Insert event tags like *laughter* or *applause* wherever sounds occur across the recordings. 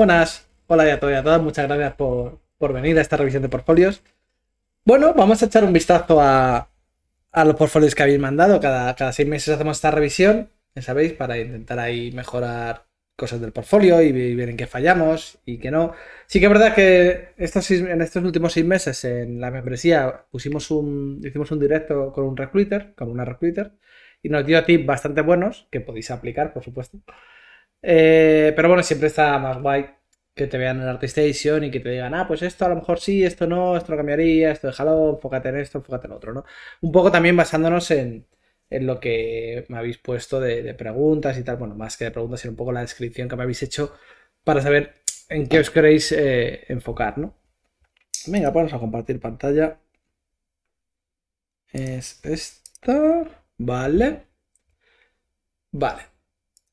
Buenas, hola a todos y a todas, muchas gracias por, venir a esta revisión de portfolios. Bueno, vamos a echar un vistazo a, los portfolios que habéis mandado. Cada, seis meses hacemos esta revisión, ya sabéis, para intentar ahí mejorar cosas del portfolio y ver en qué fallamos y qué no. Sí que es verdad que estos, en estos últimos seis meses en la membresía pusimos un, hicimos un directo con un recruiter, con una recruiter, y nos dio tips bastante buenos que podéis aplicar, por supuesto. Eh, pero bueno, siempre está más guay que te vean en ArtStation y que te digan, ah, pues esto a lo mejor sí, esto no, esto lo cambiaría, esto déjalo, enfócate en esto, enfócate en otro, ¿no? Un poco también basándonos en, lo que me habéis puesto de, preguntas y tal, bueno, más que de preguntas, sino un poco la descripción que me habéis hecho para saber en qué os queréis eh, enfocar, ¿no? Venga, pues vamos a compartir pantalla. Es esta, vale. Vale.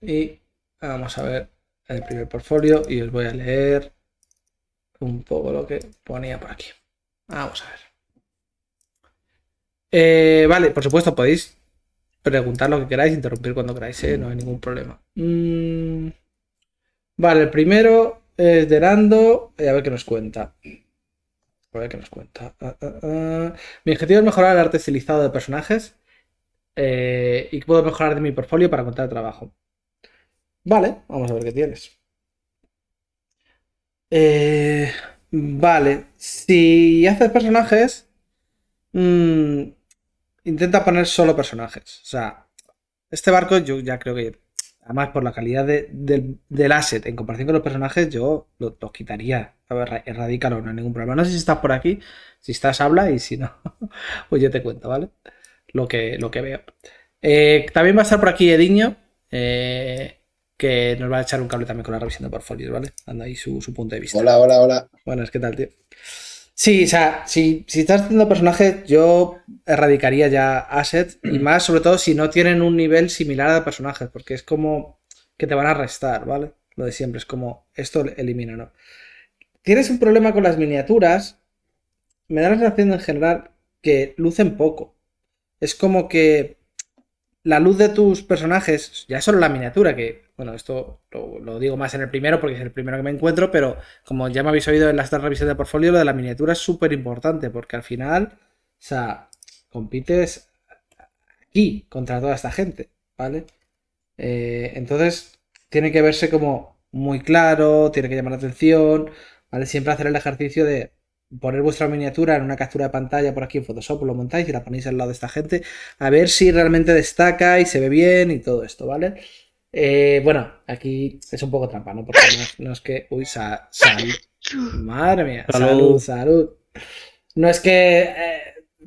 Y Vamos a ver el primer portfolio y os voy a leer un poco lo que ponía por aquí. Vamos a ver. Eh, vale, por supuesto podéis preguntar lo que queráis, interrumpir cuando queráis, eh, no hay ningún problema. Mm, vale, el primero es de Nando, eh, a ver qué nos cuenta. A ver qué nos cuenta. Ah, ah, ah. Mi objetivo es mejorar el arte estilizado de personajes y puedo mejorar de mi portfolio para contar el trabajo. Vale, vamos a ver qué tienes. Eh, vale, si haces personajes, mm, intenta poner solo personajes. O sea, este barco yo ya creo que, además por la calidad del asset en comparación con los personajes, yo lo quitaría. A ver, erradícalo, no hay ningún problema. No sé si estás por aquí, si estás habla y si no, *laughs* pues yo te cuento, ¿vale? Lo que, lo que veo. Eh, también va a estar por aquí Ediño. Eh, que nos va a echar un cable también con la revisión de portfolios, ¿vale? Anda ahí su, su punto de vista. Hola, hola, hola. Buenas, ¿qué tal, tío? Sí, o sea, si, estás haciendo personajes, yo erradicaría ya assets y *clears throat* más, sobre todo, si no tienen un nivel similar a personajes, porque es como que te van a restar, ¿vale? Lo de siempre, es como esto elimina, ¿no? Tienes un problema con las miniaturas, me da la sensación en general que lucen poco. Es como que la luz de tus personajes, ya solo la miniatura, que bueno, esto lo, digo más en el primero porque es el primero que me encuentro, pero como ya me habéis oído en las tres revisiones de portfolio, lo de la miniatura es súper importante porque al final, o sea, compites aquí contra toda esta gente, ¿vale? Eh, entonces, tiene que verse como muy claro, tiene que llamar la atención, ¿vale? Siempre hacer el ejercicio de poner vuestra miniatura en una captura de pantalla por aquí en Photoshop, lo montáis y la ponéis al lado de esta gente, a ver si realmente destaca y se ve bien y todo esto, ¿vale? Eh, bueno, aquí es un poco trampa, ¿no? Porque no es, que. Uy, salud. Madre mía. Salud, salud. No es que eh,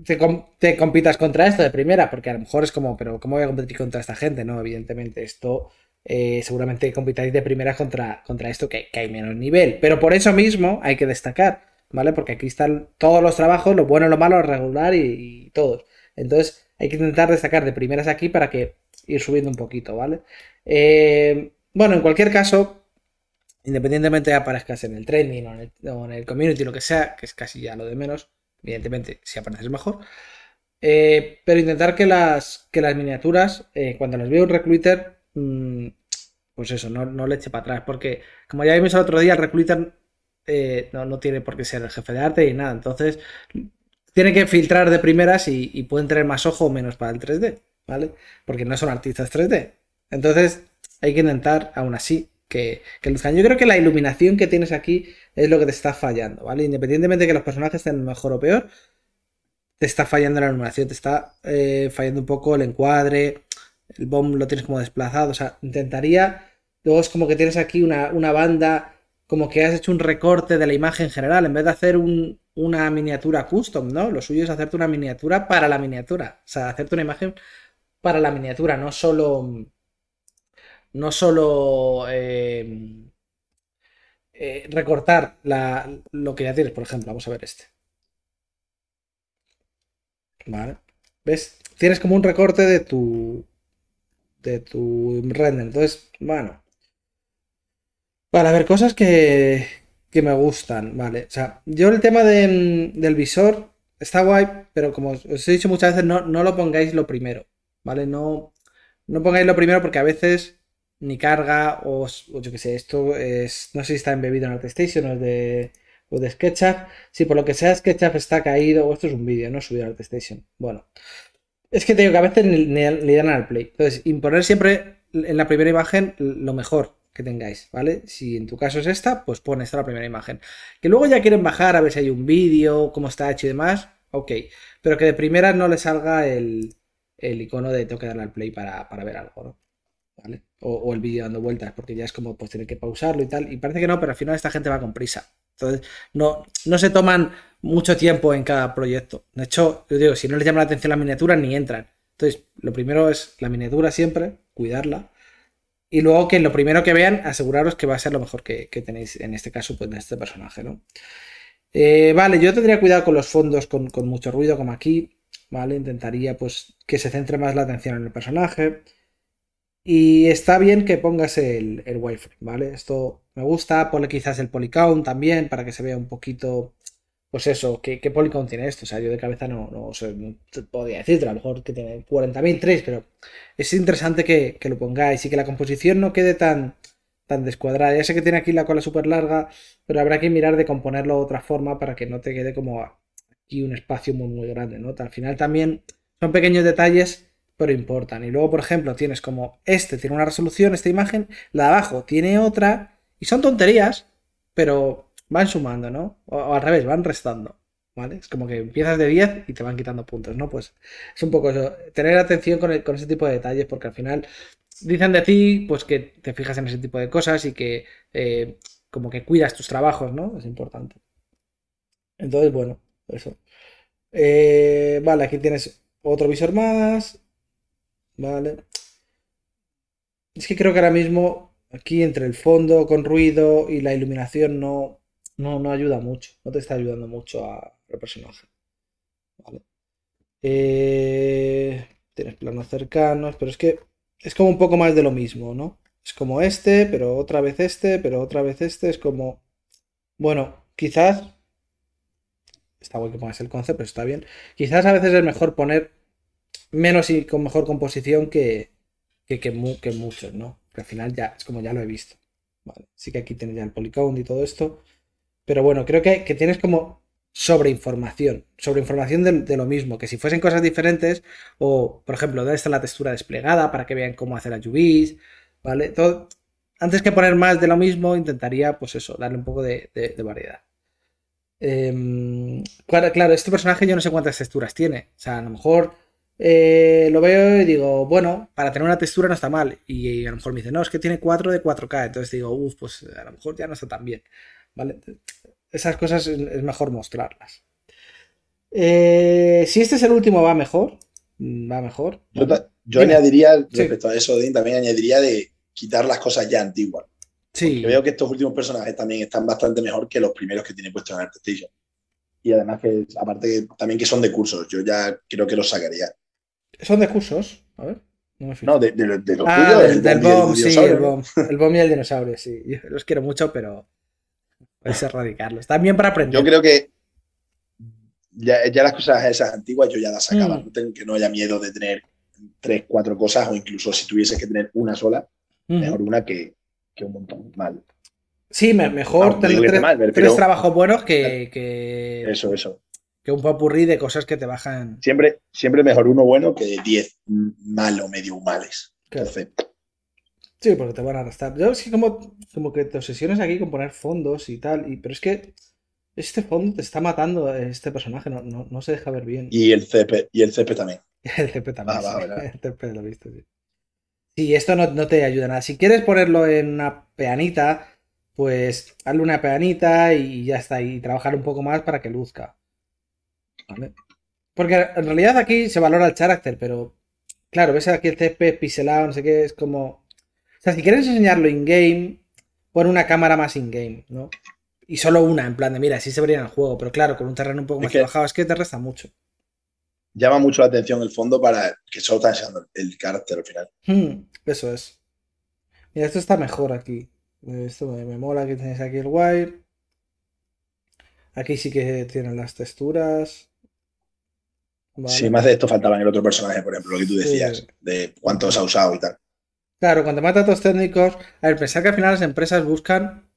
te, compitas contra esto de primera, porque a lo mejor es como, pero ¿cómo voy a competir contra esta gente? No, evidentemente, esto. Eh, seguramente compitáis de primera contra, contra esto que, hay menos nivel. Pero por eso mismo hay que destacar, ¿vale? Porque aquí están todos los trabajos, lo bueno, lo malo, lo regular y todos. Entonces hay que intentar destacar de primeras aquí para que ir subiendo un poquito, ¿vale? Eh, bueno, en cualquier caso, independientemente de aparezcas en el training o en el, o community, lo que sea, que es casi ya lo de menos, evidentemente si apareces mejor, eh, pero intentar que las, que las miniaturas, eh, cuando las veo un recruiter, mm, pues eso, no, no le eche para atrás, porque como ya vimos el otro día, el no, tiene por qué ser el jefe de arte y nada, entonces tiene que filtrar de primeras y, y pueden tener más ojo o menos para el 3D. ¿vale? Porque no son artistas 3D. Entonces, hay que intentar, aún así, que, que luzcan. Yo creo que la iluminación que tienes aquí es lo que te está fallando, ¿vale? Independientemente de que los personajes estén mejor o peor, te está fallando la iluminación, te está eh, fallando un poco el encuadre, el bomb lo tienes como desplazado, o sea, intentaría... Luego es como que tienes aquí una, una banda como que has hecho un recorte de la imagen general, en vez de hacer un, una miniatura custom, ¿no? Lo suyo es hacerte una miniatura para la miniatura, o sea, hacerte una imagen para la miniatura, no solo. No solo. Eh, eh, recortar lo que ya tienes, por ejemplo. Vamos a ver este. Vale. ¿Ves? Tienes como un recorte de tu. De tu render. Entonces, bueno. para ver, cosas que, me gustan, vale. O sea, yo el tema del visor está guay, pero como os he dicho muchas veces, no lo pongáis lo primero. ¿vale? No, pongáis lo primero porque a veces ni carga o, yo qué sé, esto es, no sé si está embebido en ArtStation o de, de SketchUp. Si por lo que sea SketchUp está caído o esto es un vídeo, no subido a ArtStation. Bueno, es que tengo que a veces ni, dan al play. Entonces, imponer siempre en la primera imagen lo mejor, que tengáis, ¿vale? Si en tu caso es esta, pues pon esta la primera imagen. Que luego ya quieren bajar a ver si hay un vídeo, cómo está hecho y demás, ok. Pero que de primera no le salga el, el icono de tengo que darle al play para, ver algo, ¿no? O, el vídeo dando vueltas, porque ya es como pues tiene que pausarlo y tal. Y parece que no, pero al final esta gente va con prisa. Entonces, no, no se toman mucho tiempo en cada proyecto. De hecho, yo digo, si no les llama la atención la miniatura ni entran. Entonces, lo primero es la miniatura siempre, cuidarla. Y luego que lo primero que vean, aseguraros que va a ser lo mejor que, tenéis, en este caso, pues de este personaje, ¿no? Eh, vale, yo tendría cuidado con los fondos, con, con mucho ruido, como aquí. ¿vale? Intentaría pues que se centre más la atención en el personaje. Y está bien que pongas el, el ¿vale? Esto me gusta, pone quizás el polycount también para que se vea un poquito, pues eso, ¿qué, qué polycount tiene esto? O sea, yo de cabeza no, no, sé, podría decirte, a lo mejor que tiene 40.003, pero es interesante que, lo pongáis y que la composición no quede tan, tan descuadrada. Ya sé que tiene aquí la cola súper larga, pero habrá que mirar de componerlo de otra forma para que no te quede como y un espacio muy, muy grande, ¿no? Al final también son pequeños detalles, pero importan. Y luego, por ejemplo, tienes como este tiene una resolución, esta imagen, la de abajo tiene otra, y son tonterías, pero van sumando, ¿no? O, al revés, van restando. ¿Vale? Es como que empiezas de 10 y te van quitando puntos, ¿no? Pues es un poco eso, tener atención con, ese tipo de detalles, porque al final dicen de ti, pues que te fijas en ese tipo de cosas y que eh, como que cuidas tus trabajos, ¿no? Es importante. Entonces, bueno, eso. Eh, vale, aquí tienes otro visor más. Vale. Es que creo que ahora mismo aquí entre el fondo con ruido y la iluminación no, no, ayuda mucho. No te está ayudando mucho A personaje. Vale. Eh, tienes planos cercanos, pero es que es como un poco más de lo mismo, ¿no? Es como este, pero otra vez este, pero otra vez este. Es como, bueno, quizás está bueno que pongas el concepto, está bien. Quizás a veces es mejor poner menos y con mejor composición que, que, muchos, ¿no? Que al final ya es como ya lo he visto. Vale, sí que aquí tienes ya el polycount y todo esto. Pero bueno, creo que, tienes como sobreinformación, sobreinformación de, de lo mismo, que si fuesen cosas diferentes, o por ejemplo, de esta la textura desplegada para que vean cómo hacer la UVs, ¿vale? Todo, antes que poner más de lo mismo, intentaría, pues eso, darle un poco de variedad. Em, claro, este personaje yo no sé cuántas texturas tiene. O sea, a lo mejor eh, lo veo y digo, bueno, para tener una textura no está mal. Y a lo mejor me dice, no, es que tiene 4 de 4K. Entonces digo, uff, pues a lo mejor ya no está tan bien. ¿Vale? Esas cosas es mejor mostrarlas. Eh, si este es el último, va mejor. Va mejor. Yo, añadiría, respecto a eso, también añadiría de quitar las cosas ya antiguas. Sí. Yo veo que estos últimos personajes también están bastante mejor que los primeros que tienen puesto en el Y además que, aparte también que son de cursos, yo ya creo que los sacaría. ¿Son de cursos? A ver. No, de, los ah, Del, del bomb, sí, el bomb. El bomb y el dinosaurio, sí. los quiero mucho, pero puedes erradicarlos. También para aprender. Yo creo que ya, las cosas esas antiguas yo ya las hmm. sacaba. que no haya miedo de tener tres, cuatro cosas, o incluso si tuvieses que tener una sola, hmm. mejor una que, un montón mal. Sí, mejor tener tres, trabajos buenos que, Eso, eso. Que un papurrí de cosas que te bajan. Siempre, siempre mejor uno bueno que diez malo, medio males. Sí, porque te van a arrastrar. Yo sí, como, como que te obsesiones aquí con poner fondos y tal, y, pero es que este fondo te está matando este personaje, no, no, se deja ver bien. Y el CP, y el CP también. *laughs* el CP también. Ah, *laughs* el CP lo he visto, sí. Sí, esto no, te ayuda nada. Si quieres ponerlo en una peanita, pues hazle una peanita y ya está, y trabajar un poco más para que luzca. Porque en realidad aquí se valora el carácter, pero claro, ves aquí el CP piselado no sé qué, es como... O sea, si quieres enseñarlo in-game, pon una cámara más in-game, ¿no? Y solo una, en plan de, mira, así se vería en el juego, pero claro, con un terreno un poco más trabajado, es que te resta mucho llama mucho la atención el fondo para que solo está el carácter al final. Hmm, eso es. Mira, esto está mejor aquí. Esto me, mola que tenéis aquí el wire. Aquí sí que tienen las texturas. Vale. Sí, más de esto faltaba en el otro personaje, por ejemplo, lo que tú decías, de de cuántos ha usado y tal. Claro, cuando más datos técnicos, a ver, pensar que al final las empresas buscan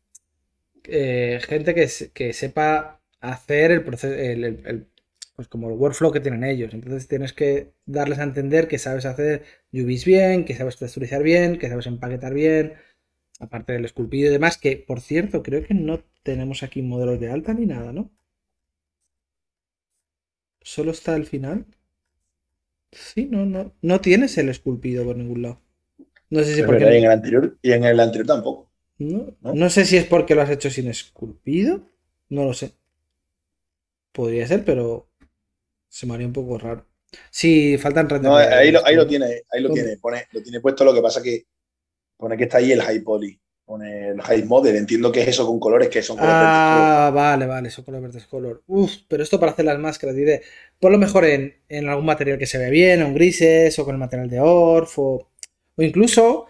eh, gente que, sepa hacer el, proceso, el pues como el workflow que tienen ellos. Entonces tienes que darles a entender que sabes hacer UVs bien, que sabes texturizar bien, que sabes empaquetar bien, aparte del esculpido y demás, que por cierto, creo que no tenemos aquí modelos de alta ni nada, ¿no? Solo está el final. Sí, no, no. No tienes el esculpido por ningún lado. No sé si porque. En el anterior, y en el anterior tampoco. no sé si es porque lo has hecho sin esculpido. No lo sé. Podría ser, pero se me haría un poco raro. Sí, faltan No, ahí lo, ahí lo tiene, ahí lo tiene, lo tiene puesto, lo que pasa que pone que está ahí el high poly, pone el high model, entiendo que es eso con colores que son Ah, vale, vale, son colores verdes color. Uf, pero esto para hacer las máscaras, Por lo mejor en, algún material que se ve bien, o en grises, o con el material de Orf, o, incluso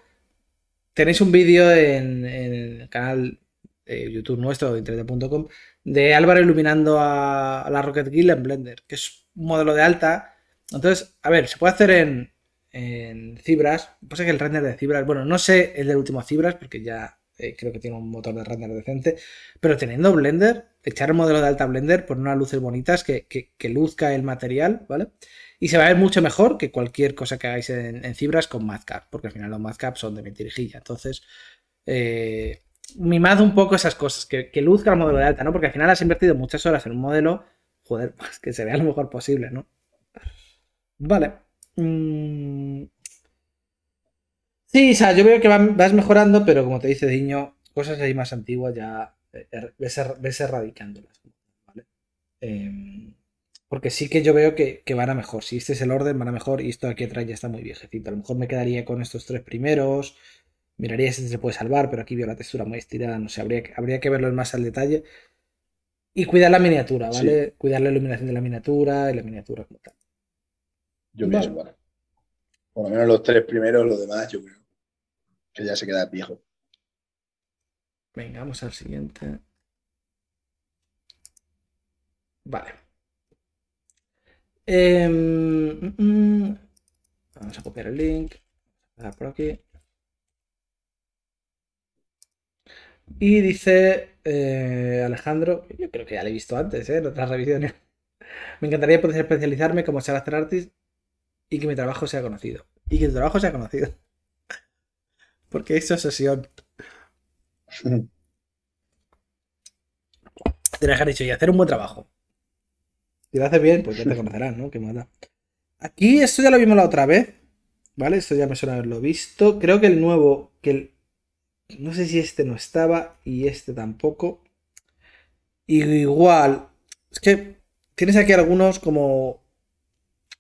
tenéis un vídeo en, el canal de YouTube nuestro, de internet.com, de Álvaro iluminando a, la Rocket Guild en Blender, que es un modelo de alta. Entonces, a ver, se puede hacer en, en Cibras. Pues es que el render de Cibras, bueno, no sé el del último Cibras, porque ya eh, creo que tiene un motor de render decente, pero teniendo Blender, echar el modelo de alta Blender, por unas luces bonitas que, luzca el material, ¿vale? Y se va a ver mucho mejor que cualquier cosa que hagáis en, Cibras con Madcap, porque al final los Madcap son de mentirijilla. Entonces, eh, mimado un poco esas cosas, que, luzca el modelo de alta, ¿no? Porque al final has invertido muchas horas en un modelo, joder, *laughs* pues que se vea lo mejor posible, ¿no? Vale. Mm. Sí, o sea, yo veo que vas mejorando, pero como te dice Diño, cosas ahí más antiguas ya eh, er, er, ves, erradicándolas. ¿vale? Em, porque sí que yo veo que, que, van a mejor. Si este es el orden, van a mejor. Y esto aquí atrás ya está muy viejecito. A lo mejor me quedaría con estos tres primeros miraría si se puede salvar, pero aquí veo la textura muy estirada, no sé, habría que, habría que verlo más al detalle. Y cuidar la miniatura, ¿vale? Cuidar la iluminación de la miniatura y la miniatura como tal. Yo pienso, bueno. Por lo menos los tres primeros, los demás, yo creo que ya se queda viejo. Venga, vamos al siguiente. Vale. Em, mm, mm. vamos a copiar el link. Por aquí. Y dice eh, Alejandro, yo creo que ya lo he visto antes ¿eh? en otras revisiones. *laughs* Me encantaría poder especializarme como Sarastar Artist y que mi trabajo sea conocido. Y que tu trabajo sea conocido. *laughs* Porque es obsesión. *laughs* Te dejar dicho, y hacer un buen trabajo. Si lo haces bien, pues ya te conocerán, ¿no? ¿Qué mata. Aquí, esto ya lo vimos la otra vez. ¿Vale? Esto ya me suena haberlo visto. Creo que el nuevo, que el no sé si este no estaba y este tampoco. igual, es que tienes aquí algunos como...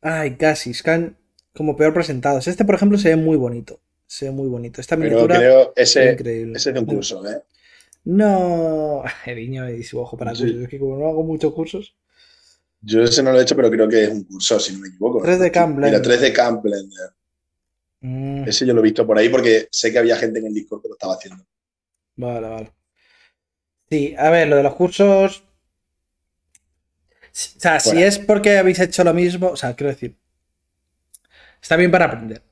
Ay, casi, scan como peor presentados. Este, por ejemplo, se ve muy bonito. Se ve muy bonito. Esta miniatura creo ese, es increíble. Ese de un curso, ¿eh? No, *laughs* el niño su ojo para Es que como no hago muchos cursos. Yo ese no lo he hecho, pero creo que es un curso, si no me equivoco. 3 de Campbell. Mira, 3 de Mm. Ese yo lo he visto por ahí porque sé que había gente en el Discord que lo estaba haciendo. Vale, vale. Sí, a ver, lo de los cursos. O sea, si es porque habéis hecho lo mismo, o sea, quiero decir, está bien para aprender.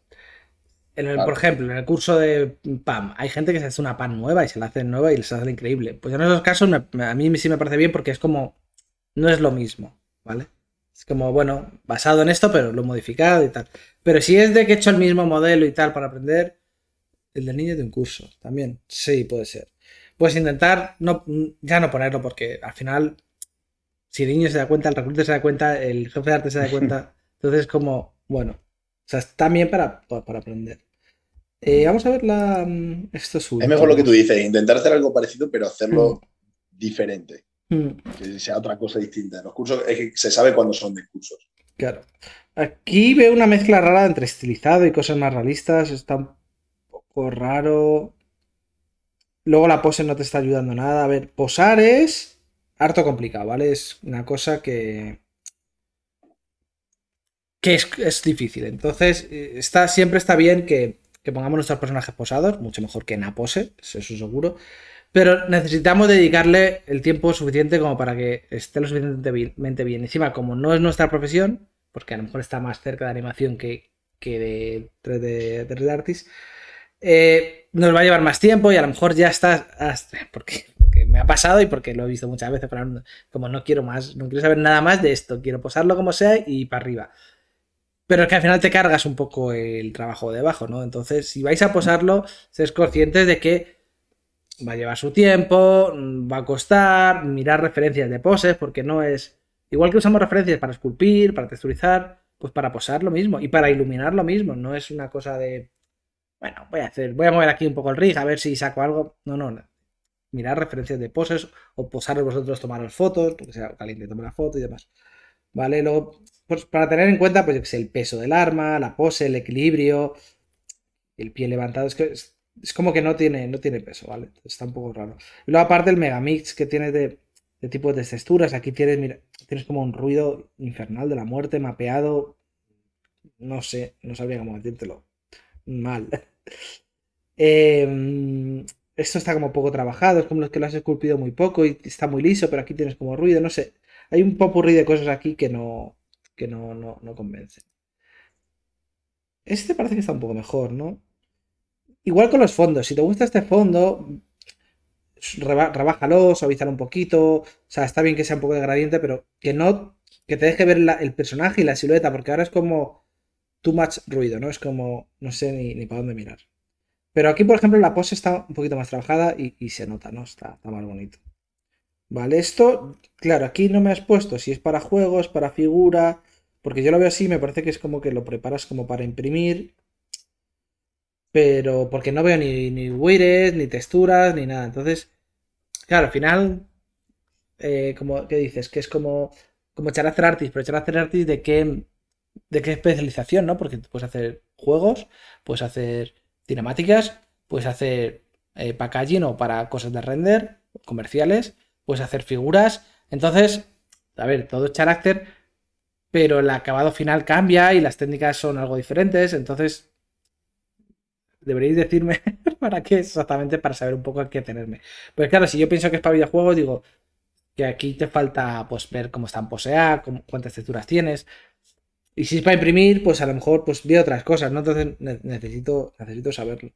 En el, Por ejemplo, en el curso de PAM, hay gente que se hace una PAM nueva y se la hace nueva y les sale increíble. Pues en esos casos a mí sí me parece bien porque es como, no es lo mismo, ¿vale? Es como, bueno, basado en esto, pero lo he modificado y tal. Pero si es de que he hecho el mismo modelo y tal para aprender, el del niño de un curso también. Sí, puede ser. Pues intentar no, ya no ponerlo, porque al final, si el niño se da cuenta, el reclutador se da cuenta, el jefe de arte se da cuenta. *laughs* Entonces, como, bueno, o sea, está para, para aprender. Eh, mm. vamos a ver la, mm, esto es, es mejor lo que tú dices, intentar hacer algo parecido, pero hacerlo mm. diferente. Mm. Que sea otra cosa distinta. Los cursos se sabe cuándo son de cursos. Claro. Aquí veo una mezcla rara entre estilizado y cosas más realistas. Está un poco raro. Luego la pose no te está ayudando nada. A ver, posar es harto complicado, ¿vale? Es una cosa que. que es, difícil. Entonces, eh, está, siempre está bien que, que pongamos nuestros personajes posados, mucho mejor que en la pose, eso seguro. Pero necesitamos dedicarle el tiempo suficiente como para que esté lo suficientemente bien. Encima, como no es nuestra profesión, porque a lo mejor está más cerca de animación que, que de 3D, Artist, eh, nos va a llevar más tiempo y a lo mejor ya estás... *laughs* porque, me ha pasado y porque lo he visto muchas veces, pero como no quiero más, no quiero saber nada más de esto, quiero posarlo como sea y para arriba. Pero es que al final te cargas un poco el trabajo debajo, ¿no? Entonces, si vais a posarlo, sed conscientes de que va a llevar su tiempo, va a costar, mirar referencias de poses, porque no es... Igual que usamos referencias para esculpir, para texturizar, pues para posar lo mismo y para iluminar lo mismo, no es una cosa de... Bueno, voy a hacer, voy a mover aquí un poco el rig a ver si saco algo. No, no, mirar referencias de poses o posar vosotros, tomaros fotos, porque sea caliente, tomar la foto y demás. ¿Vale? Luego, pues para tener en cuenta, pues el peso del arma, la pose, el equilibrio, el pie levantado, es que es como que no tiene, no tiene peso, ¿vale? está un poco raro. Y luego aparte el Megamix que tiene de, de tipos de texturas, aquí tienes, mira, tienes como un ruido infernal de la muerte mapeado, no sé, no sabría cómo decírtelo, mal. *laughs* Em, esto está como poco trabajado, es como los que lo has esculpido muy poco y está muy liso, pero aquí tienes como ruido, no sé. Hay un popurrí de cosas aquí que no, que no, no, no convencen. Este parece que está un poco mejor, ¿no? Igual con los fondos, si te gusta este fondo, rebájalo, suavízalo un poquito. O sea, está bien que sea un poco de gradiente, pero que no, que te deje ver el personaje y la silueta, porque ahora es como too much ruido, ¿no? Es como, no sé ni, para dónde mirar. Pero aquí, por ejemplo, la pose está un poquito más trabajada y, se nota, ¿no? Está, está, más bonito. Vale, esto, claro, aquí no me has puesto si es para juegos, para figura, porque yo lo veo así, me parece que es como que lo preparas como para imprimir pero porque no veo ni, ni ni texturas, ni nada. Entonces, claro, al final, eh, como, ¿qué dices? Que es como, como Character Artist, pero Character Artist de qué, de qué especialización, ¿no? Porque puedes hacer juegos, puedes hacer cinemáticas, puedes hacer eh, packaging o para cosas de render, comerciales, puedes hacer figuras. Entonces, a ver, todo es Character, pero el acabado final cambia y las técnicas son algo diferentes, entonces deberéis decirme *laughs* para qué exactamente, para saber un poco a qué tenerme. Pues claro, si yo pienso que es para videojuegos, digo que aquí te falta pues, ver cómo están poseadas, cuántas texturas tienes. Y si es para imprimir, pues a lo mejor pues, veo otras cosas, ¿no? Entonces necesito, necesito saberlo.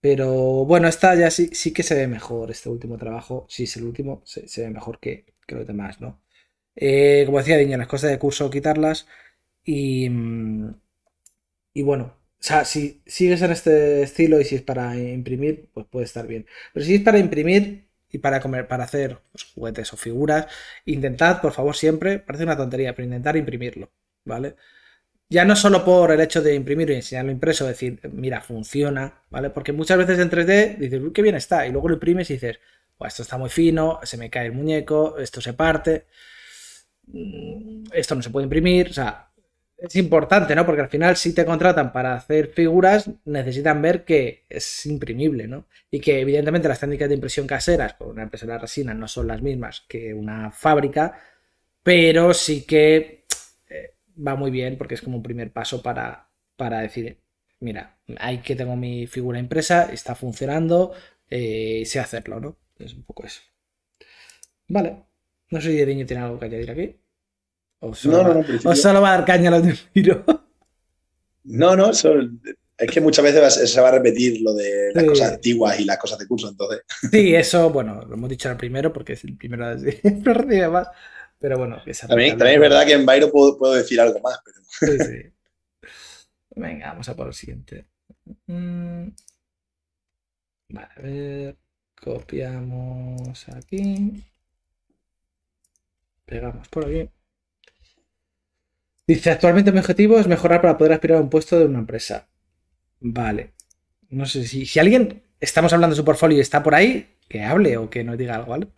Pero bueno, esta ya sí, que se ve mejor, este último trabajo. Si es el último, se, ve mejor que, que los demás, ¿no? Eh, como decía, niña, las cosas de curso quitarlas. Y, mm, y bueno, o sea, si sigues en este estilo y si es para imprimir, pues puede estar bien. Pero si es para imprimir y para comer, para hacer pues, juguetes o figuras, intentad, por favor, siempre, parece una tontería, pero intentar imprimirlo, ¿vale? Ya no solo por el hecho de imprimir y enseñarlo impreso, decir, mira, funciona, ¿vale? Porque muchas veces en 3D dices, qué bien está, y luego lo imprimes y dices, esto está muy fino, se me cae el muñeco, esto se parte, mm, esto no se puede imprimir, o sea, es importante, ¿no? Porque al final, si te contratan para hacer figuras, necesitan ver que es imprimible, ¿no? Y que evidentemente las técnicas de impresión caseras por una empresa de la resina no son las mismas que una fábrica, pero sí que eh, va muy bien porque es como un primer paso para, para decir, mira, ahí que tengo mi figura impresa, está funcionando, eh, sé hacerlo, ¿no? Es un poco eso. Vale. No sé si niño tiene algo que añadir aquí. ¿O solo, no, no, no, va a dar caña a No, no, es que muchas veces se va a repetir lo de las cosas antiguas y las cosas de curso, entonces. Sí, eso, bueno, lo hemos dicho al primero porque es el primero de *laughs* Pero bueno, también, es verdad que en Bayro puedo, puedo, decir algo más. Pero... Sí, *laughs* sí. Venga, vamos a por el siguiente. Mm, vale, a ver. Copiamos aquí. Pegamos por aquí. Dice, actualmente mi objetivo es mejorar para poder aspirar a un puesto de una empresa. Vale. No sé si, si alguien, estamos hablando de su portfolio y está por ahí, que hable o que nos diga algo, ¿vale?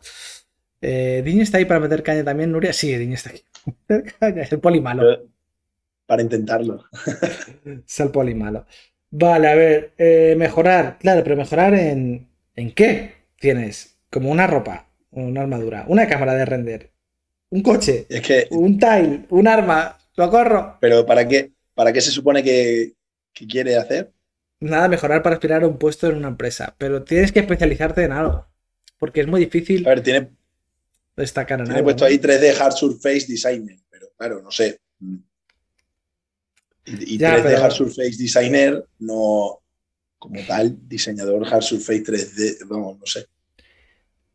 Eh, Diño está ahí para meter caña también, Nuria. Sí, Diño está aquí. es el poli malo. Para intentarlo. *laughs* es el poli malo. Vale, a ver, eh, mejorar, claro, pero mejorar en, en qué tienes, como una ropa, una armadura, una cámara de render, un coche, un tile, un arma, lo corro. Pero ¿para qué, para qué se supone que, quiere hacer? Nada mejorar para aspirar a un puesto en una empresa, pero tienes que especializarte en algo, porque es muy difícil. A ver, tiene, destacar en Tiene puesto ahí 3D Hard Surface Designer, pero claro, no sé. Y, 3D Hard Surface Designer no, como tal, diseñador Hard Surface 3D, vamos, no, sé.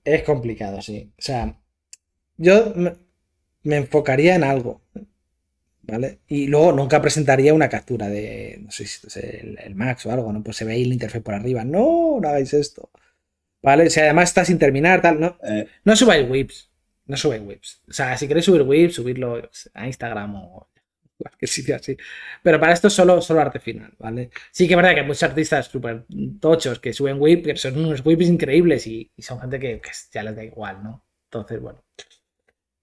Es complicado, sí. O sea, yo me enfocaría en algo. Y luego nunca presentaría una captura de, no sé si es el, Max o algo, ¿no? Pues se ve ahí el interfaz por arriba. No, no hagáis esto. ¿Vale? Si además está sin terminar, tal, no, eh. no subáis whips. No subáis whips. O sea, si queréis subir whips, subirlo a Instagram o cualquier sitio así. Pero para esto solo, solo arte final, ¿vale? Sí que es verdad que hay muchos artistas súper tochos que suben whips que son unos whips increíbles y, son gente que, ya les da igual, ¿no? Entonces, bueno.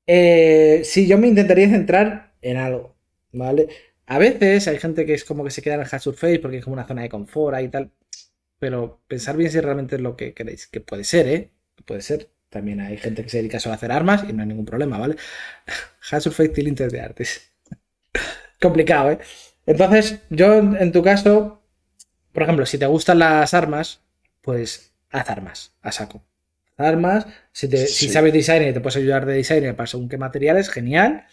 Eh, sí, yo me intentaría centrar en algo. ¿vale? A veces hay gente que es como que se queda en el surface porque es como una zona de confort ahí y tal, pero pensar bien si realmente es lo que queréis, que puede ser, ¿eh? puede ser. También hay gente que se dedica solo a hacer armas y no hay ningún problema, ¿vale? *laughs* hard surface interés de artes. *laughs* Complicado, ¿eh? Entonces, yo en tu caso, por ejemplo, si te gustan las armas, pues haz armas, a saco. Haz armas, si, te, sabes designer y te puedes ayudar de designer para según qué materiales, genial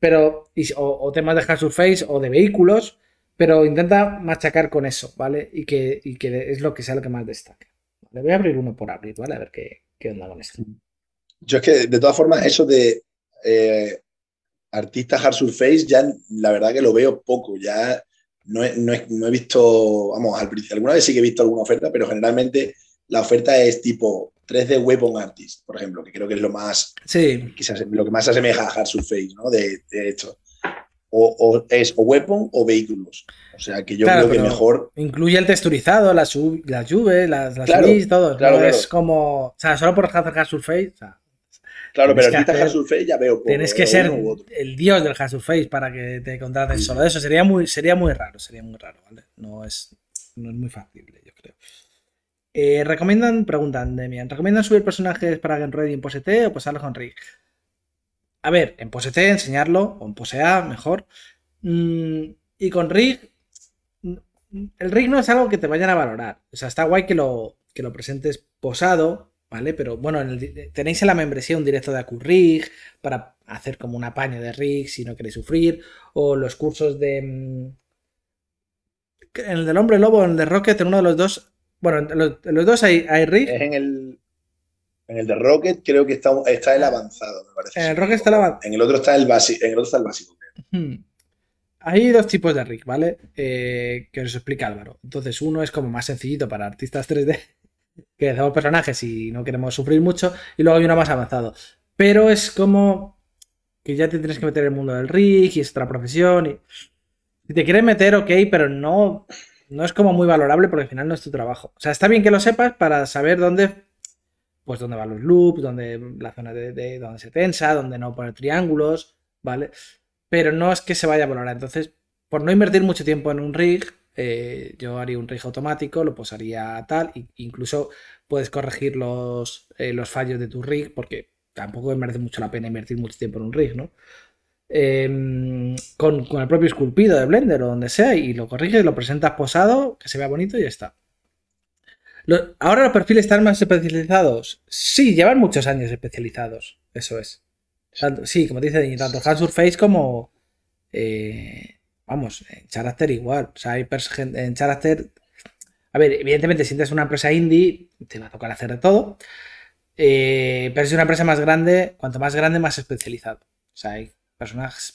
pero, o, temas de Surface o de vehículos, pero intenta machacar con eso, ¿vale? Y que, es lo que sea lo que más destaca. Le voy a abrir uno por abrir, ¿vale? A ver qué, onda con esto. Yo es que, de todas formas, eso de eh, artistas hard surface, ya la verdad que lo veo poco. Ya no he, visto, vamos, al, alguna vez sí que he visto alguna oferta, pero generalmente la oferta es tipo 3D Weapon Artist, por ejemplo, que creo que es lo más. Sí. Quizás lo que más se asemeja a Hard Surface, ¿no? De, hecho. O, es o weapon o vehículos. O sea que yo creo que mejor. Incluye el texturizado, las la lluvia las, las todo. Claro, es como. O sea, solo por Hard Surface. claro, pero si está Hard Surface ya veo. tienes que ser el dios del Hard Surface para que te contraten solo eso. Sería muy, sería muy raro, sería muy raro, ¿vale? No es, no es muy factible, yo creo. Eh, recomiendan, preguntan, Demian, ¿recomiendan subir personajes para Ready en Pose o posarlo con Rig? A ver, en Pose enseñarlo, o en Pose mejor. Mm, y con Rig, mm, el Rig no es algo que te vayan a valorar. O sea, está guay que lo, que lo presentes posado, ¿vale? Pero bueno, tenéis en la membresía un directo de ACU-RIG, para hacer como un apaño de Rig si no queréis sufrir, o los cursos de. Mm, en el del hombre lobo, en el de Rocket, en uno de los dos bueno, los, los dos hay, hay Es en el, en el de Rocket creo que está, el ah. avanzado, me parece. En el Rocket está el avanzado. En el otro está el básico. Hay dos tipos de rig, ¿vale? Eh, que os explica Álvaro. Entonces, uno es como más sencillito para artistas 3D, *laughs* que hacemos personajes y no queremos sufrir mucho, y luego hay uno más avanzado. Pero es como que ya te tienes que meter en el mundo del rig y es otra profesión. Y... Si te quieres meter, ok, pero no no es como muy valorable porque al final no es tu trabajo. O sea, está bien que lo sepas para saber dónde, pues dónde van los loops, dónde la zona de, se tensa, dónde no poner triángulos, ¿vale? Pero no es que se vaya a valorar. Entonces, por no invertir mucho tiempo en un rig, eh, yo haría un rig automático, lo posaría tal, e incluso puedes corregir los, eh, los fallos de tu rig porque tampoco merece mucho la pena invertir mucho tiempo en un rig, ¿no? Em, con, el propio esculpido de Blender o donde sea y lo corriges, lo presentas posado, que se vea bonito y ya está. ahora los perfiles están más especializados. Sí, llevan muchos años especializados, eso es. sí, como dice dicen, tanto hand surface como... Eh, vamos, en Character igual. O sea, hay en Character... A ver, evidentemente, si una empresa indie, te va a tocar hacer de todo. Eh, pero si es una empresa más grande, cuanto más grande, más especializado. O sea, hay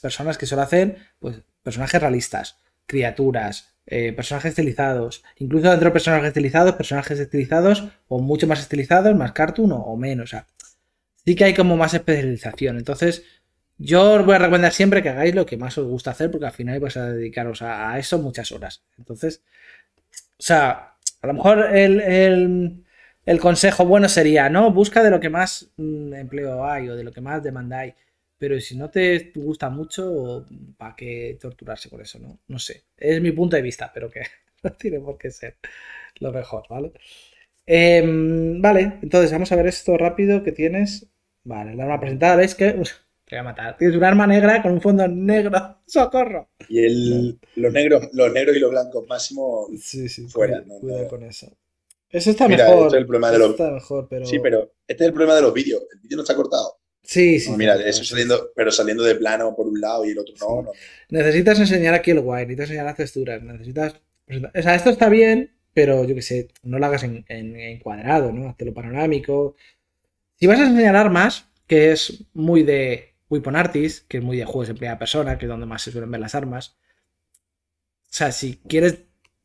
personas que solo hacen pues, personajes realistas, criaturas, eh, personajes estilizados. Incluso dentro de personajes estilizados, personajes estilizados o mucho más estilizados, más cartoon o, menos. O sea, sí que hay como más especialización. Entonces, yo os voy a recomendar siempre que hagáis lo que más os gusta hacer porque al final vais a dedicaros a, eso muchas horas. Entonces, o sea, a lo mejor el, consejo bueno sería, ¿no? Busca de lo que más mm, empleo hay o de lo que más demanda hay pero si no te gusta mucho, ¿para qué torturarse por eso? No, no sé. Es mi punto de vista, pero que *laughs* no tiene por qué ser lo mejor, ¿vale? Em, vale, entonces vamos a ver esto rápido que tienes. Vale, la arma presentada, ¿veis que? te voy a matar. Tienes un arma negra con un fondo negro. *laughs* ¡Socorro! Y el, los, negros, y los blancos, máximo sí, sí, fuera. con eso. Eso está mejor. Este es el problema de los... está pero... Sí, pero este es el problema de los vídeos. El vídeo no está cortado. Sí, sí. mira, eso saliendo, pero saliendo de plano por un lado y el otro no, Necesitas enseñar aquí el guay, necesitas enseñar las texturas, necesitas. O sea, esto está bien, pero yo qué sé, no lo hagas en, cuadrado, ¿no? Hazlo panorámico. Si vas a enseñar armas, que es muy de Weapon Artist, que es muy de juegos en primera persona, que es donde más se suelen ver las armas. O sea, si quieres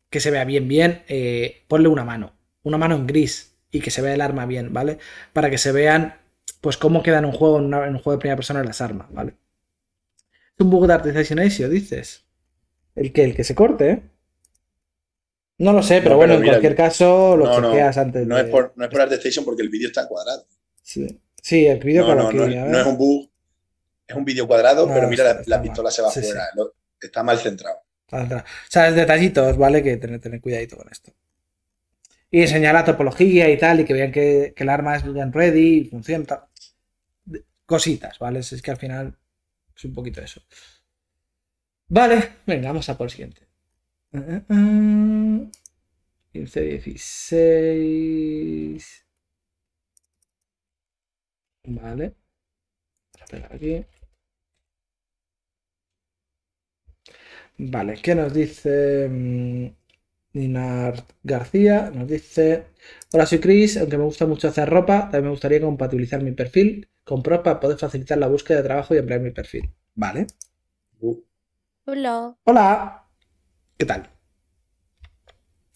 que se vea bien, bien, eh, ponle una mano. Una mano en gris y que se vea el arma bien, ¿vale? Para que se vean pues cómo queda en un juego, en, un juego de primera persona las armas, ¿vale? Es un bug de o dices. ¿El que ¿El que se corte? No lo sé, pero, bueno, en cualquier caso lo chequeas antes. De... No es por, no es porque el vídeo está cuadrado. Sí, sí el vídeo No, no, es un bug, es un vídeo cuadrado, pero mira, la, pistola se va fuera, está mal centrado. O sea, es detallitos, ¿vale? Que tener, tener cuidadito con esto y enseñar la topología y tal, y que vean que, el arma es bien ready y funciona. Cositas, ¿vale? Es que al final es un poquito eso. Vale, venga, vamos a por el siguiente. 15, 16. Vale. aquí. Vale, ¿qué nos dice? Ninar García nos dice: Hola, soy Chris. Aunque me gusta mucho hacer ropa, también me gustaría compatibilizar mi perfil con Pro para poder facilitar la búsqueda de trabajo y ampliar mi perfil. Vale. Uh. Hola. Hola. ¿Qué tal?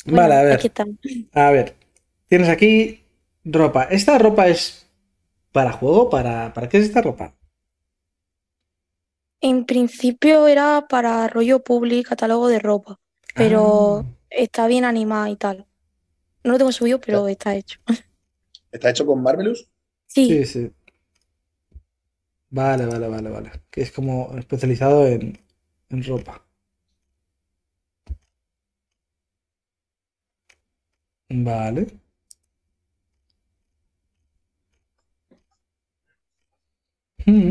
vale, a ver. a ver. Tienes aquí ropa. ¿Esta ropa es para juego? ¿Para, para qué es esta ropa? En principio era para rollo público, catálogo de ropa. Pero ah está bien animada y tal. No lo tengo subido, pero está hecho. *laughs* ¿Está hecho con Marvelous? Sí. Sí, Vale, vale, vale, vale. Que es como especializado en, ropa. Vale. Hmm.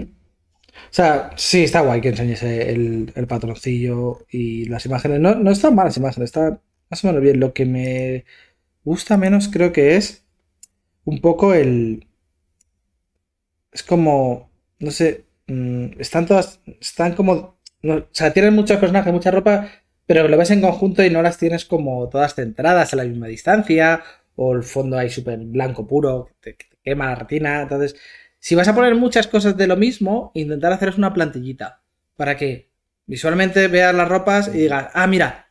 O sea, sí, está guay que enseñes el, el patroncillo y las imágenes. No, no están malas imágenes, están más o menos bien. Lo que me gusta menos creo que es un poco el... Es como, no sé, mm, están todas, están como... o sea, tienen muchos personajes, mucha ropa, pero lo ves en conjunto y no las tienes como todas centradas a la misma distancia, o el fondo ahí súper blanco puro, que te, quema la retina. Entonces, si vas a poner muchas cosas de lo mismo, intentar haceros una plantillita para que visualmente veas las ropas y digas, ah, mira,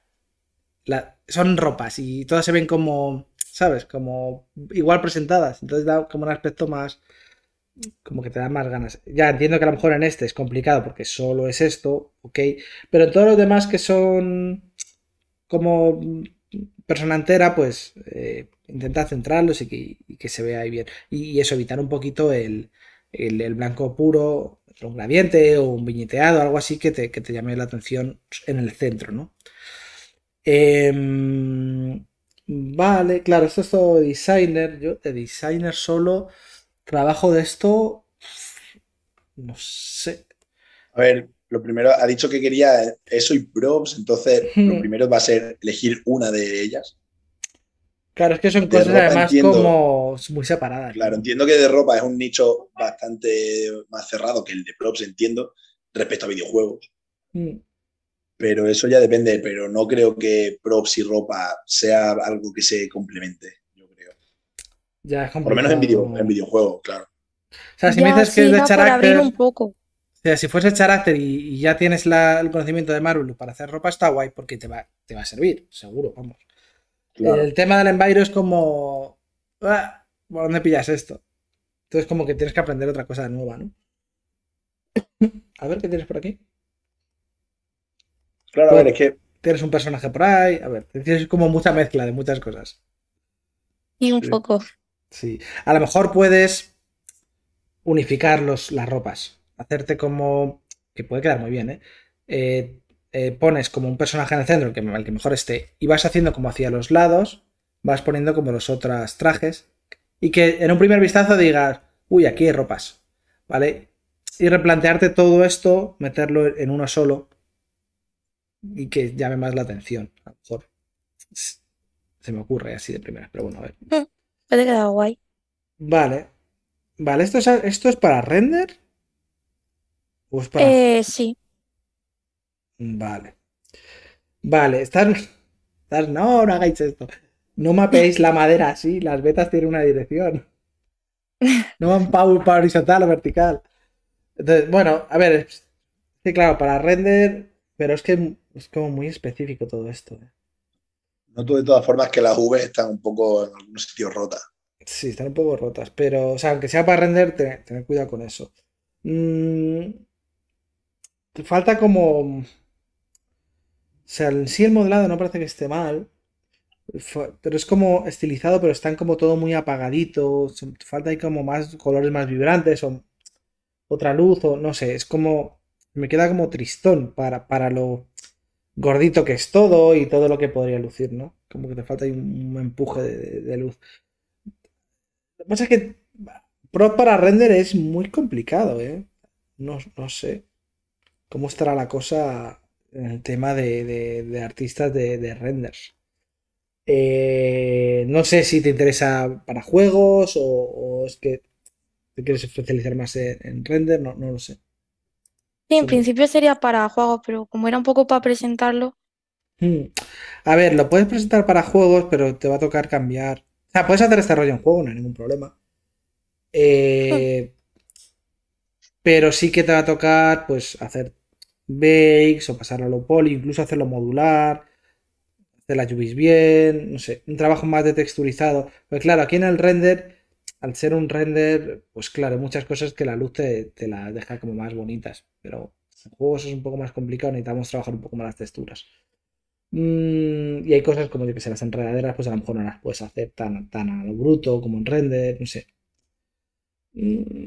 son ropas y todas se ven como, ¿sabes? Como igual presentadas. Entonces da como un aspecto más, como que te da más ganas. Ya entiendo que a lo mejor en este es complicado porque solo es esto, ok. Pero en todos los demás que son como persona entera, pues eh, intenta centrarlos y que, se vea ahí bien. Y, eso, evitar un poquito el, blanco puro, un gradiente o un viñeteado, algo así que te, que te llame la atención en el centro, ¿no? Em, vale, claro, esto es todo designer. Yo de designer solo trabajo de esto. No sé. A ver, lo primero, ha dicho que quería eso y props, entonces *laughs* lo primero va a ser elegir una de ellas. Claro, es que son cosas además como muy separadas. Claro, entiendo que de ropa es un nicho bastante más cerrado que el de props, entiendo, respecto a videojuegos. Mm pero eso ya depende, pero no creo que props y ropa sea algo que se complemente, yo creo. Por lo menos en, videojuego, claro. O sea, si me dices que es de O sea, si fuese carácter y, ya tienes el conocimiento de Marvel para hacer ropa, está guay porque te va, te va a servir, seguro, vamos. El tema del enviro es como... Ah, ¿Por dónde pillas esto? Entonces como que tienes que aprender otra cosa nueva, ¿no? *laughs* a ver, ¿qué tienes por aquí? Claro, a pues, ver, es que. Tienes un personaje por ahí. A ver, tienes como mucha mezcla de muchas cosas. Y un poco. Sí. A lo mejor puedes unificar las ropas. Hacerte como. Que puede quedar muy bien, ¿eh? eh, eh pones como un personaje en el centro, que, el que mejor esté, y vas haciendo como hacia los lados, vas poniendo como los otros trajes, y que en un primer vistazo digas, uy, aquí hay ropas, ¿vale? Y replantearte todo esto, meterlo en uno solo, y que llame más la atención. A lo mejor se me ocurre así de primera, pero bueno, a ver. me mm, guay. Vale. Vale, ¿esto es, esto es para render? ¿O es para... Eh, sí. Vale. Vale, estás... No, no hagáis esto. No mapeéis la madera así, las vetas tienen una dirección. No van para, para horizontal o vertical. Entonces, bueno, a ver, sí, claro, para render pero es que es como muy específico todo esto. ¿eh? no Noto de todas formas que las V están un poco en algunos sitios rotas. Sí, están un poco rotas, pero, o sea, aunque sea para render, tener, cuidado con eso. Mm, te falta como... O sea, sí el modelado no parece que esté mal, pero es como estilizado, pero están como todo muy apagadito, falta ahí como más colores más vibrantes o otra luz o no sé, es como me queda como tristón para, para lo gordito que es todo y todo lo que podría lucir, ¿no? Como que te falta un, empuje de, luz. Lo que pasa es que Pro para render es muy complicado, ¿eh? No, sé cómo estará la cosa en el tema de, artistas de, renders. Eh, no sé si te interesa para juegos o, es que te quieres especializar más en, render, no lo sé en principio sería para juegos, pero como era un poco para presentarlo. Mm. A ver, lo puedes presentar para juegos, pero te va a tocar cambiar. O sea, puedes hacer este rollo en juego, no hay ningún problema. Hmm. Eh, pero sí que te va a tocar, pues, hacer bakes o pasar a lo poli, incluso hacerlo modular, hacer las UVs bien, no sé, un trabajo más de texturizado. Pues claro, aquí en el render, al ser un render, pues claro, muchas cosas que la luz te, te las deja como más bonitas. Pero en juegos es un poco más complicado, necesitamos trabajar un poco más las texturas. Mm, y hay cosas como yo que sé, las enredaderas, pues a lo mejor no las puedes hacer tan, a lo bruto como en render, no sé. Mm,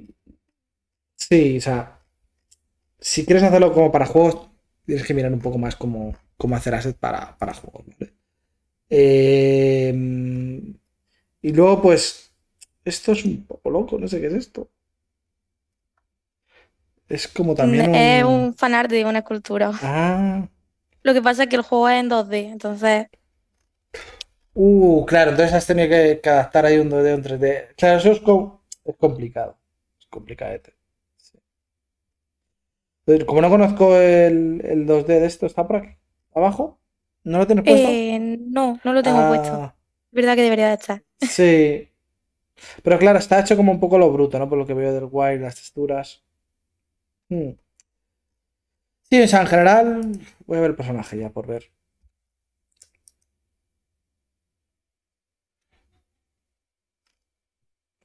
sí, o sea, si quieres hacerlo como para juegos, tienes que mirar un poco más cómo, hacer assets para, para juegos, ¿vale? Eh, y luego, pues, esto es un poco loco, no sé qué es esto. Es como también un... Es un fanart de una escultura. Ah. Lo que pasa es que el juego es en 2D, entonces... Uh, claro, entonces has tenido que, adaptar ahí un 2D un 3D. Claro, eso es, co es complicado. Es complicadete. como no conozco el, 2D de esto, ¿está por aquí? ¿Abajo? ¿No lo tienes eh, puesto? no, no lo tengo puesto. Ah. Es verdad que debería estar. Sí. Pero claro, está hecho como un poco lo bruto, ¿no? Por lo que veo del wire, las texturas. Hmm. Sí, o en general, voy a ver el personaje ya por ver.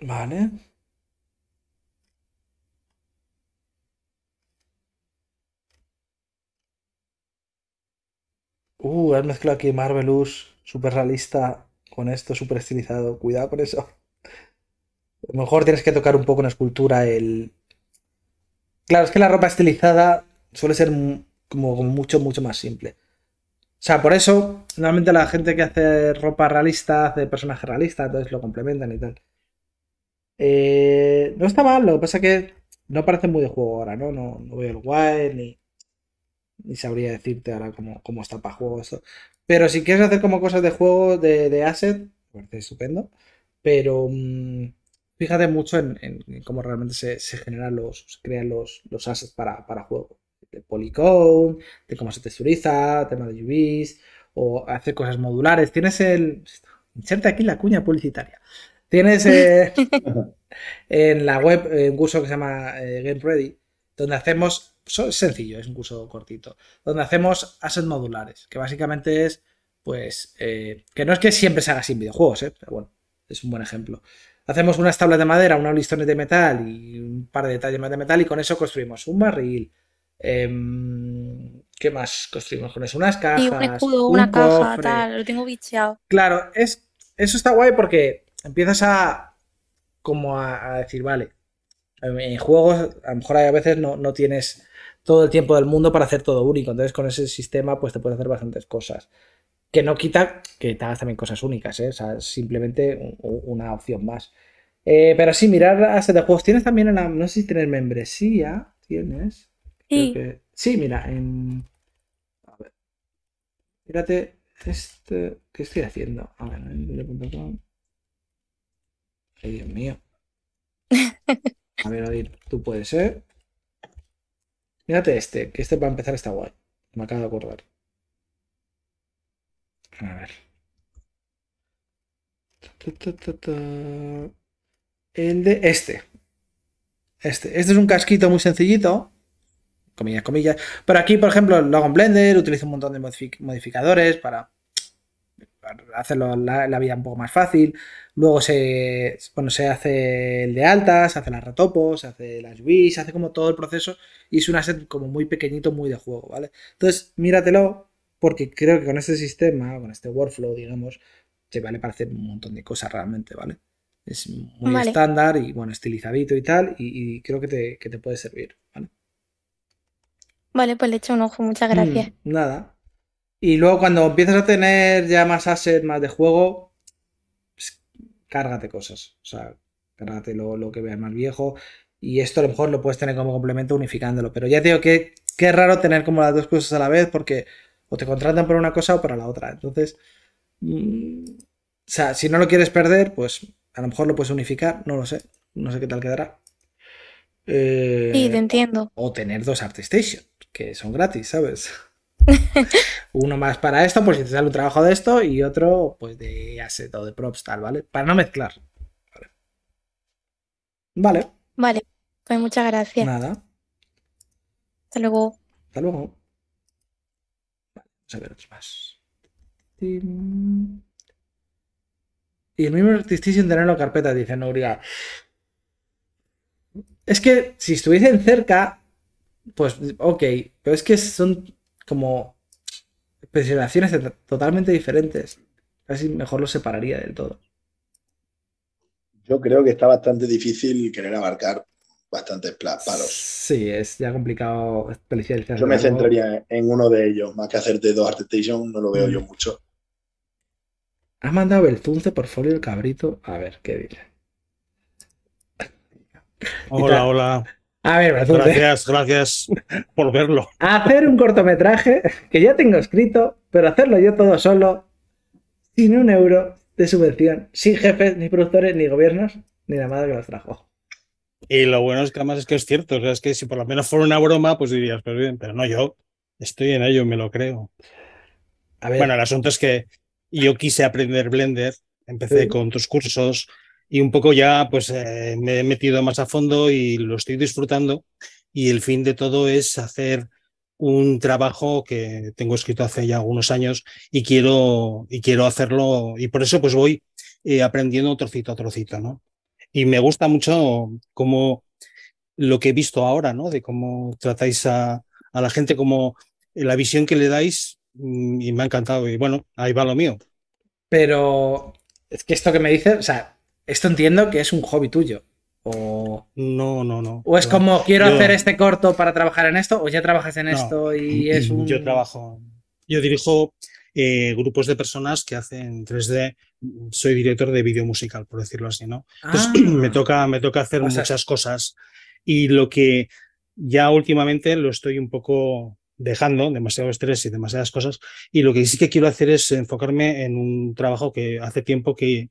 Vale. Uh, has mezclado aquí Marvelous, súper realista, con esto súper estilizado. Cuidado con eso. A lo mejor tienes que tocar un poco en escultura el, Claro, es que la ropa estilizada suele ser como mucho, mucho más simple. O sea, por eso, normalmente la gente que hace ropa realista hace personaje realista, entonces lo complementan y tal. Eh, no está mal, lo que pasa es que no parece muy de juego ahora, ¿no? No, veo el guay ni, ni, sabría decirte ahora cómo, está para juego esto. Pero si quieres hacer como cosas de juego de, asset, parece estupendo. Pero. Mm, fíjate mucho en, cómo realmente se, generan los, se crean los, los assets para, para juego. De polycode, de cómo se texturiza, tema de UVs, o hacer cosas modulares. Tienes el. Inserte aquí la cuña publicitaria. Tienes eh, *laughs* en la web eh, un curso que se llama eh, Game Ready, donde hacemos. Es sencillo, es un curso cortito. Donde hacemos assets modulares, que básicamente es. Pues. que no es que siempre se haga sin videojuegos, pero bueno, es un buen ejemplo. Hacemos unas tablas de madera, unos listones de metal y un par de detalles más de metal y con eso construimos un barril. Em, ¿Qué más construimos con eso? Unas cajas. Y un escudo, una caja, tal, lo tengo bicheado. Claro, es, eso está guay porque empiezas a como decir, vale, en juegos a lo mejor a veces no, no tienes todo el tiempo del mundo para hacer todo único, entonces con ese sistema pues te puedes hacer bastantes cosas. Que no quita que te también cosas únicas, ¿eh? o sea, simplemente una opción más. Eh, pero sí, mirar a set de juegos. Tienes también No sé si tienes membresía. Tienes. Sí. Que, sí, mira, en. A ver. Mírate. Este, ¿Qué estoy haciendo? A ver, en Ay, Dios mío. *laughs* A ver, Adil, tú puedes, ¿eh? Mírate este, que este va a empezar está guay. Me acabo de acordar. A ver. El de este. Este. Este es un casquito muy sencillito. Comillas, comillas. Pero aquí, por ejemplo, lo hago en Blender, utilizo un montón de modificadores para hacerlo la, vida un poco más fácil. Luego se, bueno, se hace el de altas, se hace las retopo se hace las vis se hace como todo el proceso y es un asset como muy pequeñito, muy de juego, ¿vale? Entonces, míratelo, porque creo que con este sistema, con este workflow, digamos, te vale para hacer un montón de cosas realmente, ¿vale? Es muy estándar y bueno, estilizadito y tal, y, creo que te, puede servir, ¿vale? Vale, pues le echo un ojo, muchas gracias. Mm, nada. Y luego cuando empiezas a tener ya más assets, más de juego, pues, cárgate cosas. O sea, cárgate lo, que veas más viejo. Y esto a lo mejor lo puedes tener como complemento unificándolo. Pero ya te digo que, que raro tener como las dos cosas a la vez porque o te contratan por una cosa o para la otra. Entonces, mm, o sea, si no lo quieres perder, pues a lo mejor lo puedes unificar, no lo sé. No sé qué tal quedará. Eh, sí, te entiendo. O tener dos Artstation, que son gratis, ¿sabes? *laughs* Uno más para esto, pues si te sale un trabajo de esto, y otro, pues de asset o de props, tal, ¿vale? Para no mezclar. Vale. Vale. vale. Pues muchas gracias. Nada. Hasta luego. Hasta luego a ver más. Y el mismo artista sin tenerlo carpeta, dice Nuria. Es que si estuviesen cerca, pues ok, pero es que son como presentaciones totalmente diferentes. Casi mejor los separaría del todo. Yo creo que está bastante difícil querer abarcar bastantes palos. Sí, es ya complicado Yo me centraría en uno de ellos, más que hacerte dos Station, no lo veo yo mm. mucho. ¿Has mandado el por folio el cabrito? A ver, ¿qué dice? *laughs* Hola, hola. A ver, Gracias, gracias por verlo. *laughs* Hacer un cortometraje que ya tengo escrito, pero hacerlo yo todo solo, sin un euro de subvención, sin jefes, ni productores, ni gobiernos, ni la madre que los trajo. Y lo bueno es que además es que es cierto, o sea, es que si por lo menos fuera una broma, pues dirías, pero pues bien, pero no yo, estoy en ello, me lo creo. Bueno, el asunto es que yo quise aprender Blender, empecé con tus cursos y un poco ya pues eh, me he metido más a fondo y lo estoy disfrutando y el fin de todo es hacer un trabajo que tengo escrito hace ya algunos años y quiero y quiero hacerlo y por eso pues voy eh, aprendiendo trocito a trocito, ¿no? Y me gusta mucho como lo que he visto ahora, ¿no? De cómo tratáis a, la gente, como la visión que le dais, mm, y me ha encantado. Y bueno, ahí va lo mío. Pero es que esto que me dices, o sea, esto entiendo que es un hobby tuyo. No, no, no. O es como quiero hacer este corto para trabajar en esto, o ya trabajas en esto y es un. Yo trabajo. Yo dirijo eh, grupos de personas que hacen 3D. Mm, soy director de video musical, por decirlo así, ¿no? Ah. *clears throat* me, toca, me toca hacer muchas cosas. Y lo que ya últimamente lo estoy un poco dejando demasiado estrés y demasiadas cosas. Y lo que sí que quiero hacer es enfocarme en un trabajo que hace tiempo que,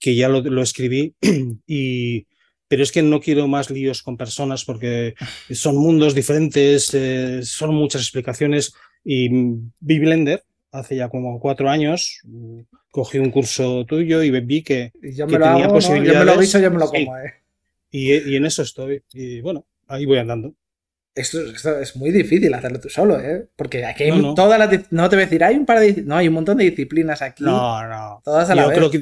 que ya lo, escribí *clears throat* y pero es que no quiero más líos con personas porque *laughs* son mundos diferentes, eh, son muchas explicaciones y Blender hace ya como cuatro años, mm, cogí un curso tuyo y vi que, yo tenía hago, Yo me lo yo me lo como, eh. y, en eso estoy. Y bueno, ahí voy andando. Esto, es muy difícil hacerlo tú solo, ¿eh? Porque aquí hay todas No te decir, hay un par No, hay un montón de disciplinas aquí. No, no. Todas Yo creo que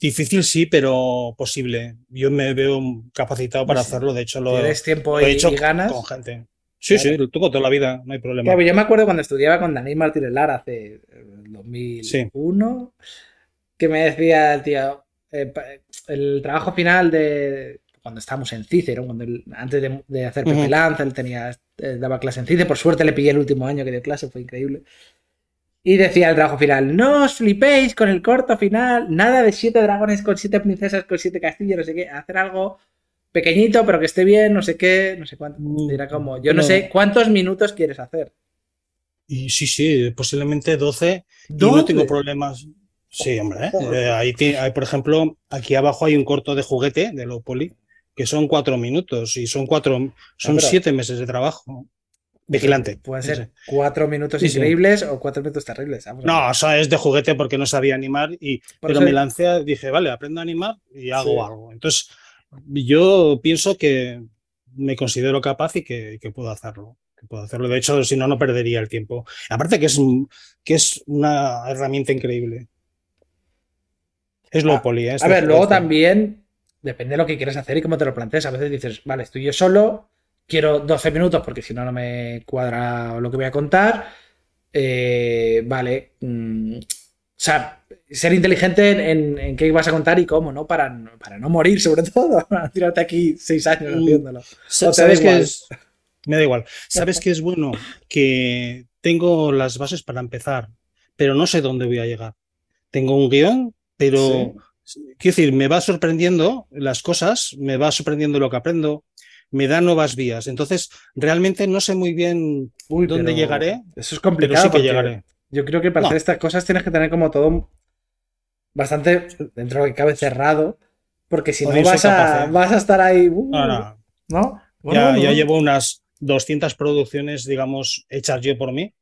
difícil sí, pero posible. Yo me veo capacitado para hacerlo. De hecho, lo, tienes tiempo he hecho ganas, con gente. Sí, sí, lo toco toda la vida, no hay problema. yo me acuerdo cuando estudiaba con Daniel Martínez Lara hace 2001, eh, que me decía el tío, eh, el trabajo final de cuando estábamos en Cícero, cuando antes de, de hacer Pepe él tenía, eh, daba clase en Cícero, por suerte le pillé el último año que dio clase, fue increíble. Y decía el trabajo final, no os flipéis con el corto final, nada de siete dragones con siete princesas, con siete castillos, no sé qué, hacer algo pequeñito, pero que esté bien, no sé qué, no sé cuánto. Dirá mm, como, yo no, sé cuántos minutos quieres hacer. Y sí, sí, posiblemente 12. yo no tengo problemas. Sí, hombre, ¿eh? Eh, ahí hay, por ejemplo, aquí abajo hay un corto de juguete de Lopoli, que son cuatro minutos y son cuatro, ah, son siete meses de trabajo. Vigilante. Pueden ser 4 cuatro minutos increíbles o cuatro minutos terribles. no, es de juguete porque no sabía animar, y, pero me lancé, dije, vale, aprendo a animar y hago algo. Entonces, yo pienso que me considero capaz y que, puedo hacerlo. puedo hacerlo. De hecho, si no, no perdería el tiempo. Aparte que es, que es una herramienta increíble. Es lo ah, poli. ¿eh? a ver, luego también depende de lo que quieras hacer y cómo te lo plantees. A veces dices, vale, estoy yo solo, quiero 12 minutos porque si no, no me cuadra lo que voy a contar. Eh, vale, mm, o sea, ser inteligente en, qué vas a contar y cómo, ¿no? Para, para no morir, sobre todo. *laughs* Para tirarte aquí seis años mm, haciéndolo. ¿Sabes que Me da igual. ¿Sabes que es bueno? Que tengo las bases para empezar, pero no sé dónde voy a llegar. Tengo un guión, pero. Quiero decir, me va sorprendiendo las cosas, me va sorprendiendo lo que aprendo, me da nuevas vías. Entonces, realmente no sé muy bien dónde llegaré. Eso es complicado. sí que llegaré yo creo que para hacer estas cosas tienes que tener como todo bastante, dentro de que cabe, cerrado, porque si no ¿eh? vas a, estar ahí. Uh, no, ya, llevo unas 200 producciones, digamos, hechas yo por mí,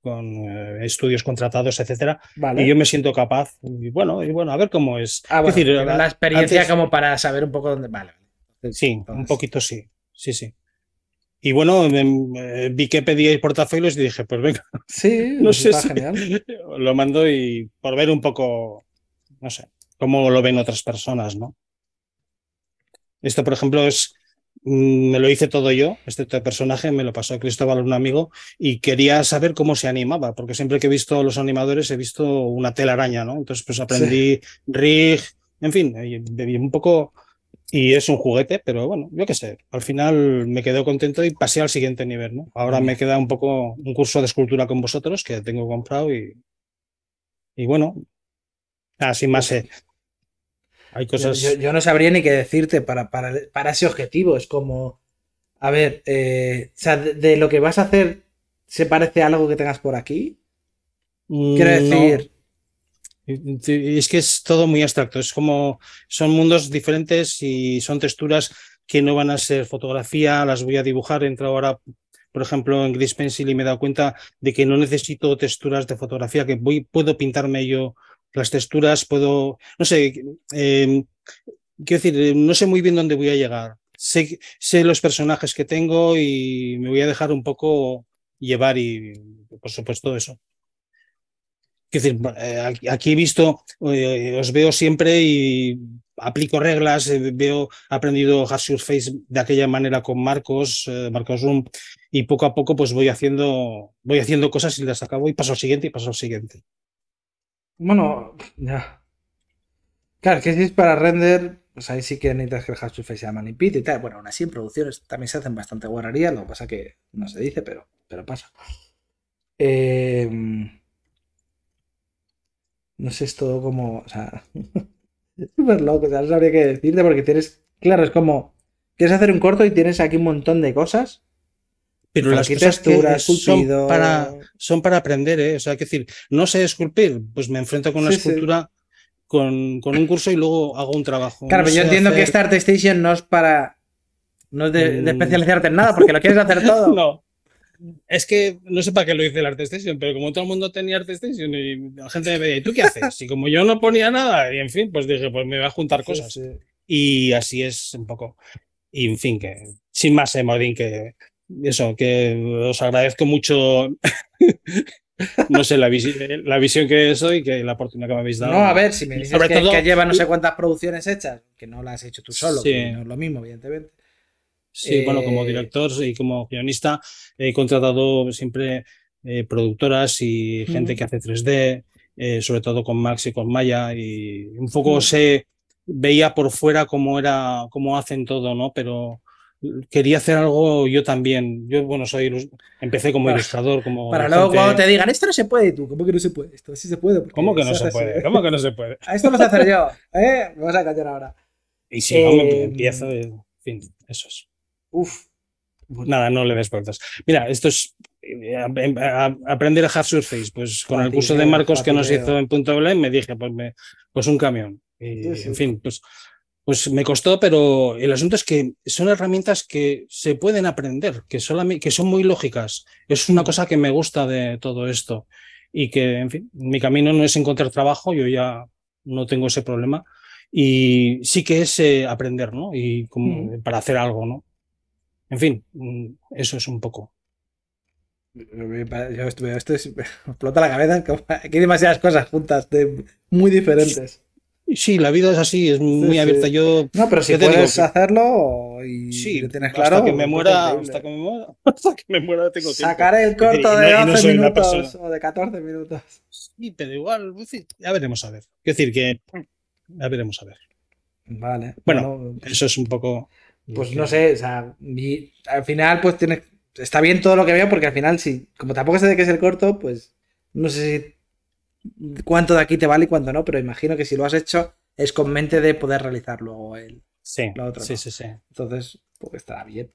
con eh, estudios contratados, etcétera, y yo me siento capaz. Y bueno, y bueno, a ver cómo es. Ah, es decir, la, experiencia como para saber un poco dónde. Vale. Sí, un poquito sí. Sí, sí. Y bueno, vi que pedíais portafolios y dije, pues venga. Sí, *laughs* no pues sé Lo mando y por ver un poco, no sé, cómo lo ven otras personas, ¿no? Esto, por ejemplo, es. Mm, me lo hice todo yo, este personaje me lo pasó Cristóbal, un amigo, y quería saber cómo se animaba, porque siempre que he visto los animadores he visto una telaraña, ¿no? Entonces, pues aprendí rig, en fin, un poco y es un juguete, pero bueno, yo qué sé. Al final me quedo contento y pasé al siguiente nivel, ¿no? Ahora me queda un poco un curso de escultura con vosotros que tengo comprado y, y bueno, así más Hay cosas... Yo, no sabría ni qué decirte para, para, para ese objetivo. Es como, a ver, eh, o sea, de, de, lo que vas a hacer, ¿se parece a algo que tengas por aquí? Quiero mm, decir, es que es todo muy abstracto, es como son mundos diferentes y son texturas que no van a ser fotografía, las voy a dibujar, entro ahora, por ejemplo, en Gris Pencil y me he dado cuenta de que no necesito texturas de fotografía, que voy, puedo pintarme yo las texturas, puedo, no sé, em, quiero decir, em, no sé muy bien dónde voy a llegar, sé, sé los personajes que tengo y me voy a dejar un poco llevar y, por supuesto, eso decir, eh, aquí he visto, eh, os veo siempre y aplico reglas, eh, veo, aprendido Hard Surface de aquella manera con Marcos, Marcos Room, y poco a poco pues voy haciendo, voy haciendo cosas y las acabo y paso al siguiente y paso al siguiente. Bueno, ya. Claro, que si es para render, pues ahí sí que necesitas que el Surface sea manipit y tal. Bueno, aún así en producciones también se hacen bastante guararías lo que pasa que no se dice, pero, pero pasa. Eh, no sé, es todo como. O sea. *laughs* Súper loco, o sea, no sabría qué decirte porque tienes. Claro, es como. Quieres hacer un corto y tienes aquí un montón de cosas. Pero las cosas que son para, son para aprender, ¿eh? O sea, que decir, no sé esculpir, pues me enfrento con una escultura, Con, un curso y luego hago un trabajo. Claro, pero yo entiendo que esta Station no es para. No es de, mm. especializarte en nada, porque lo quieres hacer *laughs* todo. no es que no sé para qué lo hice el Station, pero como todo el mundo tenía Artestation y la gente me pedía, ¿y tú qué haces? Y como yo no ponía nada, y en fin, pues dije, pues me voy a juntar cosas. Y así es un poco. Y en fin, que sin más, eh, Maudín, que eso, que os agradezco mucho. *laughs* no sé, la, la visión que soy y que la oportunidad que me habéis dado. No, a ver, si me dices que, que, lleva no sé cuántas producciones hechas, que no las has hecho tú solo, no es lo mismo, evidentemente. Sí, bueno, como eh, director y como guionista he contratado siempre eh, productoras y gente que hace 3D, eh, sobre todo con Max y con Maya, y un poco se veía por fuera cómo era, cómo hacen todo, ¿no? Pero quería hacer algo yo también. Yo, bueno, soy empecé como ilustrador, como. Para luego cuando te digan, esto no se puede, tú, ¿cómo que no se puede? Esto sí se puede. ¿Cómo que no se puede? ¿Cómo que no se puede? esto lo vas a hacer yo, ¿eh? Me vas a callar ahora. Y si no, empiezo, en fin, eso es. Uf. Pues nada, no le des vueltas. Mira, esto es eh, aprender a hard surface. Pues con el curso de Marcos que nos hizo en punto me dije, pues, me, pues un camión. Y, En fin, pues, pues, me costó, pero el asunto es que son herramientas que se pueden aprender, que, son muy lógicas. Es una cosa que me gusta de todo esto. Y que, en fin, mi camino no es encontrar trabajo, yo ya no tengo ese problema. Y sí que es eh, aprender, ¿no? Y como, mm. para hacer algo, ¿no? En fin, mm, eso es un poco. Yo esto, *laughs* explota la cabeza, que hay demasiadas cosas juntas, de, muy diferentes. Sí, la vida es así, es muy abierta. Yo, no, pero si puedes hacerlo y sí, lo tienes claro. Hasta que me muera, *laughs* hasta que me muera, Sacaré el corto de 12 minutos o de 14 minutos. Sí, pero igual, pues ya veremos a ver. Quiero decir, que ya veremos a ver. Vale. bueno pues eso es un poco. Pues no sé, o sea, al final pues tiene, está bien todo lo que veo porque al final si, como tampoco sé de qué es el corto, pues no sé si cuánto de aquí te vale y cuánto no, pero imagino que si lo has hecho es con mente de poder realizar luego el... Sí, la otra, sí, sí, Entonces, pues estará bien.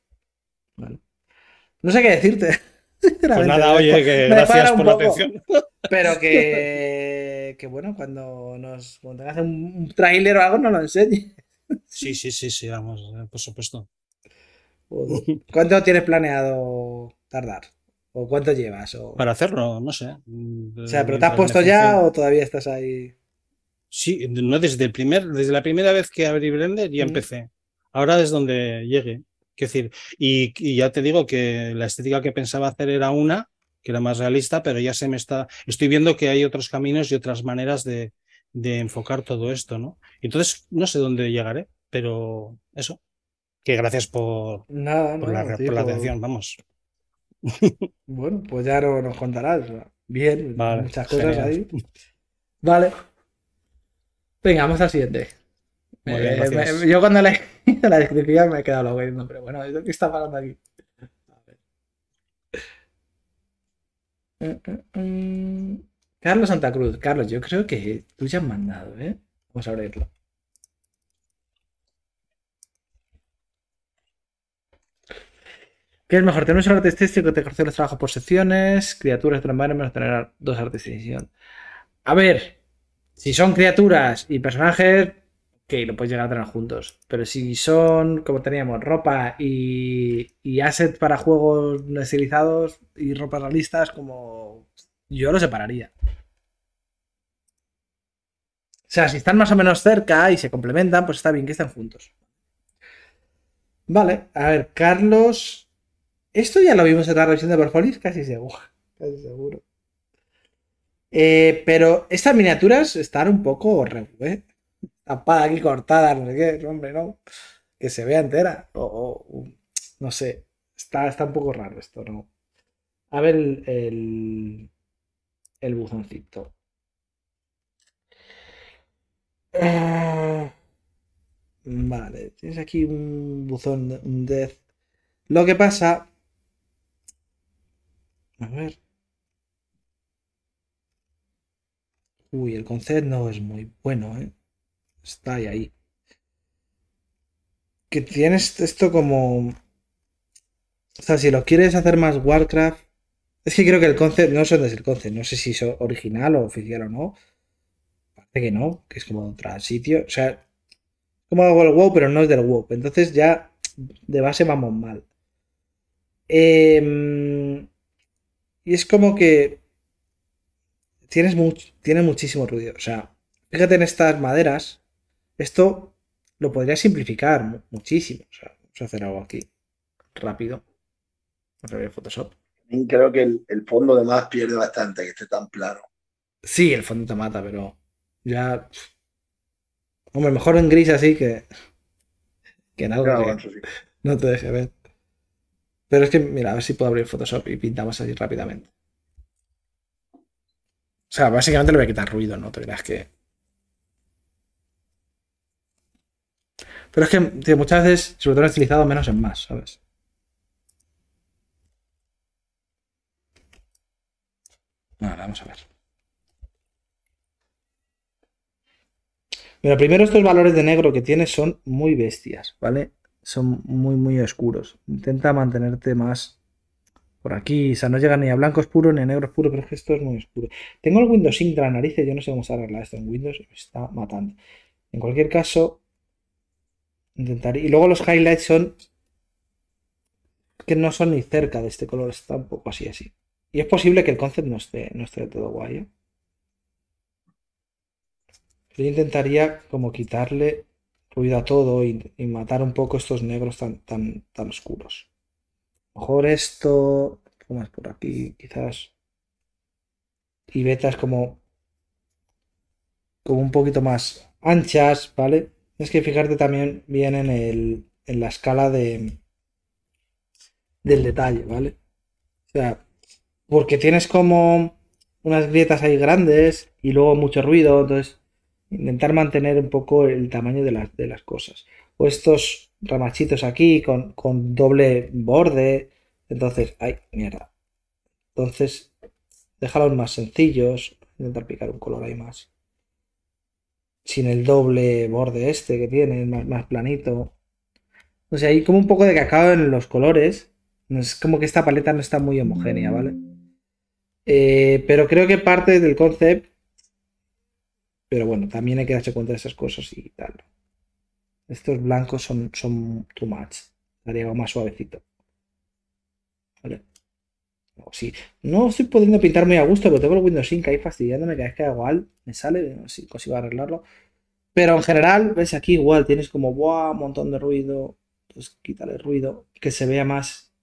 No sé qué decirte. *laughs* Pues nada, oye, gracias por la atención. *laughs* Pero que, *laughs* que bueno, cuando nos cuando tengas un, trailer tráiler o algo, no lo enseñes. Sí, sí, sí, sí, vamos, eh, por supuesto. ¿Cuánto tienes planeado tardar? ¿O cuánto llevas? Para hacerlo, no sé. O sea, ¿pero te has eh, puesto ya o todavía estás ahí? Sí, no, desde el primer, desde la primera vez que abrí Blender ya empecé. Ahora es donde llegué. Quiero decir, y, ya te digo que la estética que pensaba hacer era una, que era más realista, pero ya se me está. Estoy viendo que hay otros caminos y otras maneras de, de enfocar todo esto, ¿no? Entonces, no sé dónde llegaré, pero eso. Que gracias por, la, atención, vamos. *laughs* Bueno, pues ya no, nos contarás. Bien, muchas cosas ahí. Vale. Venga, vamos al siguiente. Eh, yo cuando leí *laughs* la descripción me he quedado loco diciendo, pero bueno, ¿de qué está hablando aquí? A ver. Mm, mm, mm. Carlos Santa Cruz, Carlos, yo creo que tú ya has mandado, ¿eh? Vamos a abrirlo. ¿Qué es mejor? ¿Tener un solo que te los trabajos por secciones? Criaturas de la menos tener dos artes de decisión. A ver, si son criaturas y personajes, que lo puedes llegar a tener juntos. Pero si son, como teníamos, ropa y, y asset para juegos estilizados y ropas realistas, como yo lo separaría. O sea, si están más o menos cerca y se complementan, pues está bien que estén juntos. Vale, a ver, Carlos. Esto ya lo vimos en la revisión de Perfolis? casi seguro. *laughs* seguro. Eh, pero estas miniaturas están un poco ¿eh? tapada aquí cortada, no sé qué, hombre, no. Que se vea entera. no sé. Está, está un poco raro esto, ¿no? A ver, el el buzoncito. Eh, vale, tienes aquí un buzón, un death. Lo que pasa... A ver. Uy, el concepto no es muy bueno, ¿eh? Está ahí, ahí. Que tienes esto como... O sea, si lo quieres hacer más Warcraft, es que creo que el concept, no sé desde el concept, no sé si es original o oficial o no. Parece que no, que es como de otro sitio. O sea, como hago el WoW, pero no es del WoW. Entonces ya de base vamos mal. Em, y es como que tienes tiene muchísimo ruido. O sea, fíjate en estas maderas. Esto lo podría simplificar muchísimo. O sea, vamos a hacer algo aquí rápido. a través de Photoshop creo que el, fondo de más pierde bastante que esté tan claro. Sí, el fondo te mata, pero ya. Hombre, mejor en gris así que. Que algo. No te deje ver. Pero es que, mira, a ver si puedo abrir Photoshop y pintamos así rápidamente. O sea, básicamente le voy a quitar ruido, ¿no? Te que. Pero es que tío, muchas veces, sobre todo estilizado, menos en más, ¿sabes? vamos a ver. Mira, primero estos valores de negro que tienes son muy bestias, ¿vale? Son muy, muy oscuros. Intenta mantenerte más por aquí. O sea, no llega ni a blancos puros ni a negros puros, pero es que esto es muy oscuro. Tengo el Windows Intra de la nariz, yo no sé cómo se arregla esto en Windows, me está matando. En cualquier caso, intentaré. Y luego los highlights son que no son ni cerca de este color, está un poco así, así. Y es posible que el concepto no esté, no esté todo guay. Eh? Yo intentaría como quitarle ruido a todo y, matar un poco estos negros tan, tan, tan oscuros. mejor esto, más por aquí, quizás. Y vetas como, como un poquito más anchas, ¿vale? Es que fijarte también bien en, el, en la escala de, del detalle, ¿vale? O sea, porque tienes como unas grietas ahí grandes y luego mucho ruido, entonces intentar mantener un poco el tamaño de las, cosas. O estos ramachitos aquí con, doble borde, entonces, ay, mierda. Entonces, déjalos más sencillos, intentar picar un color ahí más. Sin el doble borde este que tiene, más, más planito. O sea, hay como un poco de cacao en los colores. Es como que esta paleta no está muy homogénea, ¿vale? Eh, pero creo que parte del concept. Pero bueno, también hay que darse cuenta de esas cosas y tal. Estos blancos son, son too much. Daría algo más suavecito. No, sí. no estoy pudiendo pintar muy a gusto, pero tengo el Windows 5 ahí fastidiándome cada vez que da igual, Me sale, no sé si consigo arreglarlo. Pero en general, ves aquí igual, tienes como Buah, un montón de ruido. Entonces quítale ruido, que se vea más.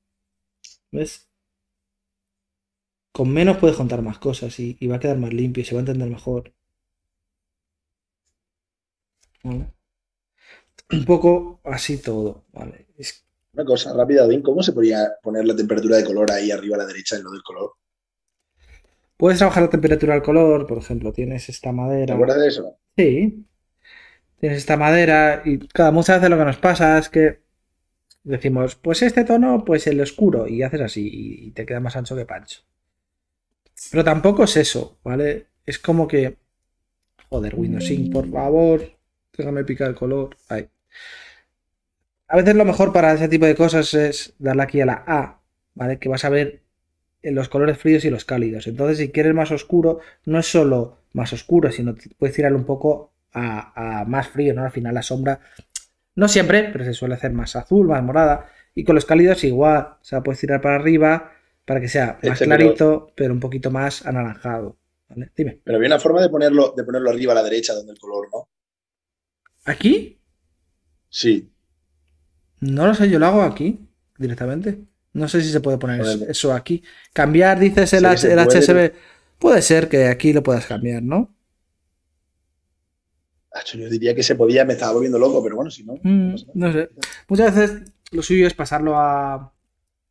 ¿Ves? con menos puedes contar más cosas y, va a quedar más limpio, y se va a entender mejor. Un poco así todo, ¿vale? Una cosa rápida, Odín, ¿cómo se podría poner la temperatura de color ahí arriba a la derecha en lo del color? Puedes trabajar la temperatura del color, por ejemplo, tienes esta madera. ¿Te acuerdas de eso? Sí. Tienes esta madera y cada muchas veces lo que nos pasa es que decimos, pues este tono, pues el oscuro, y haces así y te queda más ancho que pancho. Pero tampoco es eso, ¿vale? Es como que... Joder, Windows 5, por favor, déjame picar el color. A veces lo mejor para ese tipo de cosas es darle aquí a la A, ¿vale? Que vas a ver los colores fríos y los cálidos. Entonces, si quieres más oscuro, no es solo más oscuro, sino puedes tirar un poco a, a, más frío, ¿no? Al final la sombra, no siempre, pero se suele hacer más azul, más morada. Y con los cálidos igual, o sea, puedes tirar para arriba para que sea más clarito, pero... un poquito más anaranjado. ¿vale? Dime. Pero había una forma de ponerlo, de ponerlo arriba a la derecha, donde el color, ¿no? ¿Aquí? Sí. No lo sé, yo lo hago aquí, directamente. No sé si se puede poner eso aquí. Cambiar, dices el, HSB. Puede ser que aquí lo puedas cambiar, ¿no? Yo diría que se podía, me estaba volviendo loco, pero bueno, si no. Mm, no, sé. Muchas veces lo suyo es pasarlo a,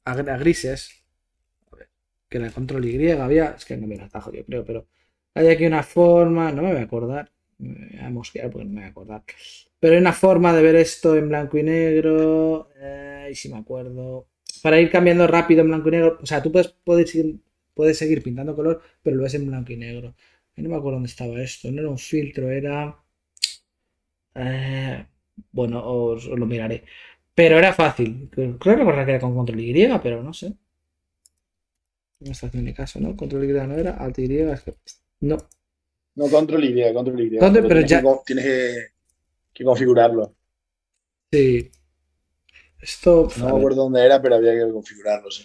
a grises que la control Y había, es que no me la atajo yo creo, pero hay aquí una forma, no me voy a acordar, me voy a mosquear porque no me voy a acordar, pero hay una forma de ver esto en blanco y negro, eh, y si me acuerdo, para ir cambiando rápido en blanco y negro, o sea, tú puedes, puedes, seguir, puedes seguir pintando color, pero lo ves en blanco y negro. No me acuerdo dónde estaba esto, no era un filtro, era... Eh, bueno, os, lo miraré. Pero era fácil. Creo por que era con control Y, pero no sé. No está haciendo ni caso, ¿no? Control Y no era, Alt Y. No. No, Control Y, Control Y. ¿Dónde? pero ya. tienes que, configurarlo. Sí. Esto. No me acuerdo dónde era, pero había que configurarlo, sí.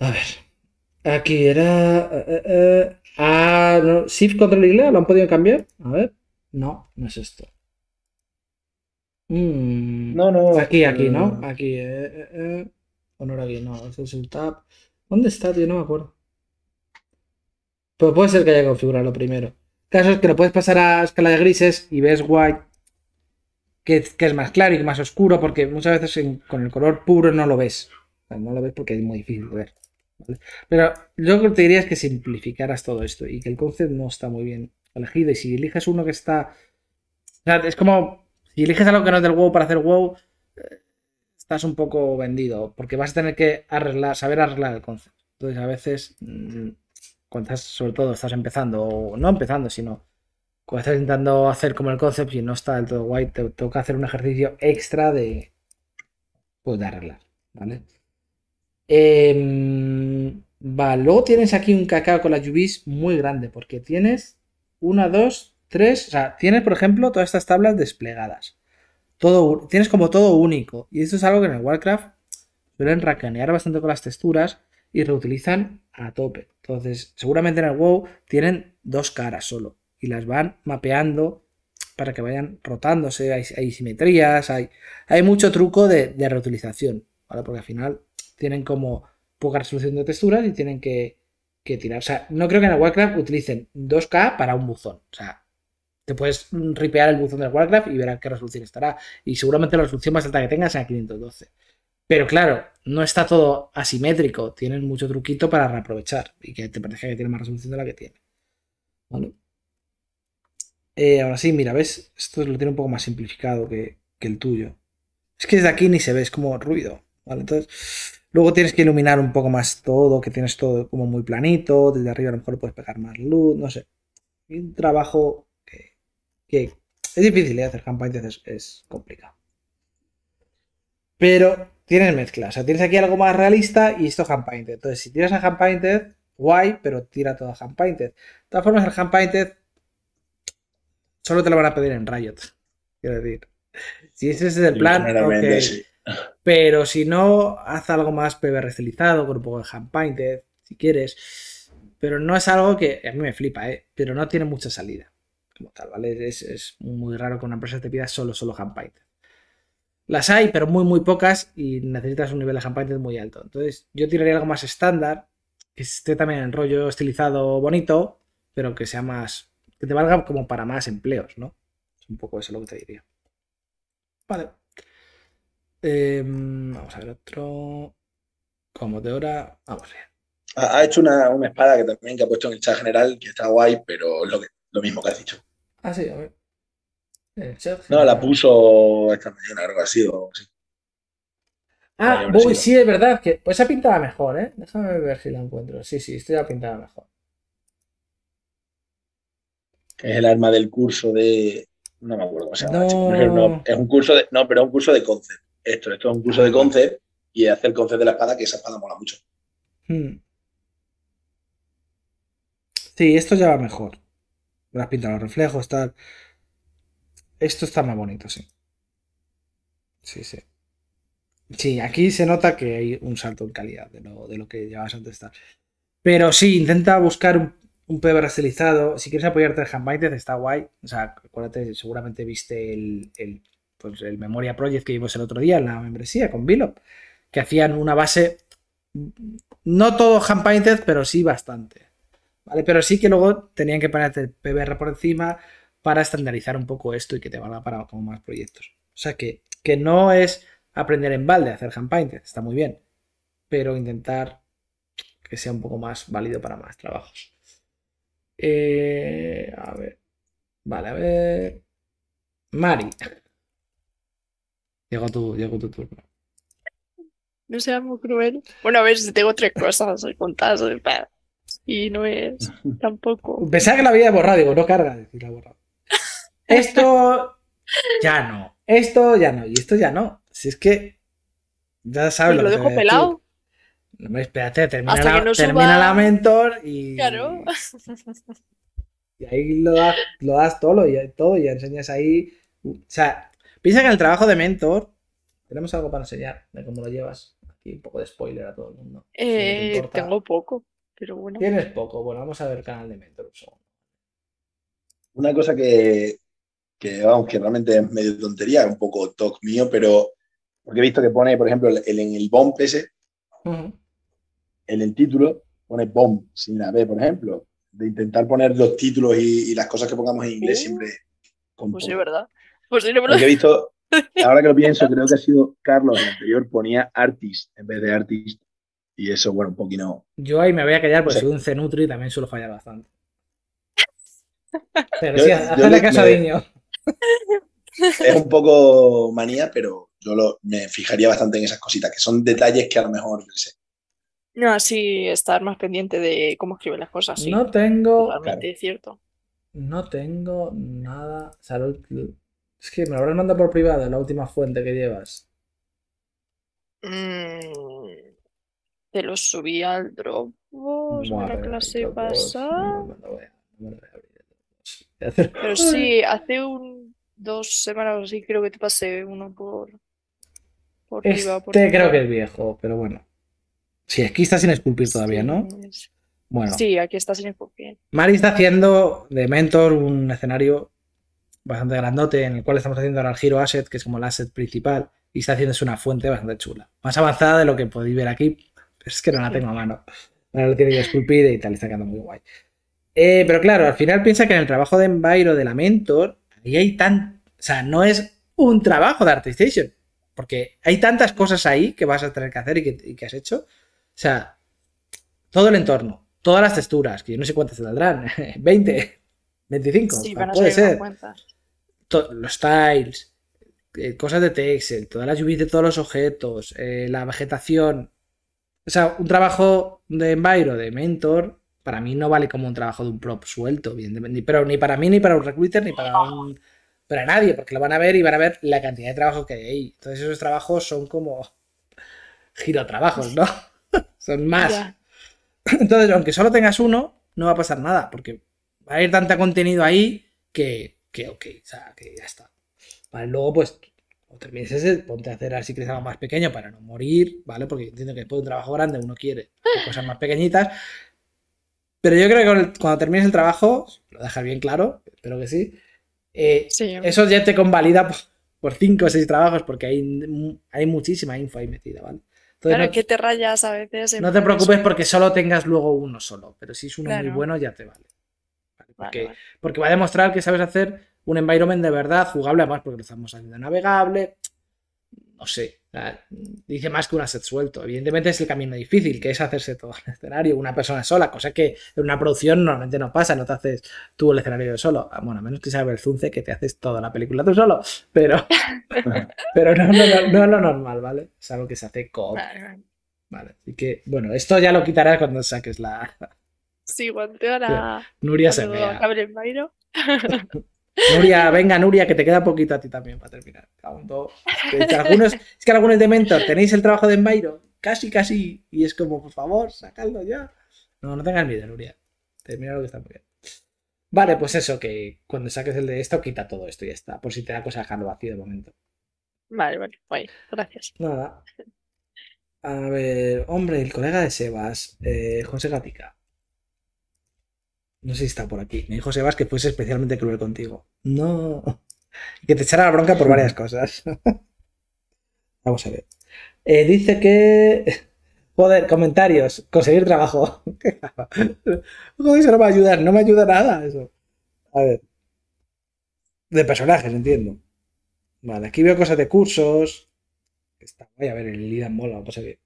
A ver. Aquí era. Eh, eh, eh. ah, no. Shift Control Y, ¿lo han podido cambiar? A ver. No, no es esto. Mm. No, no. Aquí, aquí, ¿no? Aquí. Eh, era aquí, no. Este es el tab. ¿Dónde está, tío? No me acuerdo. Pero puede ser que haya que configurarlo primero. Caso es que lo puedes pasar a escala de grises y ves white que, es más claro y más oscuro porque muchas veces con el color puro no lo ves. no lo ves porque es muy difícil de ver. Pero yo lo que te diría es que simplificaras todo esto y que el concepto no está muy bien elegido. Y si eliges uno que está... O sea, es como... Si eliges algo que no es del WoW para hacer WoW eh, estás un poco vendido, porque vas a tener que arreglar, saber arreglar el concepto. Entonces, a veces, mm, cuando estás, sobre todo estás empezando, o no empezando, sino cuando estás intentando hacer como el concepto y no está del todo guay, te toca hacer un ejercicio extra de, pues, de arreglar, ¿vale? Em, va, luego tienes aquí un cacao con la UVs muy grande, porque tienes una, dos, tres, o sea, tienes, por ejemplo, todas estas tablas desplegadas todo, tienes como todo único. Y esto es algo que en el Warcraft suelen racanear bastante con las texturas y reutilizan a tope. Entonces, seguramente en el WoW tienen dos caras solo y las van mapeando para que vayan rotándose, hay, simetrías, hay, hay mucho truco de, reutilización, Porque al final tienen como poca resolución de texturas y tienen que, que tirar. O sea, no creo que en el Warcraft utilicen 2K para un buzón te puedes ripear el buzón del Warcraft y verás qué resolución estará. Y seguramente la resolución más alta que tengas sea 512. Pero claro, no está todo asimétrico. Tienes mucho truquito para reaprovechar y que te parezca que tiene más resolución de la que tiene. Eh, ahora sí, mira, ¿ves? Esto lo tiene un poco más simplificado que, el tuyo. Es que desde aquí ni se ve, es como ruido. ¿Vale? Entonces, Luego tienes que iluminar un poco más todo, que tienes todo como muy planito, desde arriba a lo mejor puedes pegar más luz, no sé. Un trabajo que es difícil ¿eh? hacer campañas, es, es complicado. Pero tienes mezcla. O sea, tienes aquí algo más realista y esto hand Entonces, si tiras a hand guay, pero tira todo a hand De todas formas, el hand solo te lo van a pedir en Riot. Quiero decir, si ese es el plan, pero si no, haz algo más PBR estilizado, con un poco de hand si quieres. Pero no es algo que a mí me flipa, ¿eh? pero no tiene mucha salida tal, ¿vale? Es, muy raro que una empresa te pida solo, solo Las hay, pero muy, muy pocas y necesitas un nivel de HandPython muy alto. Entonces, yo tiraría algo más estándar, que esté también en rollo estilizado bonito, pero que sea más, que te valga como para más empleos, ¿no? Es un poco eso lo que te diría. Vale. Em, vamos a ver otro. Como de hora. Vamos Ha hecho una, espada que también que ha puesto en el chat general, que está guay, pero lo, lo mismo que has dicho. Ah, sí, a ver. no, la puso esta mañana, algo así ha sido. Ah, voy, sí, es verdad. Que, pues ha pintado mejor, ¿eh? Déjame ver si la encuentro. Sí, sí, estoy ya pintado mejor. es el arma del curso de. No me acuerdo cómo se No. es un curso de. No, pero es un curso de concept. Esto, esto es un curso de concept y hacer el concept de la espada, que esa espada mola mucho. Hmm. Sí, esto ya va mejor las pintas los reflejos, tal. Esto está más bonito, sí. Sí, sí. Sí, aquí se nota que hay un salto en calidad de lo, de lo que llevabas antes. Tal. Pero sí, intenta buscar un, un Si quieres apoyarte en Handpainted, está guay. O sea, acuérdate, seguramente viste el, el, pues, el Memoria Project que vimos el otro día en la membresía con Vilo, que hacían una base, no todo Handpainted, pero sí bastante. Pero sí que luego tenían que ponerte el PBR por encima para estandarizar un poco esto y que te valga para como más proyectos. O sea que, que no es aprender en balde a hacer campaign, está muy bien, pero intentar que sea un poco más válido para más trabajos. Eh, a ver. Vale, a ver. Mari. Llegó tu, turno. No sea muy cruel. Bueno, a ver, si tengo tres cosas eh, contadas. contar eh, y no es tampoco. Pues pensaba que la había borrado, digo, no carga decir la *laughs* Esto ya no. Esto ya no. Y esto ya no. Si es que. Ya sabes lo, lo dejo pelado. No me espérate, termina, la, termina la mentor y. Claro. Y ahí lo das, todo, y, todo y enseñas ahí. O sea, piensa que en el trabajo de mentor tenemos algo para enseñar de cómo lo llevas. Aquí un poco de spoiler a todo el mundo. Eh, tengo poco. Tienes poco. Bueno, vamos a ver el canal de Mentor Una cosa que, vamos, que realmente es medio tontería, un poco talk mío, pero porque he visto que pone, por ejemplo, el, en el bomb ese, en el título, pone bomb sin la B, por ejemplo. De intentar poner los títulos y, las cosas que pongamos en inglés siempre con Pues sí, ¿verdad? Pues sí, no Porque he visto, *laughs* ahora que lo pienso, creo que ha sido Carlos, el anterior, ponía artist en vez de artist. Y eso, bueno, un poquito. Yo ahí me voy a callar porque soy un Cenutri y también suelo fallar bastante. *laughs* Pero sí, hazle caso *laughs* Es un poco manía, pero yo me fijaría bastante en esas cositas, que son detalles que a lo mejor. No, así estar más pendiente de cómo escribe las cosas. No tengo. cierto. No tengo nada. O Es que me lo habrán mandado por privado, la última fuente que llevas. Mm, te lo subí al Dropbox para la clase pasada. Pero sí, *laughs* hace un, dos semanas o así creo que te pasé uno por. por este creo que es viejo, pero bueno. Sí, aquí está sin esculpir todavía, ¿no? Bueno. Sí, aquí está sin esculpir. Mari está haciendo de mentor un escenario bastante grandote en el cual estamos haciendo ahora el Hero Asset, que es como el asset principal, y está haciendo una fuente bastante chula. Más avanzada de lo que podéis ver aquí, es que no la tengo a mano. Ahora lo tiene que esculpir y tal, está quedando muy guay. Eh, pero claro, al final piensa que en el trabajo de Enviro de la Mentor, ahí hay tan. O sea, no es un trabajo de Artistation, porque hay tantas cosas ahí que vas a tener que hacer y que, has hecho. O sea, todo el entorno, todas las texturas, que yo no sé cuántas saldrán, 20, *laughs* 25, sí, ah, puede ser. Los styles, eh, cosas de texel, todas las lluvias de todos los objetos, eh, la vegetación, o sea, un trabajo de enviro, de mentor, para mí no vale como un trabajo de un prop suelto, Pero ni para mí, ni para un recruiter, ni para un. Para nadie, porque lo van a ver y van a ver la cantidad de trabajo que hay ahí. Entonces, esos trabajos son como. giro trabajos, ¿no? *laughs* son más. Entonces, aunque solo tengas uno, no va a pasar nada, porque va a haber tanto contenido ahí que, que ok, o sea, que ya está. Vale, luego, pues, o termines ese, ponte a hacer así que algo más pequeño para no morir, ¿vale? Porque yo entiendo que después de un trabajo grande uno quiere cosas más pequeñitas. Pero yo creo que cuando termines el trabajo, lo dejas bien claro, espero que sí, eh, eso ya te convalida por, cinco o seis trabajos porque hay, hay muchísima info ahí metida, ¿vale? claro, no, que te rayas a veces. No te preocupes porque solo tengas luego uno solo, pero si es uno muy bueno ya te vale. Porque, vale. porque va a demostrar que sabes hacer un environment de verdad jugable, además porque lo estamos haciendo navegable. No sé, dice más que un asset suelto. Evidentemente es el camino difícil, que es hacerse todo el escenario, una persona sola, cosa que en una producción normalmente no pasa, no te haces tú el escenario solo. Ah, bueno, a menos que sea zunce que te haces toda la película tú solo, pero, *laughs* pero no, no, no, es lo normal, ¿vale? Es algo que se hace con... Vale, así que, bueno, esto ya lo quitarás cuando saques la... Sí, guanteo la... *laughs* Nuria se *laughs* Nuria, venga, Nuria, que te queda poquito a ti también para terminar. es que algunos de Mentor tenéis el trabajo de Envairo, casi, casi, y es como, por favor, sacadlo ya. No, no tengas miedo, Nuria. Termina lo que está muy bien. Vale, pues eso, que cuando saques el de esto, quita todo esto y ya está. Por si te da cosa dejarlo vacío de momento. Vale, vale, bueno. gracias. Nada. A ver, hombre, el colega de Sebas, eh, José Gatica. No sé si está por aquí. Me dijo Sebas que fuese especialmente cruel contigo. No. Que te echara la bronca por varias cosas. *laughs* Vamos a ver. Eh, dice que. Joder, comentarios. Conseguir trabajo. *laughs* Joder, eso no me ayudar No me ayuda nada eso. A ver. De personajes, entiendo. Vale, aquí veo cosas de cursos. Está a ver, el Lidan mola, a que.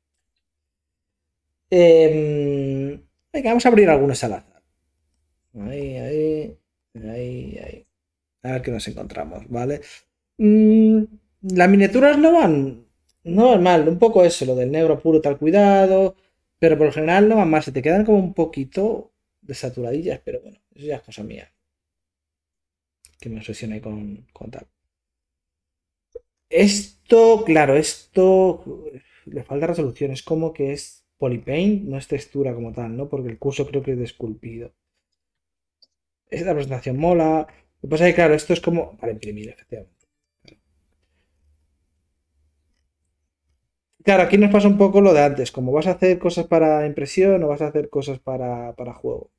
Eh, em, venga, vamos a abrir algunos salazas. Ahí, ahí, ahí, ahí. A ver qué nos encontramos, ¿vale? Mm, las miniaturas no van, no mal, un poco eso, lo del negro puro tal cuidado, pero por lo general no van mal, se te quedan como un poquito desaturadillas, pero bueno, eso ya es cosa mía. Que me obsesioné con, con tal. Esto, claro, esto le falta resolución, es como que es polypaint, no es textura como tal, ¿no? Porque el curso creo que es de esculpido esta presentación mola. pues ahí claro, esto es como para imprimir, efectivamente. Claro, aquí nos pasa un poco lo de antes, como vas a hacer cosas para impresión o vas a hacer cosas para, juego.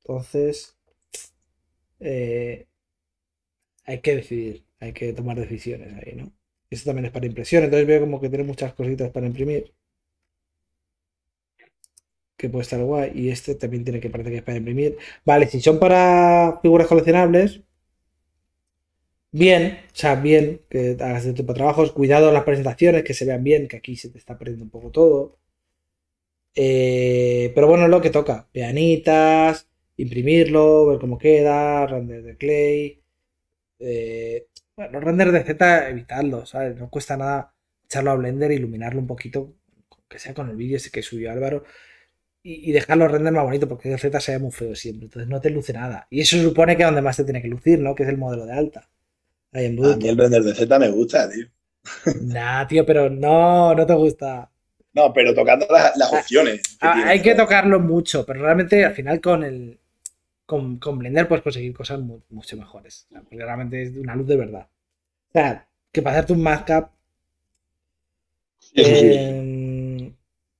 Entonces, eh, hay que decidir, hay que tomar decisiones ahí, ¿no? Esto también es para impresión, entonces veo como que tiene muchas cositas para imprimir que puede estar guay. Y este también tiene que parece que es para imprimir. Vale, si son para figuras coleccionables, bien, o sea, bien, que hagas este tipo de trabajos. Cuidado en las presentaciones, que se vean bien, que aquí se te está perdiendo un poco todo. Eh, pero bueno, lo que toca. Pianitas, imprimirlo, ver cómo queda, render de clay. Eh, bueno, render de Z, evitarlo, ¿sabes? No cuesta nada echarlo a Blender, iluminarlo un poquito, que sea con el vídeo ese que subió Álvaro y, y, dejarlo render más bonito, porque el Z se ve muy feo siempre, entonces no te luce nada. Y eso supone que es donde más te tiene que lucir, ¿no? Que es el modelo de alta. Ahí en a mí el render de Z me gusta, tío. *laughs* Nah, tío, pero no, no te gusta. No, pero tocando las, ah, opciones. Ah, hay que tocarlo mucho, pero realmente al final con el con, con Blender puedes conseguir cosas mucho mejores. porque realmente es una luz de verdad. O sea, que para hacerte un cap Sí, sí em,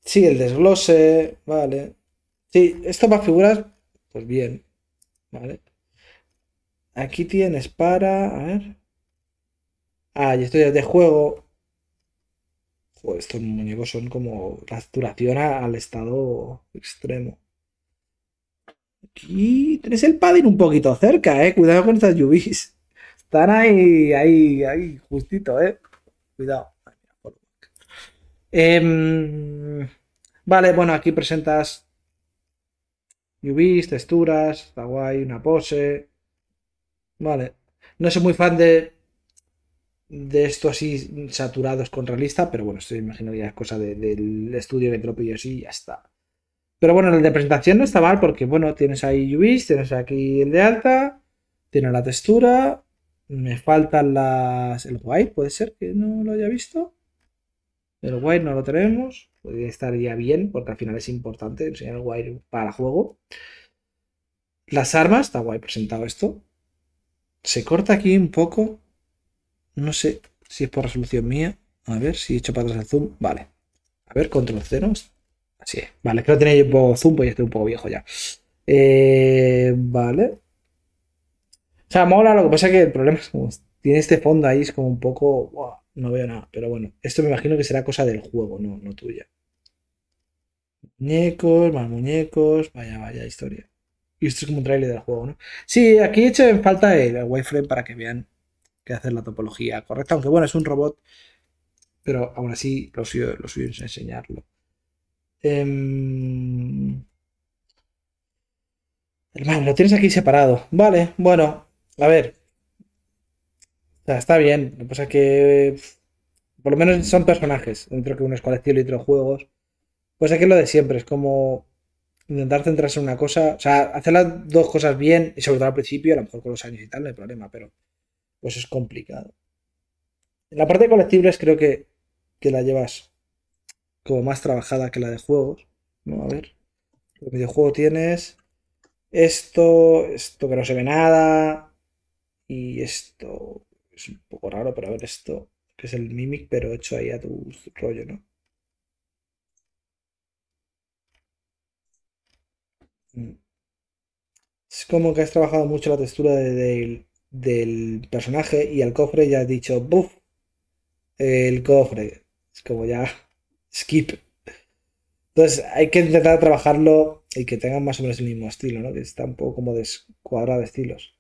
Sí, el desglose, vale. Sí, esto va a figurar pues bien, vale. Aquí tienes para, a ver. Ah, y esto ya es de juego. estos muñecos son como la saturación al estado extremo. Aquí Tienes el padding un poquito cerca, eh. Cuidado con estas lluvias. Están ahí, ahí, ahí, justito, eh. Cuidado. Em, vale, bueno, aquí presentas UVs, texturas, está guay, una pose. Vale. No soy muy fan de, de esto así saturados con realista, pero bueno, esto imaginaría que es cosa del estudio de entropía así y ya está. Pero bueno, el de presentación no está mal porque, bueno, tienes ahí UVs, tienes aquí el de alta, tiene la textura, me faltan las... el white, puede ser que no lo haya visto. El wire no lo tenemos, podría estar ya bien, porque al final es importante enseñar el wire para juego. Las armas, está guay presentado esto. Se corta aquí un poco. No sé si es por resolución mía. A ver si he hecho para atrás el zoom. Vale. A ver, control cero. Así es. Vale, creo que tenía un poco zoom, pues ya estoy un poco viejo ya. Eh, vale. O sea, mola, lo que pasa es que el problema es como tiene este fondo ahí, es como un poco. No veo nada, pero bueno. Esto me imagino que será cosa del juego, no, no tuya. Muñecos, más muñecos, vaya, vaya historia. Y esto es como un trailer del juego, ¿no? Sí, aquí he hecho falta el wireframe para que vean que hacer la topología correcta. Aunque bueno, es un robot, pero aún así lo suyo, enseñarlo. Em, hermano, lo tienes aquí separado. Vale, bueno, a ver. O sea, está bien. Lo que pasa es que. Por lo menos son personajes. Dentro que uno es y otro juegos. Pues aquí es lo de siempre. Es como intentar centrarse en una cosa. O sea, hacer las dos cosas bien. Y sobre todo al principio, a lo mejor con los años y tal, no hay problema. Pero. Pues es complicado. En la parte de colectibles creo que, la llevas como más trabajada que la de juegos. ¿no? A ver. El videojuego tienes. Esto. Esto que no se ve nada. Y esto es un poco raro, para ver, esto que es el Mimic, pero hecho ahí a tu rollo, ¿no? Mm. Es como que has trabajado mucho la textura del personaje y al cofre ya has dicho, ¡buf! El cofre. Es como ya, *laughs* skip. Entonces hay que intentar trabajarlo y que tengan más o menos el mismo estilo, ¿no? Que está un poco como descuadrado de estilos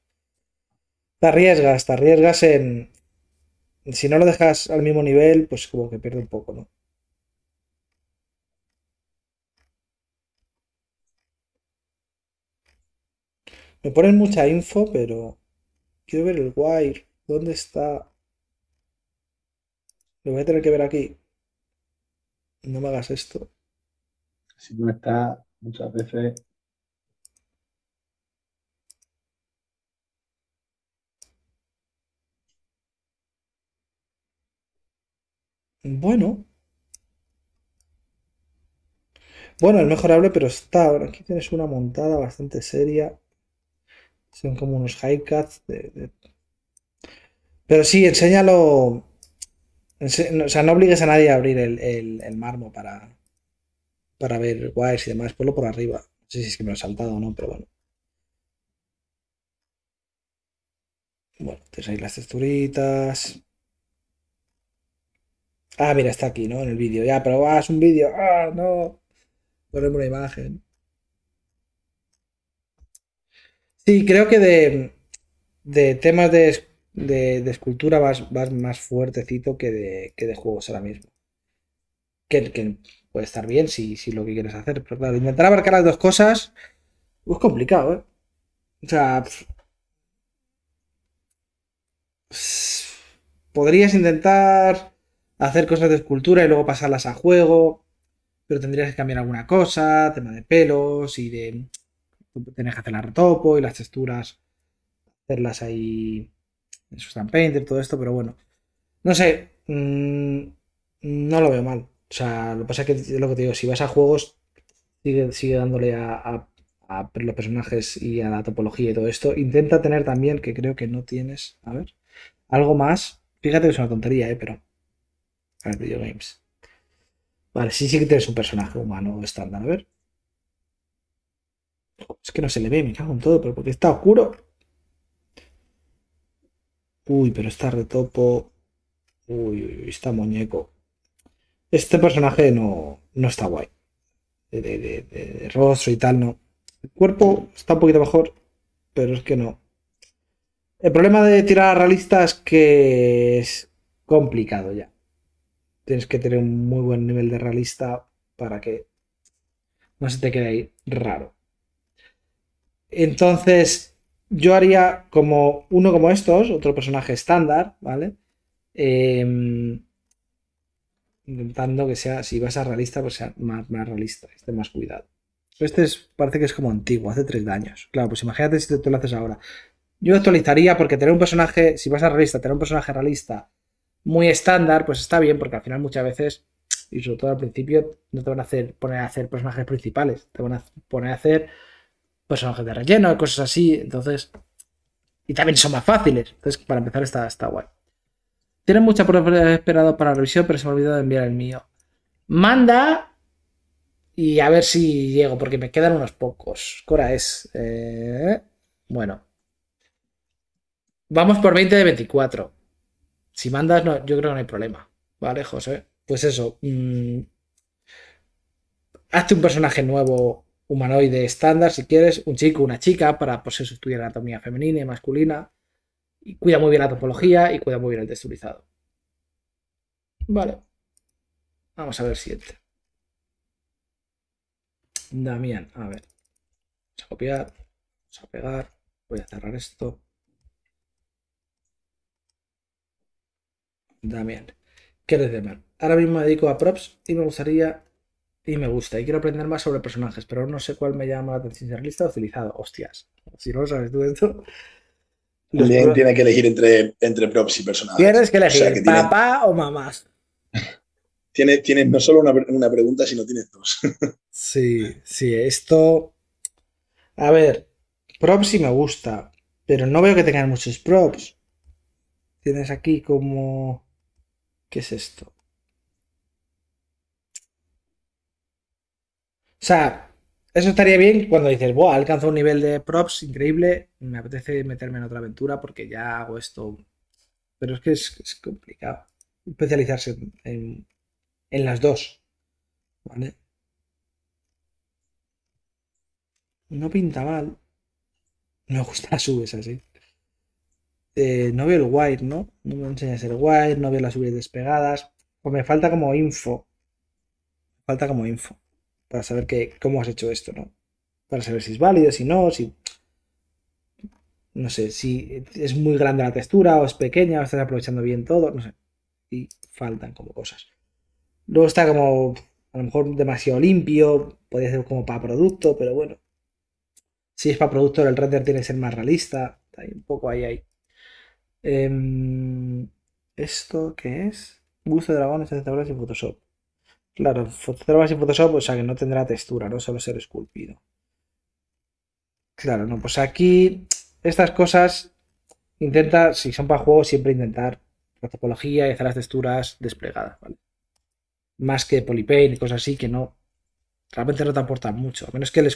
te arriesgas, te arriesgas en... Si no lo dejas al mismo nivel, pues como que pierde un poco, ¿no? Me ponen mucha info, pero quiero ver el wire. ¿Dónde está? Lo voy a tener que ver aquí. No me hagas esto. Si no está, muchas veces Bueno. Bueno, es mejorable, pero está. ahora aquí tienes una montada bastante seria. Son como unos high cuts. Pero sí, enséñalo. O sea, no obligues a nadie a abrir el, el, marmo para, para ver guays y demás. Ponlo por arriba. No sé si es que me lo he saltado o no, pero bueno. Bueno, tienes ahí las texturitas. Ah, mira, está aquí, ¿no? En el vídeo. Ya, pero ah, es un vídeo. Ah, no. Ponemos una imagen. Sí, creo que de, de temas de, de, escultura vas, más fuertecito que de, que de juegos ahora mismo. Que, puede estar bien si, lo que quieres hacer. Pero claro, intentar abarcar las dos cosas es complicado, ¿eh? O sea... podrías intentar hacer cosas de escultura y luego pasarlas a juego, pero tendrías que cambiar alguna cosa, tema de pelos y de... Tienes que hacer la retopo y las texturas, hacerlas ahí en Sustan Painter, todo esto, pero bueno. No sé, mm, no lo veo mal. O sea, lo que pasa es que lo que te digo, si vas a juegos, sigue, sigue dándole a, los personajes y a la topología y todo esto. Intenta tener también, que creo que no tienes, a ver, algo más. Fíjate que es una tontería, ¿eh? pero Vale, sí, sí que tienes un personaje humano estándar, a ver. Es que no se le ve, me cago en todo, pero porque está oscuro. Uy, pero está retopo. Uy, uy, está muñeco. Este personaje no, no está guay. De, rostro y tal, no. El cuerpo está un poquito mejor, pero es que no. El problema de tirar a es que es complicado ya tienes que tener un muy buen nivel de realista para que no se te quede ahí raro. Entonces, yo haría como uno como estos, otro personaje estándar, ¿vale? Em, intentando que sea, si vas a realista, pues sea más, más realista, esté más cuidado. Este parece que es como antiguo, hace tres años. Claro, pues imagínate si tú lo haces ahora. Yo actualizaría porque tener un personaje, si vas a realista, tener un personaje realista muy estándar, pues está bien, porque al final muchas veces, y sobre todo al principio, no te van a hacer poner a hacer personajes principales, te van a poner a hacer personajes de relleno, cosas así, entonces... Y también son más fáciles, entonces para empezar está, está guay. Tienen mucha prueba esperado para la revisión, pero se me ha olvidado enviar el mío. Manda y a ver si llego, porque me quedan unos pocos. Cora es. Eh, bueno. Vamos por 20 de 24. Si mandas, no, yo creo que no hay problema. ¿Vale, José? Pues eso. Mm, hazte un personaje nuevo humanoide estándar, si quieres, un chico, una chica, para pues, eso, estudiar anatomía femenina y masculina. Y cuida muy bien la topología y cuida muy bien el texturizado. Vale. Vamos a ver siguiente. Damián, a ver. Vamos a copiar. Vamos a pegar. Voy a cerrar esto. También. ¿Qué les mal? Ahora mismo me dedico a props y me gustaría y me gusta. Y quiero aprender más sobre personajes, pero no sé cuál me llama la atención. Realista o utilizado. Hostias. Si no sabes tú esto. Tienes tiene que elegir entre, entre props y personajes. Tienes que elegir papá o mamás. *laughs* Tienes, no solo una, una, pregunta, sino tienes dos. *laughs* sí, sí, esto. A ver, props y me gusta, pero no veo que tengan muchos props. Tienes aquí como ¿Qué es esto? O sea, eso estaría bien cuando dices, wow, alcanzo un nivel de props increíble, me apetece meterme en otra aventura porque ya hago esto. Pero es que es, complicado especializarse en, las dos. ¿Vale? No pinta mal. Me gusta las subes así. Este, no veo el wire, ¿no? No me enseñas el wire, no veo las UVs despegadas. o me falta como info. falta como info. Para saber que, cómo has hecho esto, ¿no? Para saber si es válido, si no, si. No sé, si es muy grande la textura o es pequeña o estás aprovechando bien todo, no sé. Y faltan como cosas. Luego está como, a lo mejor demasiado limpio, podría ser como para producto, pero bueno. Si es para producto, el render tiene que ser más realista. un poco ahí, hay Em, ¿Esto qué es? Gusto de dragones, tablas y Photoshop. Claro, Photoshop y Photoshop, o sea que no tendrá textura, no solo ser esculpido. Claro, no, pues aquí estas cosas intenta, si son para juegos, siempre intentar la topología y hacer las texturas desplegadas, Más que polypaint y cosas así que no, realmente no te aportan mucho. A menos que el...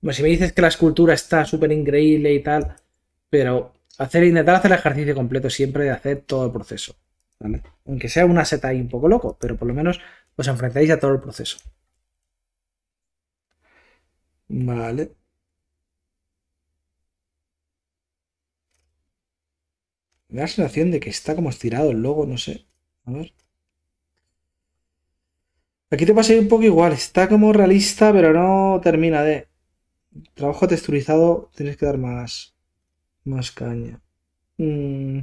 Bueno, si me dices que la escultura está súper increíble y tal, pero Hacer, intentar hacer el ejercicio completo siempre de hacer todo el proceso. Aunque sea una seta ahí un poco loco, pero por lo menos os enfrentáis a todo el proceso. Vale. Me da la sensación de que está como estirado el logo, no sé. A ver. Aquí te pasa un poco igual. Está como realista, pero no termina de. Trabajo texturizado, tienes que dar más. Más caña. Mm,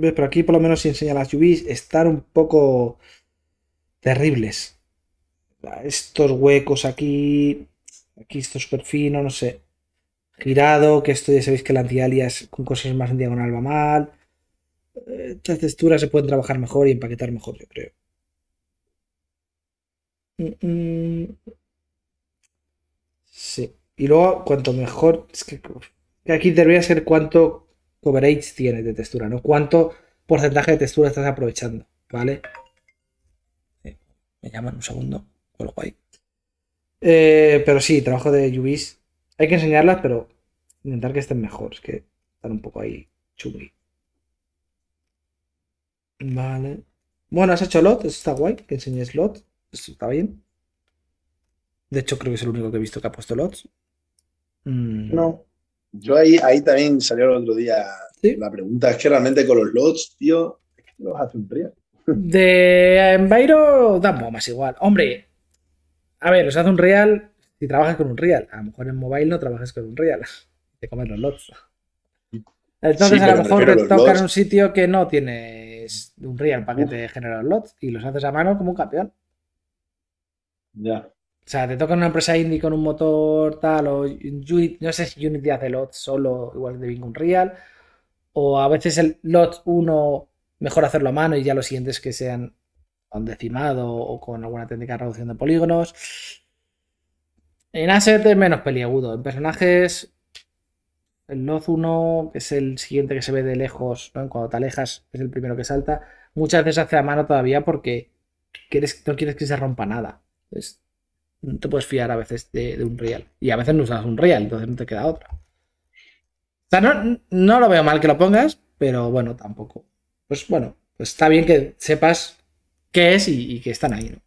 pero aquí por lo menos si enseña las UVs estar un poco terribles. Ah, estos huecos aquí, aquí esto súper fino, no sé. Girado, que esto ya sabéis que la antialias con cosas más en diagonal va mal. Eh, estas texturas se pueden trabajar mejor y empaquetar mejor, yo creo. Mm, mm. Sí. Y luego, cuanto mejor. Es que aquí debería ser cuánto coverage tienes de textura, ¿no? Cuánto porcentaje de textura estás aprovechando, ¿vale? me llaman un segundo, eh, pero sí, trabajo de UVs. Hay que enseñarlas, pero intentar que estén mejor. Es que están un poco ahí chungi. Vale. Bueno, has hecho lot, está guay, que enseñes lot. está bien. De hecho, creo que es el único que he visto que ha puesto lots. Mm. No. Yo ahí, también salió el otro día la pregunta. Es que realmente con los lots, tío, es que los hace un real. *laughs* De Envairo da más igual. Hombre, a ver, os hace un real si trabajas con un real. A lo mejor en mobile no trabajas con un real. *laughs* Te comes los lots. Entonces a lo mejor te tocas un sitio que no tienes un real paquete que te los lots y los haces a mano como un campeón. Ya. O sea, te toca una empresa indie con un motor tal, o no sé si Unity hace LOT solo, igual de Bing Real, o a veces el LOT 1 mejor hacerlo a mano y ya los siguientes que sean con decimado o con alguna técnica de reducción de polígonos. En asset es menos peliagudo, en personajes el LOT 1 es el siguiente que se ve de lejos, cuando te alejas es el primero que salta, muchas veces hace a mano todavía porque quieres, no quieres que se rompa nada. Entonces, no te puedes fiar a veces de, un real. Y a veces no usas un real, entonces no te queda otra. O sea, no, lo veo mal que lo pongas, pero bueno, tampoco. Pues bueno, pues está bien que sepas qué es y, que están ahí, ¿no?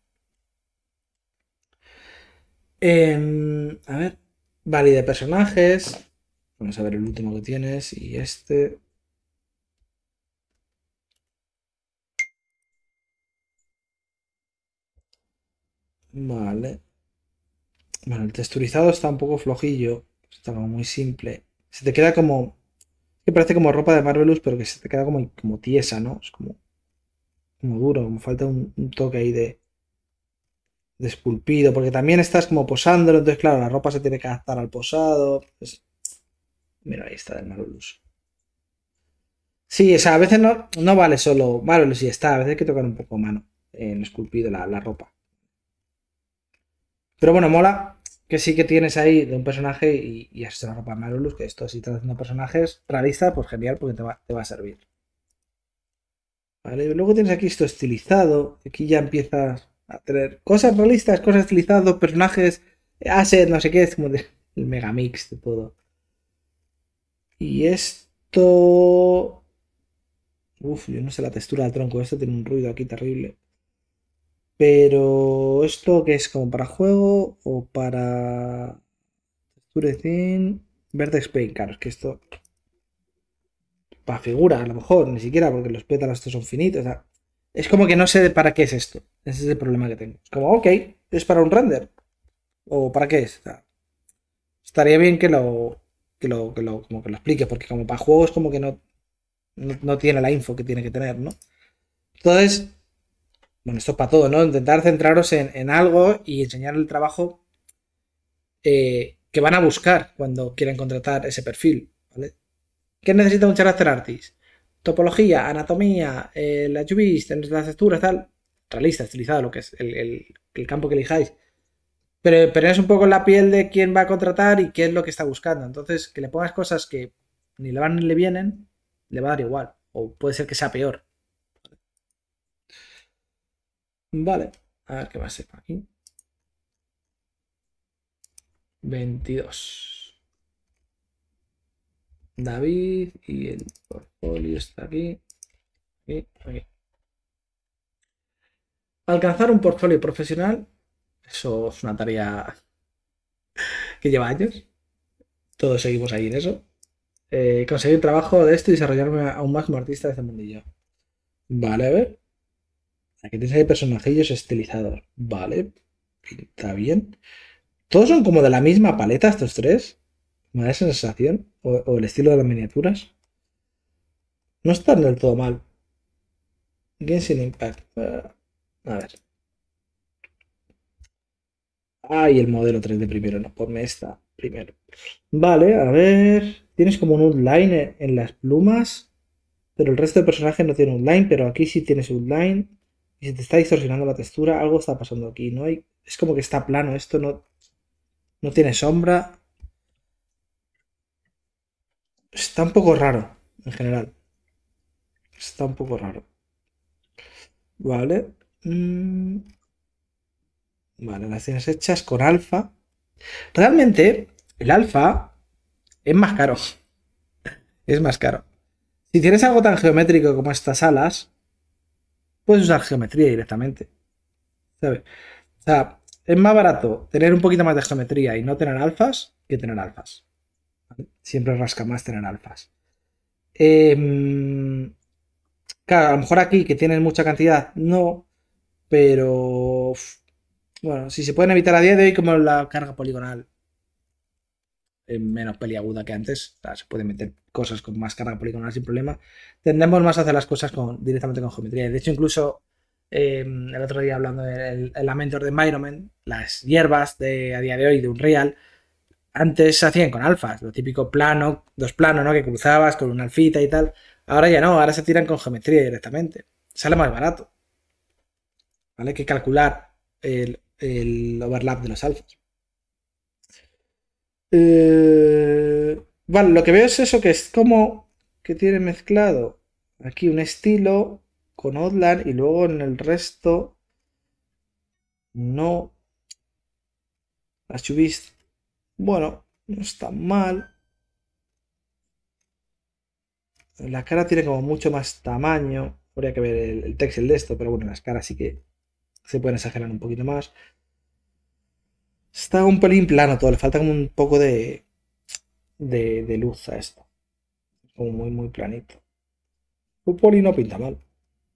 Em, a ver, Vale, personajes. Vamos a ver el último que tienes y este. Vale. Bueno, el texturizado está un poco flojillo, está como muy simple. Se te queda como... que parece como ropa de Marvelous, pero que se te queda como, como tiesa, ¿no? Es como, como duro, como falta un, toque ahí de, de esculpido, porque también estás como posándolo, entonces claro, la ropa se tiene que adaptar al posado. Pues... Mira, ahí está de Marvelous. Sí, o sea, a veces no, no vale solo Marvelous y está, a veces hay que tocar un poco mano en esculpido la, la ropa. Pero bueno, mola, que sí que tienes ahí de un personaje y, y eso se ropa de Marulus, que esto si estás haciendo personajes realistas, pues genial, porque te va, a servir. Vale, luego tienes aquí esto estilizado, aquí ya empiezas a tener cosas realistas, cosas estilizadas, personajes, asset, no sé qué, es como *laughs* el megamix de todo. Y esto... Uf, yo no sé la textura del tronco, esto tiene un ruido aquí terrible. Pero esto que es como para juego o para texture thin, vertex paint, claro, que esto para figura, a lo mejor, ni siquiera porque los pétalos estos son finitos, o sea, es como que no sé para qué es esto. Ese es el problema que tengo. Es como, ok, es para un render. ¿O para qué es? O estaría bien que lo, que lo, que lo, como que lo explique, porque como para juego es como que no, no, tiene la info que tiene que tener, ¿no? Entonces, bueno, esto es para todo, ¿no? Intentar centraros en, algo y enseñar el trabajo eh, que van a buscar cuando quieren contratar ese perfil, ¿vale? ¿Qué necesita un character artist? Topología, anatomía, eh, la UV, la la tal. Realista, estilizado, lo que es el, campo que elijáis. Pero, pero es un poco la piel de quién va a contratar y qué es lo que está buscando. Entonces, que le pongas cosas que ni le van ni le vienen, le va a dar igual. O puede ser que sea peor. Vale, a ver qué va a ser aquí. 22. David y el portfolio está aquí. Alcanzar un portfolio profesional, eso es una tarea que lleva años. Todos seguimos ahí en eso. Eh, conseguir trabajo de esto y desarrollarme aún más como artista de este mundillo. Vale, a ver. Aquí tienes ahí personajillos estilizados. Vale, está bien. Todos son como de la misma paleta estos tres. Me da esa sensación. O, el estilo de las miniaturas. No están del todo mal. Bien sin impact. Eh, a ver. Ah, el modelo 3D primero. No, ponme esta primero. Vale, a ver. Tienes como un outline en las plumas. Pero el resto de personajes no tiene un line, Pero aquí sí tienes un line y te está distorsionando la textura, algo está pasando aquí, ¿no? hay... es como que está plano, esto no, no tiene sombra. Está un poco raro, en general. Está un poco raro. Vale. Mm. Vale, las tienes hechas con alfa. Realmente, el alfa es más caro. *laughs* Es más caro. Si tienes algo tan geométrico como estas alas, Puedes usar geometría directamente. O sea, es más barato tener un poquito más de geometría y no tener alfas que tener alfas. Siempre rasca más tener alfas. Em, claro, a lo mejor aquí que tienen mucha cantidad, no, pero bueno, si se pueden evitar a día de hoy como la carga poligonal, menos peliaguda que antes. se pueden meter cosas con más carga poligonal sin problema. Tendemos más a hacer las cosas directamente con geometría. De hecho, incluso em, el otro día hablando del lamento de Environment, las hierbas de, a día de hoy de Unreal, antes se hacían con alfas, lo típico plano, dos planos, ¿no? Que cruzabas con una alfita y tal. Ahora ya no, ahora se tiran con geometría directamente. Sale más barato. ¿Vale? que calcular el overlap de los alfas. Eh, bueno, lo que veo es eso, que es como que tiene mezclado aquí un estilo con Outland y luego en el resto no. visto, bueno, no está mal. La cara tiene como mucho más tamaño. Habría que ver el, el de esto, pero bueno, las caras sí que se pueden exagerar un poquito más. Está un pelín plano todo, le falta como un poco de, de, luz a esto. Como muy, muy planito. poli no pinta mal,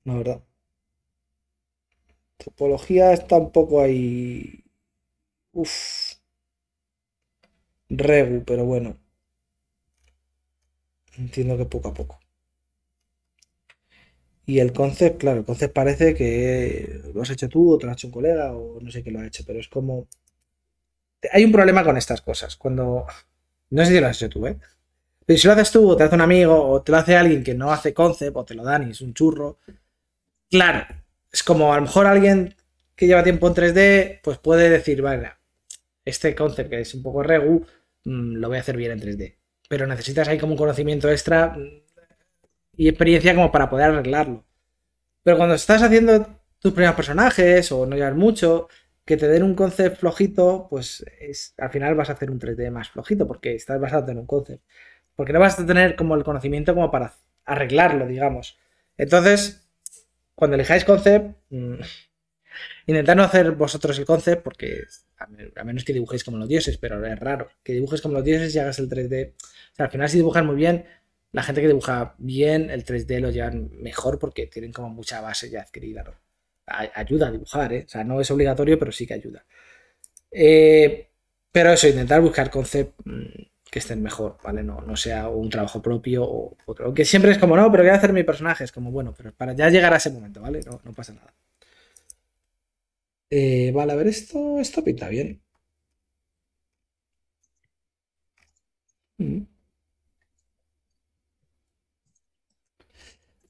la verdad. Topología está un poco ahí. Uff. Regu, pero bueno. Entiendo que poco a poco. Y el concept, claro, el concept parece que lo has hecho tú o te lo ha hecho un colega o no sé qué lo ha hecho, pero es como hay un problema con estas cosas. Cuando. No sé si lo has hecho tú, ¿eh? Pero si lo haces tú, o te hace un amigo, o te lo hace alguien que no hace concept, o te lo dan y es un churro. Claro, es como a lo mejor alguien que lleva tiempo en 3D, pues puede decir, vale, este concept que es un poco regu, mm, lo voy a hacer bien en 3D. Pero necesitas ahí como un conocimiento extra mm, y experiencia como para poder arreglarlo. Pero cuando estás haciendo tus primeros personajes o no llevas mucho, que te den un concept flojito, pues es, al final vas a hacer un 3D más flojito porque estás basado en un concept. Porque no vas a tener como el conocimiento como para arreglarlo, digamos. Entonces, cuando elijáis concept, mm, *laughs* intentad no hacer vosotros el concept porque a menos que dibujéis como los dioses, pero es raro que dibujes como los dioses y hagas el 3D. O sea, al final si dibujas muy bien, la gente que dibuja bien el 3D lo llevan mejor porque tienen como mucha base ya adquirida. ¿no? ayuda a dibujar, ¿eh? o sea, no es obligatorio, pero sí que ayuda. Eh, pero eso, intentar buscar conceptos mm, que estén mejor, ¿vale? No, sea un trabajo propio o otro. Que siempre es como, no, pero voy a hacer mi personaje. Es como, bueno, pero para ya llegar a ese momento, ¿vale? No, pasa nada. Eh, vale, a ver, esto, esto pinta bien. Mm.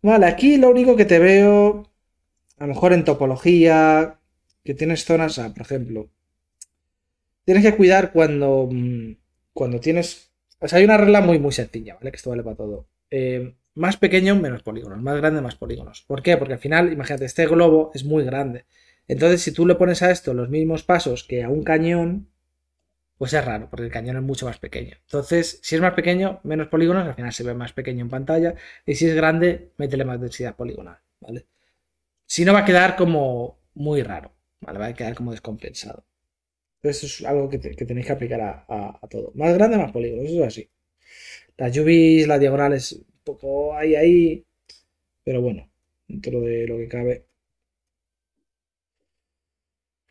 Vale, aquí lo único que te veo a lo mejor en topología, que tienes zonas, por ejemplo, tienes que cuidar cuando, mm, cuando tienes... O sea, hay una regla muy, muy sencilla, ¿vale? Que esto vale para todo. Eh, más pequeño, menos polígonos. Más grande, más polígonos. ¿Por qué? Porque al final, imagínate, este globo es muy grande. Entonces, si tú le pones a esto los mismos pasos que a un cañón, pues es raro, porque el cañón es mucho más pequeño. Entonces, si es más pequeño, menos polígonos, al final se ve más pequeño en pantalla. Y si es grande, métele más densidad poligonal, ¿vale? Si no, va a quedar como muy raro, Va a quedar como descompensado. eso es algo que, tenéis que aplicar a, todo. Más grande, más polígono, eso es así. Las lluvias, las diagonales, un poco ahí, ahí. Pero bueno, dentro de lo que cabe.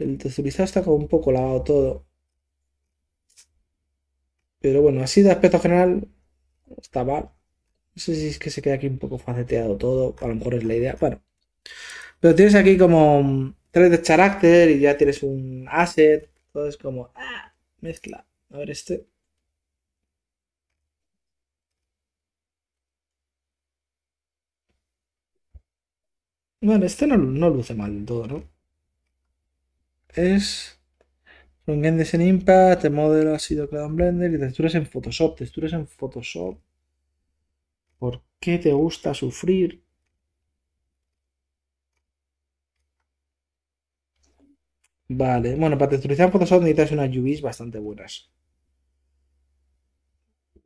El texturizado está como un poco lavado todo. Pero bueno, así de aspecto general está mal. No sé si es que se queda aquí un poco faceteado todo. A lo mejor es la idea. Bueno, pero tienes aquí como 3 de carácter y ya tienes un asset. Todo es como. Ah, mezcla. A ver, este. Bueno, este no, luce mal del todo, ¿no? Es. Un Gendes en Impact, el modelo ha sido creado en Blender y texturas en Photoshop. Texturas en Photoshop. ¿Por qué te gusta sufrir? Vale, bueno, para texturizar Photoshop necesitas unas UVs bastante buenas.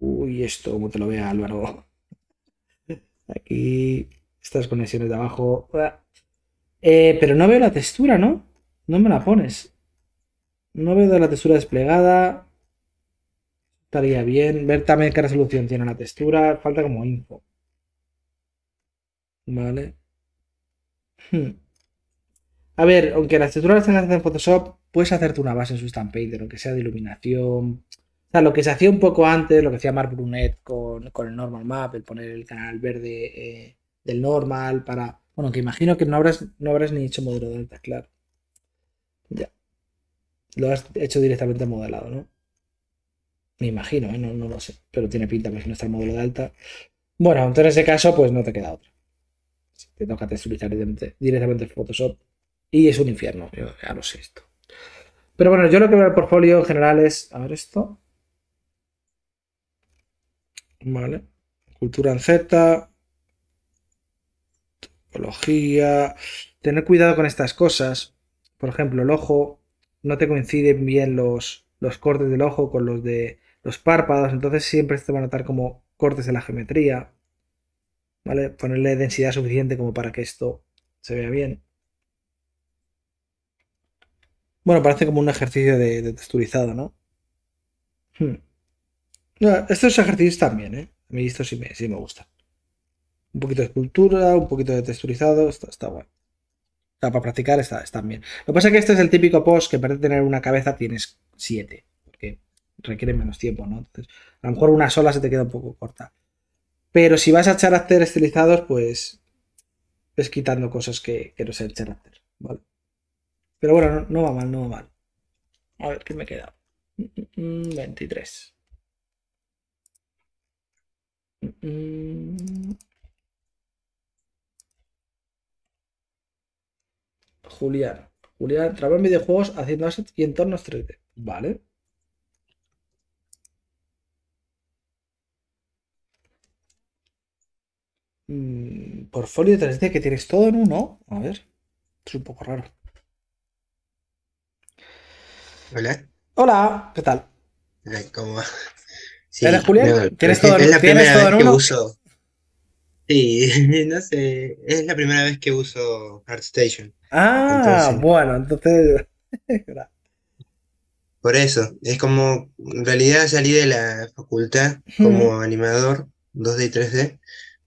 Uy, esto, como te lo vea Álvaro. *laughs* Aquí, estas conexiones de abajo. Eh, pero no veo la textura, ¿no? No me la pones. No veo la textura desplegada. Estaría bien. Ver también qué resolución tiene la textura. Falta como info. Vale. Hmm. A ver, aunque las texturas las en Photoshop, puedes hacerte una base en Substance Painter, lo que sea de iluminación. O sea, lo que se hacía un poco antes, lo que hacía Mark Brunet con, el Normal Map, el poner el canal verde eh, del Normal para. Bueno, que imagino que no habrás, no habrás ni hecho modelo de alta, claro. Ya. Lo has hecho directamente modelado, ¿no? Me imagino, ¿eh? no, lo sé. Pero tiene pinta que si no está el modelo de alta. Bueno, entonces en ese caso, pues no te queda otra. Te toca texturizar directamente, Photoshop. Y es un infierno, ya lo sé esto. Pero bueno, yo lo que veo el portfolio en general es. A ver esto. Vale. Cultura en Z. Topología. Tener cuidado con estas cosas. Por ejemplo, el ojo. No te coinciden bien los, los cortes del ojo con los de los párpados. Entonces siempre se va a notar como cortes de la geometría. ¿Vale? Ponerle densidad suficiente como para que esto se vea bien. Bueno, parece como un ejercicio de, texturizado, ¿no? Hmm. Estos ejercicios bien, ¿eh? A mí esto sí me, sí gusta. Un poquito de escultura, un poquito de texturizado, está, está bueno. O para practicar están bien. Lo que pasa es que este es el típico post que para tener una cabeza tienes siete, porque requiere menos tiempo, ¿no? Entonces, a lo mejor una sola se te queda un poco corta. Pero si vas a echar a hacer estilizados, pues es quitando cosas que, no no sea el hacer, ¿vale? Pero bueno, no, va mal, no va mal. A ver, ¿qué me queda? 23. Mm, mm, mm, Julián. Julián, trabajo en videojuegos haciendo assets y entornos 3D. Vale. Porfolio portfolio 3D que tienes todo en uno. A ver. Es un poco raro. Hola. Hola, ¿qué tal? ¿Cómo va? ¿Eres Julián? ¿Tienes todo, es la primera vez que uso. Sí, *laughs* no sé. Es la primera vez que uso ArtStation. Ah, bueno, entonces. *laughs* por eso. Es como. En realidad salí de la facultad como animador 2D y 3D.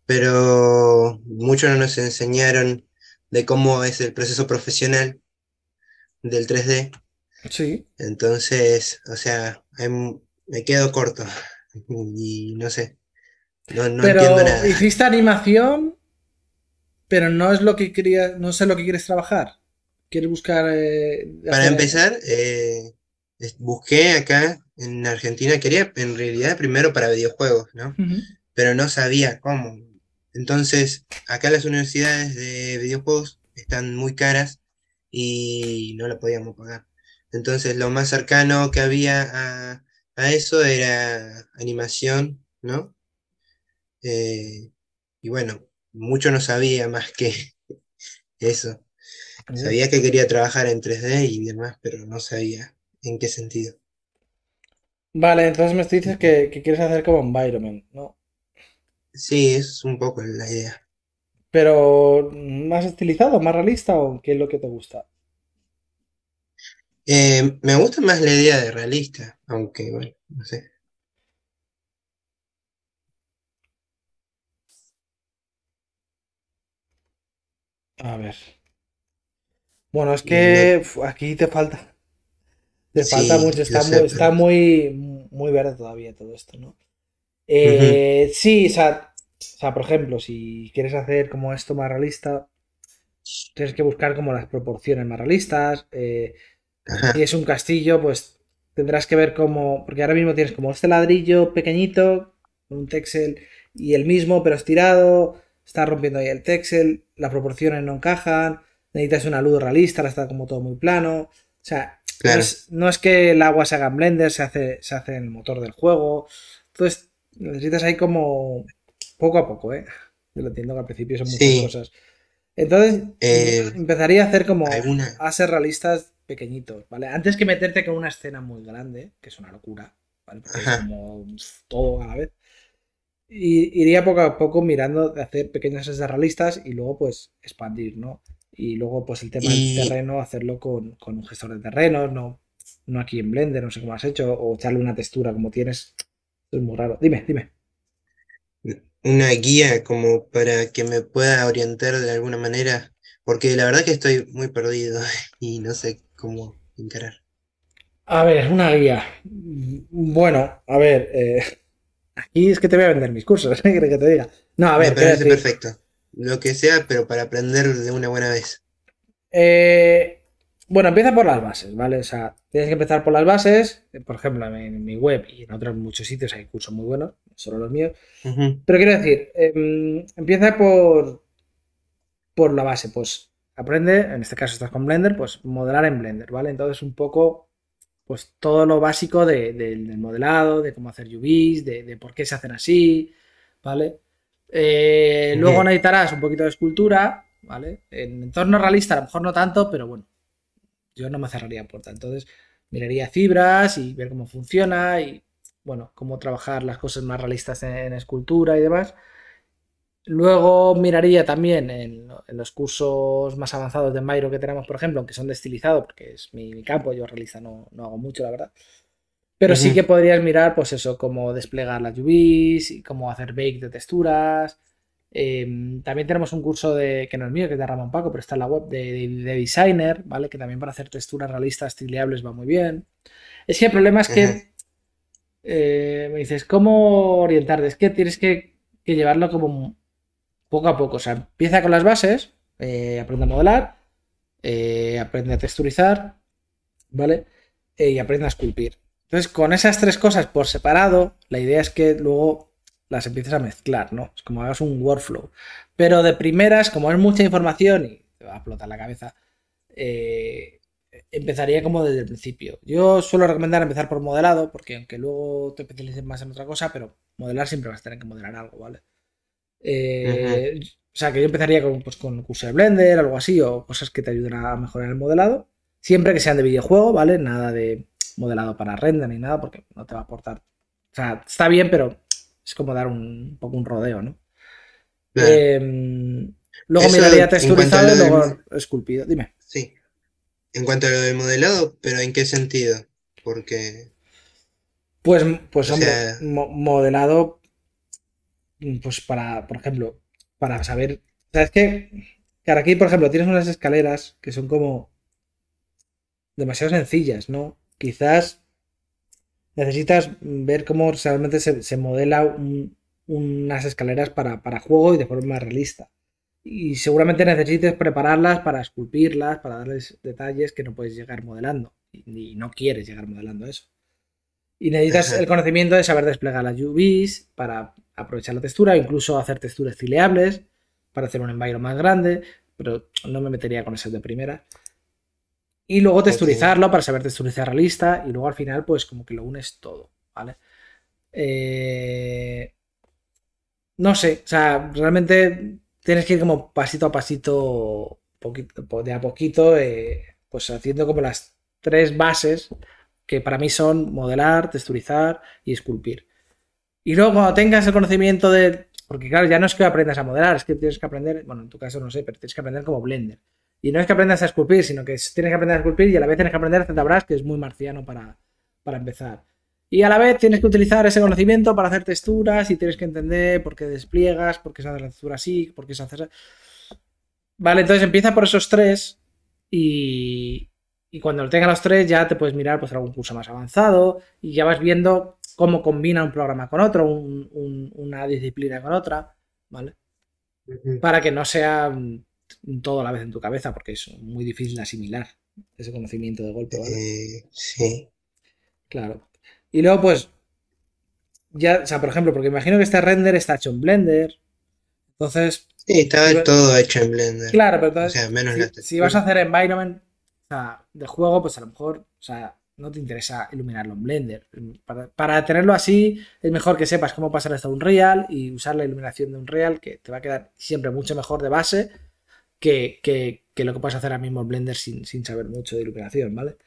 Pero muchos no nos enseñaron de cómo es el proceso profesional del 3D. Sí. Entonces, o sea, me quedo corto. *laughs* Y no sé. No, entiendo nada. Hiciste animación, pero no es lo que quería, no sé lo que quieres trabajar. ¿Quieres buscar? Eh, para empezar, eh, busqué acá en Argentina, quería en realidad primero para videojuegos, ¿no? Pero no sabía cómo. Entonces, acá las universidades de videojuegos están muy caras y no la podíamos pagar. Entonces lo más cercano que había a, eso era animación, ¿no? Eh, y bueno, mucho no sabía más que *laughs* eso. Sabía que quería trabajar en 3D y demás, pero no sabía en qué sentido. Vale, entonces me dices que, que quieres hacer como environment, ¿no? Sí, es un poco la idea. Pero más estilizado, más realista o qué es lo que te gusta? Eh, me gusta más la idea de realista, aunque bueno, no sé. A ver. Bueno, es que aquí te falta. Te falta mucho. Está, muy, muy, muy verde todavía todo esto, ¿no? Eh, sí, o sea, por ejemplo, si quieres hacer como esto más realista, tienes que buscar como las proporciones más realistas. Eh, y es un castillo, pues tendrás que ver cómo. Porque ahora mismo tienes como este ladrillo pequeñito, un texel y el mismo, pero estirado. Está rompiendo ahí el texel, las proporciones no encajan. Necesitas una luz realista, la está como todo muy plano. O sea, no, es, que el agua se haga en Blender, se hace, se hace en el motor del juego. Entonces, necesitas ahí como poco a poco, ¿eh? Yo lo entiendo que al principio son muchas cosas. Entonces, eh, empezaría a hacer como a ser realistas pequeñitos, ¿vale? Antes que meterte con una escena muy grande, que es una locura, ¿vale? Porque es como todo a la vez. Y iría poco a poco mirando de hacer pequeñas escenas realistas y luego pues expandir, ¿no? Y luego pues el tema del terreno, hacerlo con, un gestor de terrenos, no, no aquí en Blender, no sé cómo has hecho, o echarle una textura como tienes. es muy raro. Dime, dime. Una guía como para que me pueda orientar de alguna manera, porque la verdad que estoy muy perdido *laughs* y no sé cómo querer. A ver, una guía. Bueno, a ver, eh, aquí es que te voy a vender mis cursos, *laughs* ¿qué que te diga? No, a ver. perfecto. Lo que sea, pero para aprender de una buena vez. Eh, bueno, empieza por las bases, ¿vale? O sea, tienes que empezar por las bases. Eh, por ejemplo, en mi web y en otros muchos sitios hay cursos muy buenos, solo los míos. Pero quiero decir, em, empieza por, por la base, pues aprende, en este caso estás con Blender, pues modelar en Blender, ¿vale? Entonces un poco, pues todo lo básico del modelado, de cómo hacer UVs, de, por qué se hacen así, ¿vale? Eh, luego necesitarás un poquito de escultura, ¿vale? En entorno realista a lo mejor no tanto, pero bueno, yo no me cerraría puerta. Entonces miraría fibras y ver cómo funciona y, bueno, cómo trabajar las cosas más realistas en escultura y demás. Luego miraría también en, los cursos más avanzados de Mairo que tenemos, por ejemplo, aunque son de estilizado, porque es mi, campo, yo realista no, hago mucho, la verdad. Pero sí que podrías mirar, pues eso, cómo desplegar las UVs y cómo hacer bake de texturas. Em, también tenemos un curso de, que no es mío, que es de Ramón Paco, pero está en la web de, de, designer, ¿vale? Que también para hacer texturas realistas, estileables va muy bien. Es que el problema es que eh, me dices, ¿cómo orientar? Es que tienes que, que llevarlo como poco a poco. O sea, empieza con las bases, eh, aprende a modelar, eh, aprende a texturizar, ¿vale? Eh, y aprende a esculpir. Entonces, con esas tres cosas por separado, la idea es que luego las empieces a mezclar, ¿no? Es como hagas un workflow. Pero de primeras, como es mucha información y te va a explotar la cabeza, empezaría como desde el principio. Yo suelo recomendar empezar por modelado, porque aunque luego te especialices más en otra cosa, pero modelar siempre vas a tener que modelar algo, ¿vale? Eh, o sea, que yo empezaría con, pues, con curso de Blender, algo así, o cosas que te ayuden a mejorar el modelado. Siempre que sean de videojuego, ¿vale? Nada de modelado para render ni nada, porque no te va a aportar. O sea, está bien, pero es como dar un, poco un rodeo, ¿no? Em, luego miraría texturizado y luego esculpido. Dime. Sí. En cuanto a lo de modelado, pero ¿en qué sentido? Porque. Pues, pues hombre, modelado Mm, pues para, por ejemplo, para saber. ¿Sabes qué? que, claro, aquí, por ejemplo, tienes unas escaleras que son como demasiado sencillas, ¿no? Quizás necesitas ver cómo realmente se, se modela unas escaleras para, juego y de forma realista. Y seguramente necesites prepararlas para esculpirlas, para darles detalles que no puedes llegar modelando. y no quieres llegar modelando eso. Y necesitas el conocimiento de saber desplegar las UVs para aprovechar la textura, incluso hacer texturas cileables para hacer un environment más grande, pero no me metería con eso de primera. Y luego pues texturizarlo para saber texturizar realista y luego al final pues como que lo unes todo, ¿vale? Eh, no sé, o sea, realmente tienes que ir como pasito a pasito, poquito, de a poquito, eh, pues haciendo como las tres bases que para mí son modelar, texturizar y esculpir. Y luego cuando tengas el conocimiento de... Porque claro, ya no es que aprendas a modelar, es que tienes que aprender, bueno, en tu caso no sé, pero tienes que aprender como Blender. Y no es que aprendas a esculpir, sino que tienes que aprender a esculpir y a la vez tienes que aprender ZBrush, que es muy marciano para, para empezar. Y a la vez tienes que utilizar ese conocimiento para hacer texturas y tienes que entender por qué despliegas, por qué se hace la textura así, por qué se hace... Vale, entonces empieza por esos tres y, y cuando lo tengas los tres ya te puedes mirar pues algún curso más avanzado y ya vas viendo cómo combina un programa con otro, una disciplina con otra, ¿vale? Para que no sea mm, todo a la vez en tu cabeza, porque es muy difícil asimilar ese conocimiento de golpe, ¿vale? Eh, sí. Claro. Y luego, pues, ya, o sea, por ejemplo, porque imagino que este render está hecho en Blender, entonces... Sí, está todo hecho en Blender. Claro, pero entonces, o sea, menos si, si vas a hacer environment o sea, de juego, pues a lo mejor, o sea, no te interesa iluminarlo en Blender. Para, para, tenerlo así, es mejor que sepas cómo pasar hasta un real y usar la iluminación de un real, que te va a quedar siempre mucho mejor de base que, que, lo que puedes hacer ahora mismo en Blender sin, saber mucho de iluminación, ¿vale?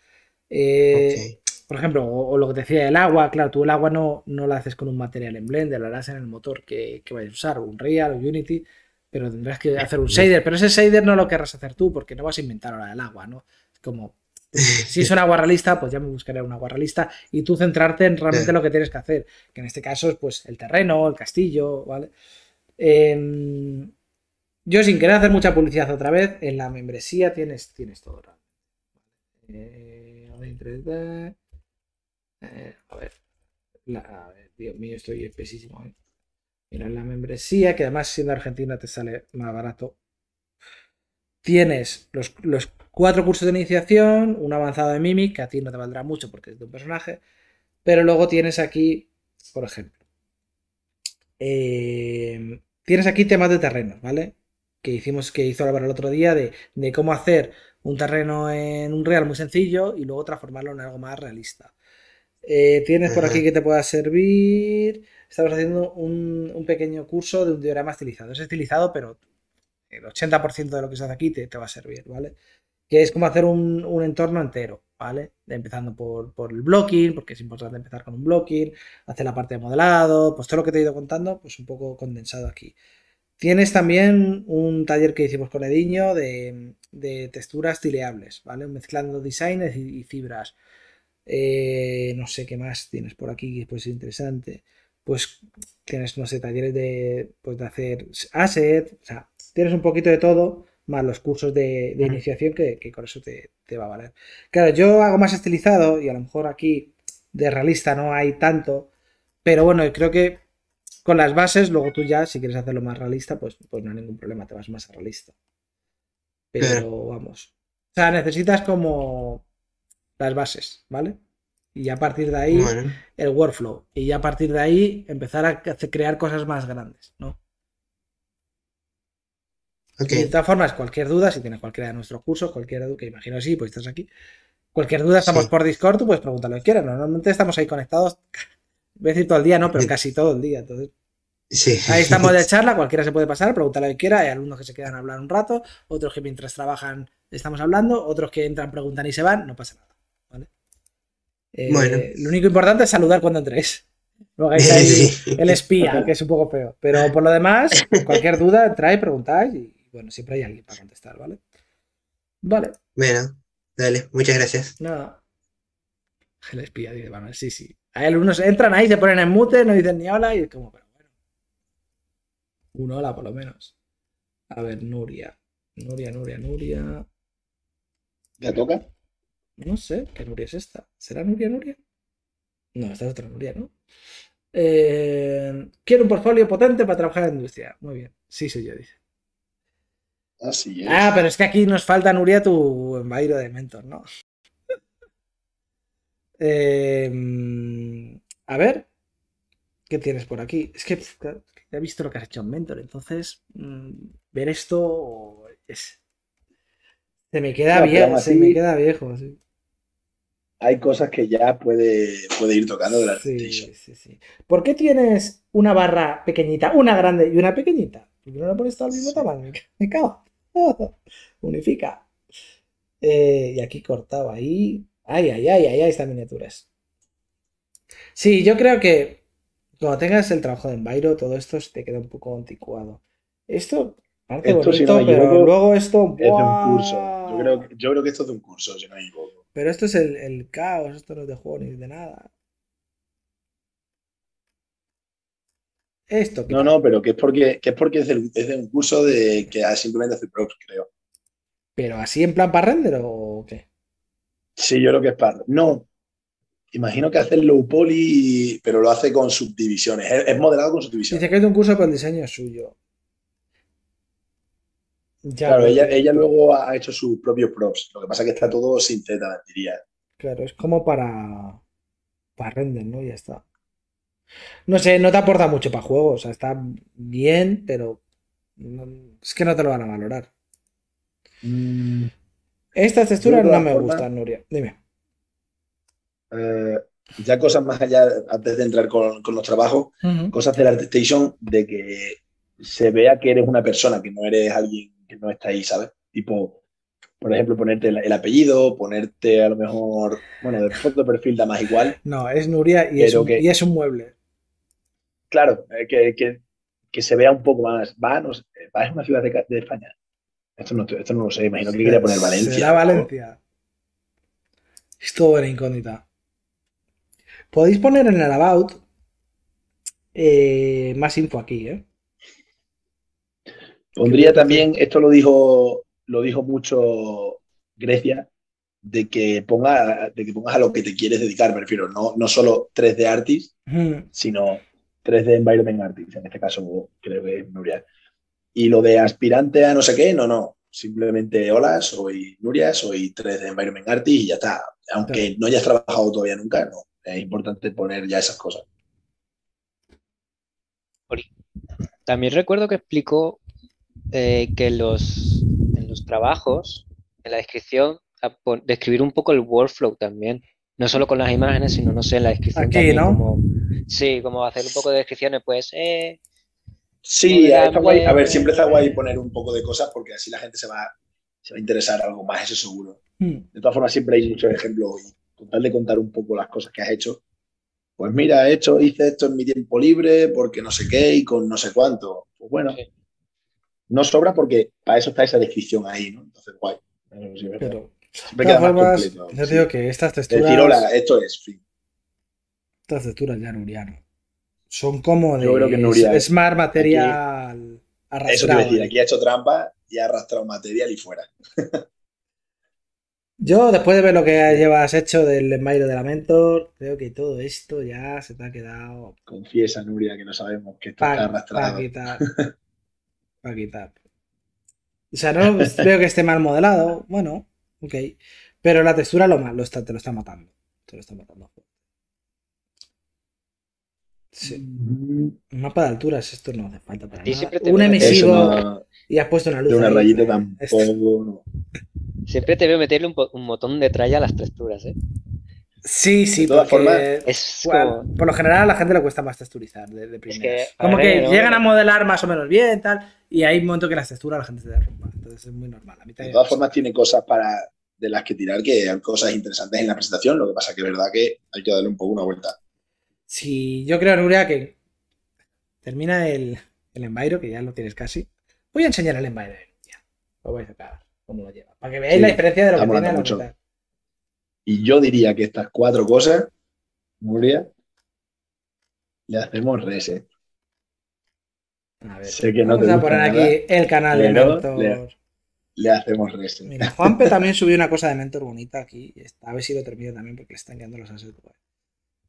Eh, por ejemplo, o, lo que te decía, del agua, claro, tú el agua no, no la haces con un material en Blender, la harás en el motor que, que vayas a usar, un Real o Unity, pero tendrás que eh, hacer un shader, pero ese shader no lo querrás hacer tú porque no vas a inventar ahora el agua, ¿no? Como *laughs* si es una guarralista, pues ya me buscaré una guarralista y tú centrarte en realmente eh. lo que tienes que hacer, que en este caso es pues el terreno, el castillo, ¿vale? Em, yo sin querer hacer mucha publicidad otra vez, en la membresía tienes, tienes todo. Eh, a ver, eh, a ver, Dios mío, estoy espesísimo. ¿eh? Mira, la membresía, que además siendo argentina te sale más barato. Tienes los, los Cuatro cursos de iniciación, un avanzado de Mimic, que a ti no te valdrá mucho porque es de un personaje, pero luego tienes aquí, por ejemplo, eh, tienes aquí temas de terreno, ¿vale? Que hicimos, que hizo Álvaro el otro día, de, cómo hacer un terreno en un real muy sencillo y luego transformarlo en algo más realista. Eh, tienes por aquí que te pueda servir. Estamos haciendo un, pequeño curso de un diorama estilizado. Es estilizado, pero el 80% de lo que se hace aquí te va a servir, ¿vale? que es como hacer un, entorno entero, ¿vale? Empezando por, el blocking, porque es importante empezar con un blocking, hacer la parte de modelado, pues todo lo que te he ido contando, pues un poco condensado aquí. Tienes también un taller que hicimos con Ediño de, de texturas tileables, ¿vale? Mezclando designs y, fibras. Eh, no sé qué más tienes por aquí que puede interesante. Pues tienes, no sé, talleres de, pues de hacer asset, o sea, tienes un poquito de todo más los cursos de, iniciación que, con eso te, va a valer. Claro, yo hago más estilizado y a lo mejor aquí de realista no hay tanto, pero bueno, creo que con las bases, luego tú ya, si quieres hacerlo más realista, pues, pues no hay ningún problema, te vas más a realista. Pero eh. vamos. O sea, necesitas como las bases, ¿vale? Y a partir de ahí, el workflow. Y ya a partir de ahí, empezar a crear cosas más grandes, ¿no? de todas formas, cualquier duda, si tienes cualquiera de nuestros cursos, cualquier duda, que imagino sí, pues estás aquí. Cualquier duda, estamos por Discord, tú puedes preguntar lo que quieras. Normalmente estamos ahí conectados, *laughs* voy decir todo el día, no, pero casi todo el día. Entonces, Ahí estamos de *laughs* charla, cualquiera se puede pasar, preguntar lo que quiera. Hay alumnos que se quedan a hablar un rato, otros que mientras trabajan estamos hablando, otros que entran, preguntan y se van, no pasa nada. ¿vale? Eh, bueno. Lo único importante es saludar cuando entréis. luego hay *laughs* el espía, que es un poco feo. Pero por lo demás, cualquier duda, trae preguntáis y bueno, siempre hay alguien para contestar, ¿vale? Vale. Bueno, dale, muchas gracias. Nada. espía dice bueno, sí, sí. Hay algunos entran ahí, se ponen en mute, no dicen ni hola y es como, pero bueno. Un hola por lo menos. A ver, Nuria. Nuria, Nuria, Nuria. ¿Ya toca? No sé, ¿qué Nuria es esta? ¿Será Nuria, Nuria? No, esta es otra Nuria, ¿no? Eh, quiero un portfolio potente para trabajar en la industria. Muy bien. Sí, sí, yo, dice. Ah, pero es que aquí nos falta, Nuria, tu envairo de Mentor, ¿no? *laughs* Em, a ver, ¿qué tienes por aquí? Es que he visto lo que has hecho en Mentor, entonces mm, ver esto se me queda viejo, me queda viejo, Hay cosas que ya puede, puede ir tocando de la sí, sí, sí. ¿Por qué tienes una barra pequeñita, una grande y una pequeñita? ¿Por qué no la pones todo al mismo tamaño? *laughs* Me cago. *laughs* Unifica. Eh, y aquí cortaba ahí. Ay, ay, ay, ay, ay, estas miniaturas. Sí, yo creo que cuando tengas el trabajo de Envairo, todo esto te queda un poco anticuado. Esto, parte bonito, pero luego esto. un curso. Yo creo, que esto es de un curso, Pero esto es el, el caos, esto no es de juego ni de nada. Esto. No, no, pero que es porque, es, porque es, de un curso de que simplemente hace props, creo. ¿Pero así en plan para render o qué? Sí, yo creo que es para. No. Imagino que hace el low poly, pero lo hace con subdivisiones. Es, modelado con subdivisiones. Dice que es un curso con diseño suyo. Ya, claro, ella, luego ha hecho sus propios props. Lo que pasa es que está todo sin Z, diría. Claro, es como para, para render, ¿no? Ya está. No sé, no te aporta mucho para juegos O sea, está bien, pero es que no te lo van a valorar. Mm. esta Estas texturas no me gusta, gustan, Nuria. Dime. Eh, ya cosas más allá, antes de entrar con, los trabajos, cosas de la del Artstation de que se vea que eres una persona, que no eres alguien que no está ahí, ¿sabes? Tipo, por ejemplo, ponerte el, apellido, ponerte a lo mejor, bueno, el foto de perfil da más igual. No, es Nuria y, es y es un mueble claro, eh, que, se vea un poco más. Va, a es una ciudad de, España. Esto no, lo sé, imagino que quería poner Valencia. Será Valencia. Esto era incógnita. Podéis poner en el about eh, más info aquí, ¿eh? Pondría también, esto lo dijo, lo dijo mucho Grecia, de que, ponga, de que pongas a lo que te quieres dedicar, me refiero, no, solo 3D artist, sino 3D Environment Artist, en este caso creo que es Nuria. Y lo de aspirante a no sé qué, no, no. Simplemente, hola, soy Nuria, soy 3D Environment Artist y ya está. Aunque no hayas trabajado todavía nunca, no. Es importante poner ya esas cosas. También recuerdo que explicó eh, que los, en los trabajos, en la descripción, ah, describir un poco el workflow también no solo con las imágenes, sino, no sé, la descripción. Aquí, ¿no? sí, como hacer un poco de descripciones, pues... Eh, sí, está guay. Pues, a ver, siempre está guay poner un poco de cosas porque así la gente se va, se va a interesar algo más, eso seguro. Hmm. De todas formas, siempre hay muchos ejemplos y con tal de contar un poco las cosas que has hecho, pues mira, he hecho, hice esto en mi tiempo libre porque no sé qué y con no sé cuánto. Pues bueno, no sobra porque para eso está esa descripción ahí, ¿no? Entonces, guay más digo que estas eh, texturas. esto es. Fin. Estas texturas ya Nuriano. Son como de Smart Material arrastrado. Eso ¿eh? aquí ha hecho trampa y ha arrastrado material y fuera. *laughs* Yo, después de ver lo que llevas hecho del Smile de la mentor creo que todo esto ya se te ha quedado. Confiesa, Nuria, que no sabemos que esto está arrastrado. Para quitar. *laughs* Para quitar. O sea, no veo que esté mal modelado. Bueno, Ok. Pero la textura lo, lo está, te lo está matando. Te lo está matando. Sí. Mm-hmm. Un mapa de alturas, esto no hace falta para nada. Un emisivo y has puesto una luz. De una rayita tampoco. No. Siempre te veo meterle un, un, montón de tralla a las texturas, ¿eh? Sí, sí, por lo general a la gente le cuesta más texturizar de, como que llegan a modelar más o menos bien, tal, y hay un momento que la textura la gente se derrumba. Entonces es muy normal. de todas formas, tiene cosas para de las que tirar que hay cosas interesantes en la presentación. Lo que pasa que es verdad que hay que darle un poco una vuelta. Sí, yo creo, Nuria, que termina el, el envairo, que ya lo tienes casi. Voy a enseñar el envairo. Ya, lo vais a sacar cómo lo lleva. Para que veáis la diferencia de lo que tiene la y yo diría que estas cuatro cosas, Nuria, le hacemos reset. ¿eh? A ver, vamos a poner aquí el canal de Mentor. Le, hacemos reset. Mira, Juanpe también subió una cosa de Mentor bonita aquí. a ver si lo termino también porque le están quedando los assets.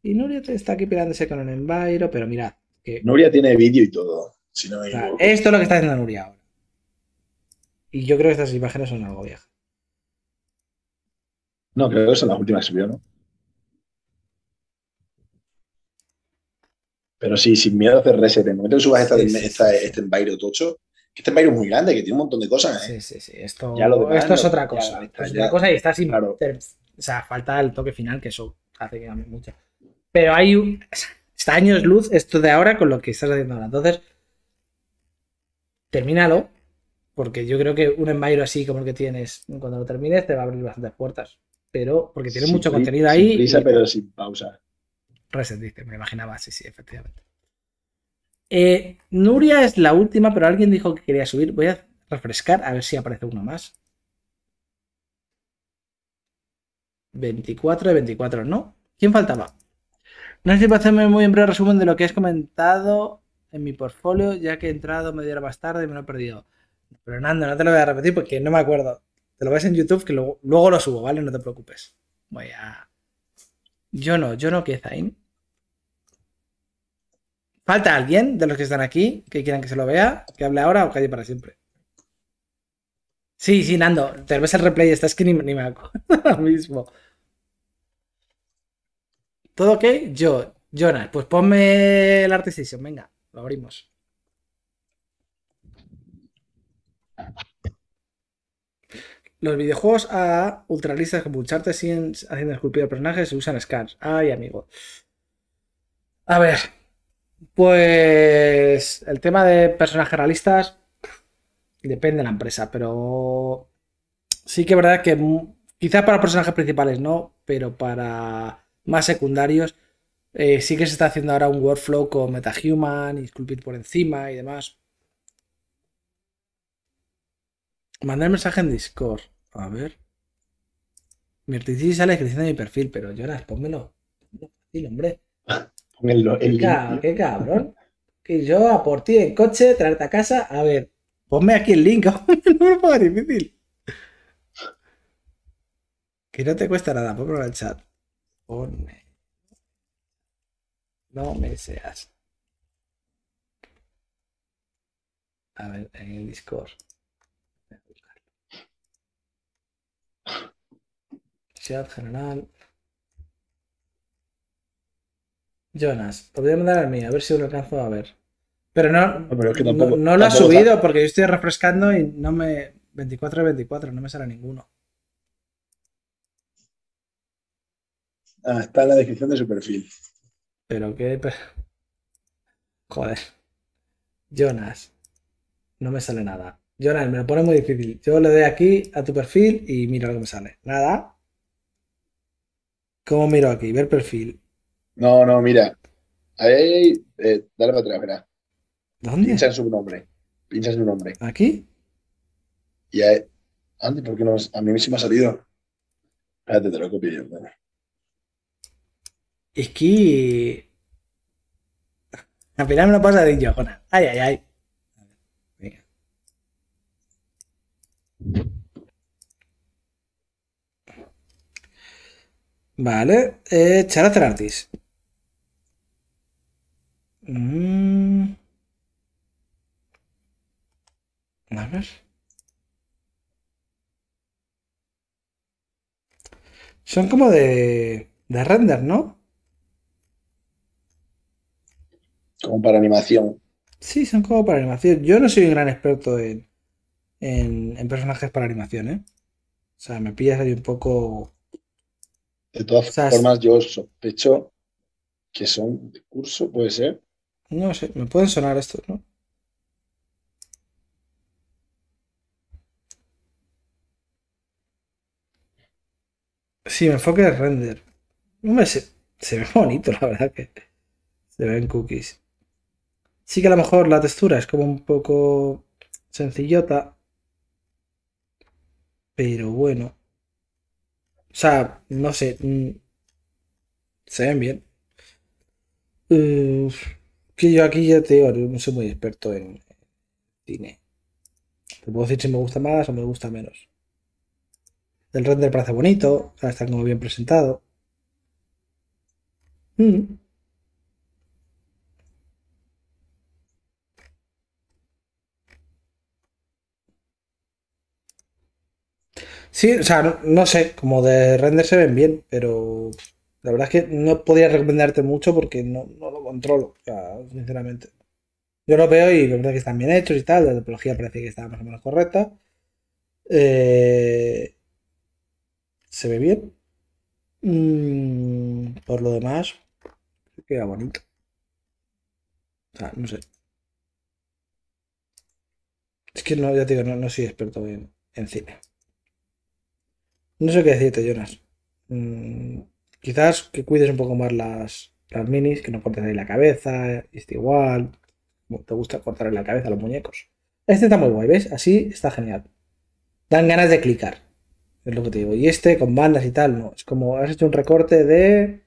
Y Nuria está aquí peleándose con un envairo, pero mira Que... Nuria tiene vídeo y todo. esto es lo que está haciendo Nuria ahora. Y yo creo que estas imágenes son algo viejas. No, creo que son las últimas que subió, ¿no? Pero sí, sin miedo a hacer reset. En el momento que subas esta, este Envairo Tocho, que este Envairo es muy grande, que tiene un montón de cosas. ¿eh? Sí, sí, sí. Esto, esto es otra cosa. esto es otra cosa y está sin. O sea, falta el toque final, que eso hace que cambie mucho. Pero hay. Un, está años luz esto de ahora con lo que estás haciendo ahora. Entonces, termínalo, porque yo creo que un Envairo así como el que tienes, cuando lo termines, te va a abrir bastantes puertas pero porque tiene mucho contenido ahí. Sin pero sin pausa. Reset, me imaginaba, sí, sí, efectivamente. Eh, Nuria es la última, pero alguien dijo que quería subir. Voy a refrescar a ver si aparece uno más. 24 de 24, ¿no? ¿Quién faltaba? No sé si hacerme muy en breve resumen de lo que has comentado en mi portfolio, ya que he entrado media hora más tarde y me lo he perdido. Pero no te lo voy a repetir porque no me acuerdo. Te lo ves en YouTube que luego, lo subo, ¿vale? No te preocupes. Voy a. Yo no, yo no qué ¿Falta alguien de los que están aquí que quieran que se lo vea? ¿Que hable ahora o calle para siempre? Sí, sí, Nando. Te ves el replay, está es que ni, me acuerdo lo *laughs* mismo. ¿Todo ok? Yo, Jonas, pues ponme el Art venga, lo abrimos. Los videojuegos a realistas como Uncharted siguen haciendo esculpir personajes se usan scans. Ay, amigo. A ver. Pues el tema de personajes realistas depende de la empresa, pero sí que es verdad que quizás para personajes principales no, pero para más secundarios eh, sí que se está haciendo ahora un workflow con MetaHuman y Sculpit por encima y demás. Mandar mensaje en Discord. A ver. Mi Mirtici sale creciendo mi perfil, pero lloras, pónmelo. fácil, hombre. Pónmelo. El... Qué, qué cabrón. que yo a por ti en coche, traerte a casa. A ver, ponme aquí el link. *laughs* no me difícil. Que no te cuesta nada, ponlo en el chat. Ponme. No me seas. A ver, en el Discord. general. Jonas, podría mandar a mí, a ver si lo alcanzo a ver. Pero no, no, lo ha subido porque yo estoy refrescando y no me. 24 24, no me sale ninguno. Ah, está en la descripción de su perfil. Pero qué. Joder. Jonas. No me sale nada. Jonas, me lo pone muy difícil. Yo le doy aquí a tu perfil y mira lo que me sale. Nada. ¿Cómo miro aquí? Ver perfil. No, no, mira. Ahí, eh, dale para atrás, mira. ¿Dónde? Pincha en su nombre. Pincha su nombre. ¿Aquí? Y ahí. Antes, ¿por no? A mí mismo me ha salido. Espérate, te lo copio yo. Es que. Al final me lo pasa de Jonah. Ay, ay, ay. Vale. Eh, Character Artis. Mm. A ver. Son como de, de render, ¿no? Como para animación. Sí, son como para animación. Yo no soy un gran experto en, en, en personajes para animación, ¿eh? O sea, me pillas ahí un poco de todas formas, yo sospecho que son de curso, puede ser. No sé, me pueden sonar estos, ¿no? Sí, me enfoque de render. Hombre, se ve bonito, la verdad que se ven cookies. Sí que a lo mejor la textura es como un poco sencillota. Pero bueno. O sea, no sé. Mm, se ven bien. que yo aquí ya te digo, no soy muy experto en cine. Te puedo decir si me gusta más o me gusta menos. El render parece bonito, o estar está como bien presentado. Mm. Sí, o sea, no, sé, como de render se ven bien, pero la verdad es que no podría recomendarte mucho porque no, no lo controlo, sinceramente. Yo lo veo y me parece que están bien hechos y tal, la topología parece que está más o menos correcta. Eh, se ve bien. Mm, por lo demás, queda bonito. O sea, no sé. Es que no, ya te digo, no, soy experto en, en cine. No sé qué decirte, Jonas. Mm, quizás que cuides un poco más las, las minis, que no cortes ahí la cabeza, eh, está igual. Te gusta en la cabeza a los muñecos. Este está muy guay, ¿ves? Así está genial. Dan ganas de clicar. Es lo que te digo. Y este con bandas y tal, no. Es como has hecho un recorte de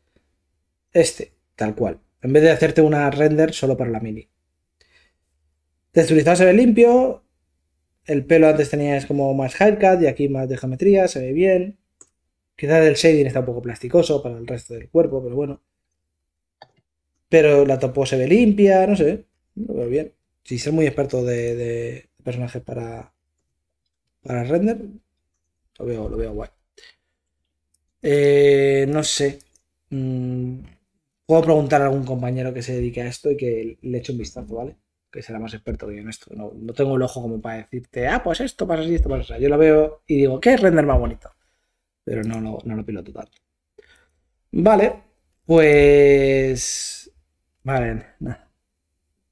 este, tal cual. En vez de hacerte una render solo para la mini. Texturizado se ve limpio, el pelo antes tenía es como más haircut y aquí más de geometría, se ve bien. Quizás el shading está un poco plasticoso para el resto del cuerpo, pero bueno. Pero la topo se ve limpia, no sé. Lo veo bien. Si ser muy experto de, personajes para, para render, lo veo, lo veo guay. Eh, no sé. Mm, puedo preguntar a algún compañero que se dedique a esto y que le eche un vistazo, ¿vale? que será más experto que yo en esto. No, no, tengo el ojo como para decirte, ah, pues esto pasa así, esto pasa así. Yo lo veo y digo, ¿qué render más bonito? Pero no, no, no lo piloto tanto. Vale, pues... Vale, nada.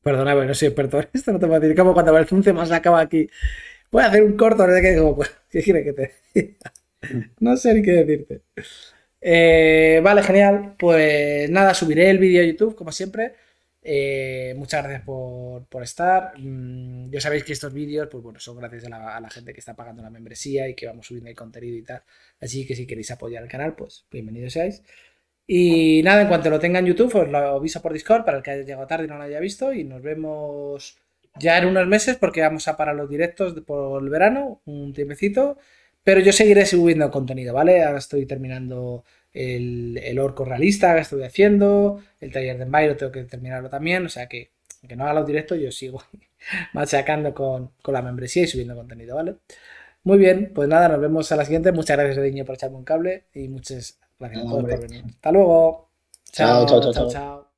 Perdona, pero no soy experto en esto, no te voy a decir como cuando el un más acaba aquí. Voy a hacer un corto, no sé pues, ¿qué quiere que te *laughs* No sé ni qué decirte. Eh, vale, genial. Pues nada, subiré el vídeo a YouTube, como siempre. Eh, muchas gracias por, por estar. Mm, ya sabéis que estos vídeos, pues bueno, son gracias a la, a la, gente que está pagando la membresía y que vamos subiendo el contenido y tal. Así que si queréis apoyar el canal, pues bienvenidos seáis. Y nada, en cuanto lo tenga en YouTube, os lo aviso por Discord para el que haya llegado tarde y no lo haya visto. Y nos vemos ya en unos meses porque vamos a parar los directos por el verano, un tiempecito. Pero yo seguiré subiendo contenido, ¿vale? Ahora estoy terminando el, orco realista que estoy haciendo, el taller de envairo tengo que terminarlo también, o sea que aunque no haga los directos yo sigo *laughs* machacando con, con, la membresía y subiendo contenido, ¿vale? Muy bien, pues nada, nos vemos a la siguiente. Muchas gracias, Niño, por echarme un cable y muchas gracias a todos por venir. Hasta luego. chao. chao, chao.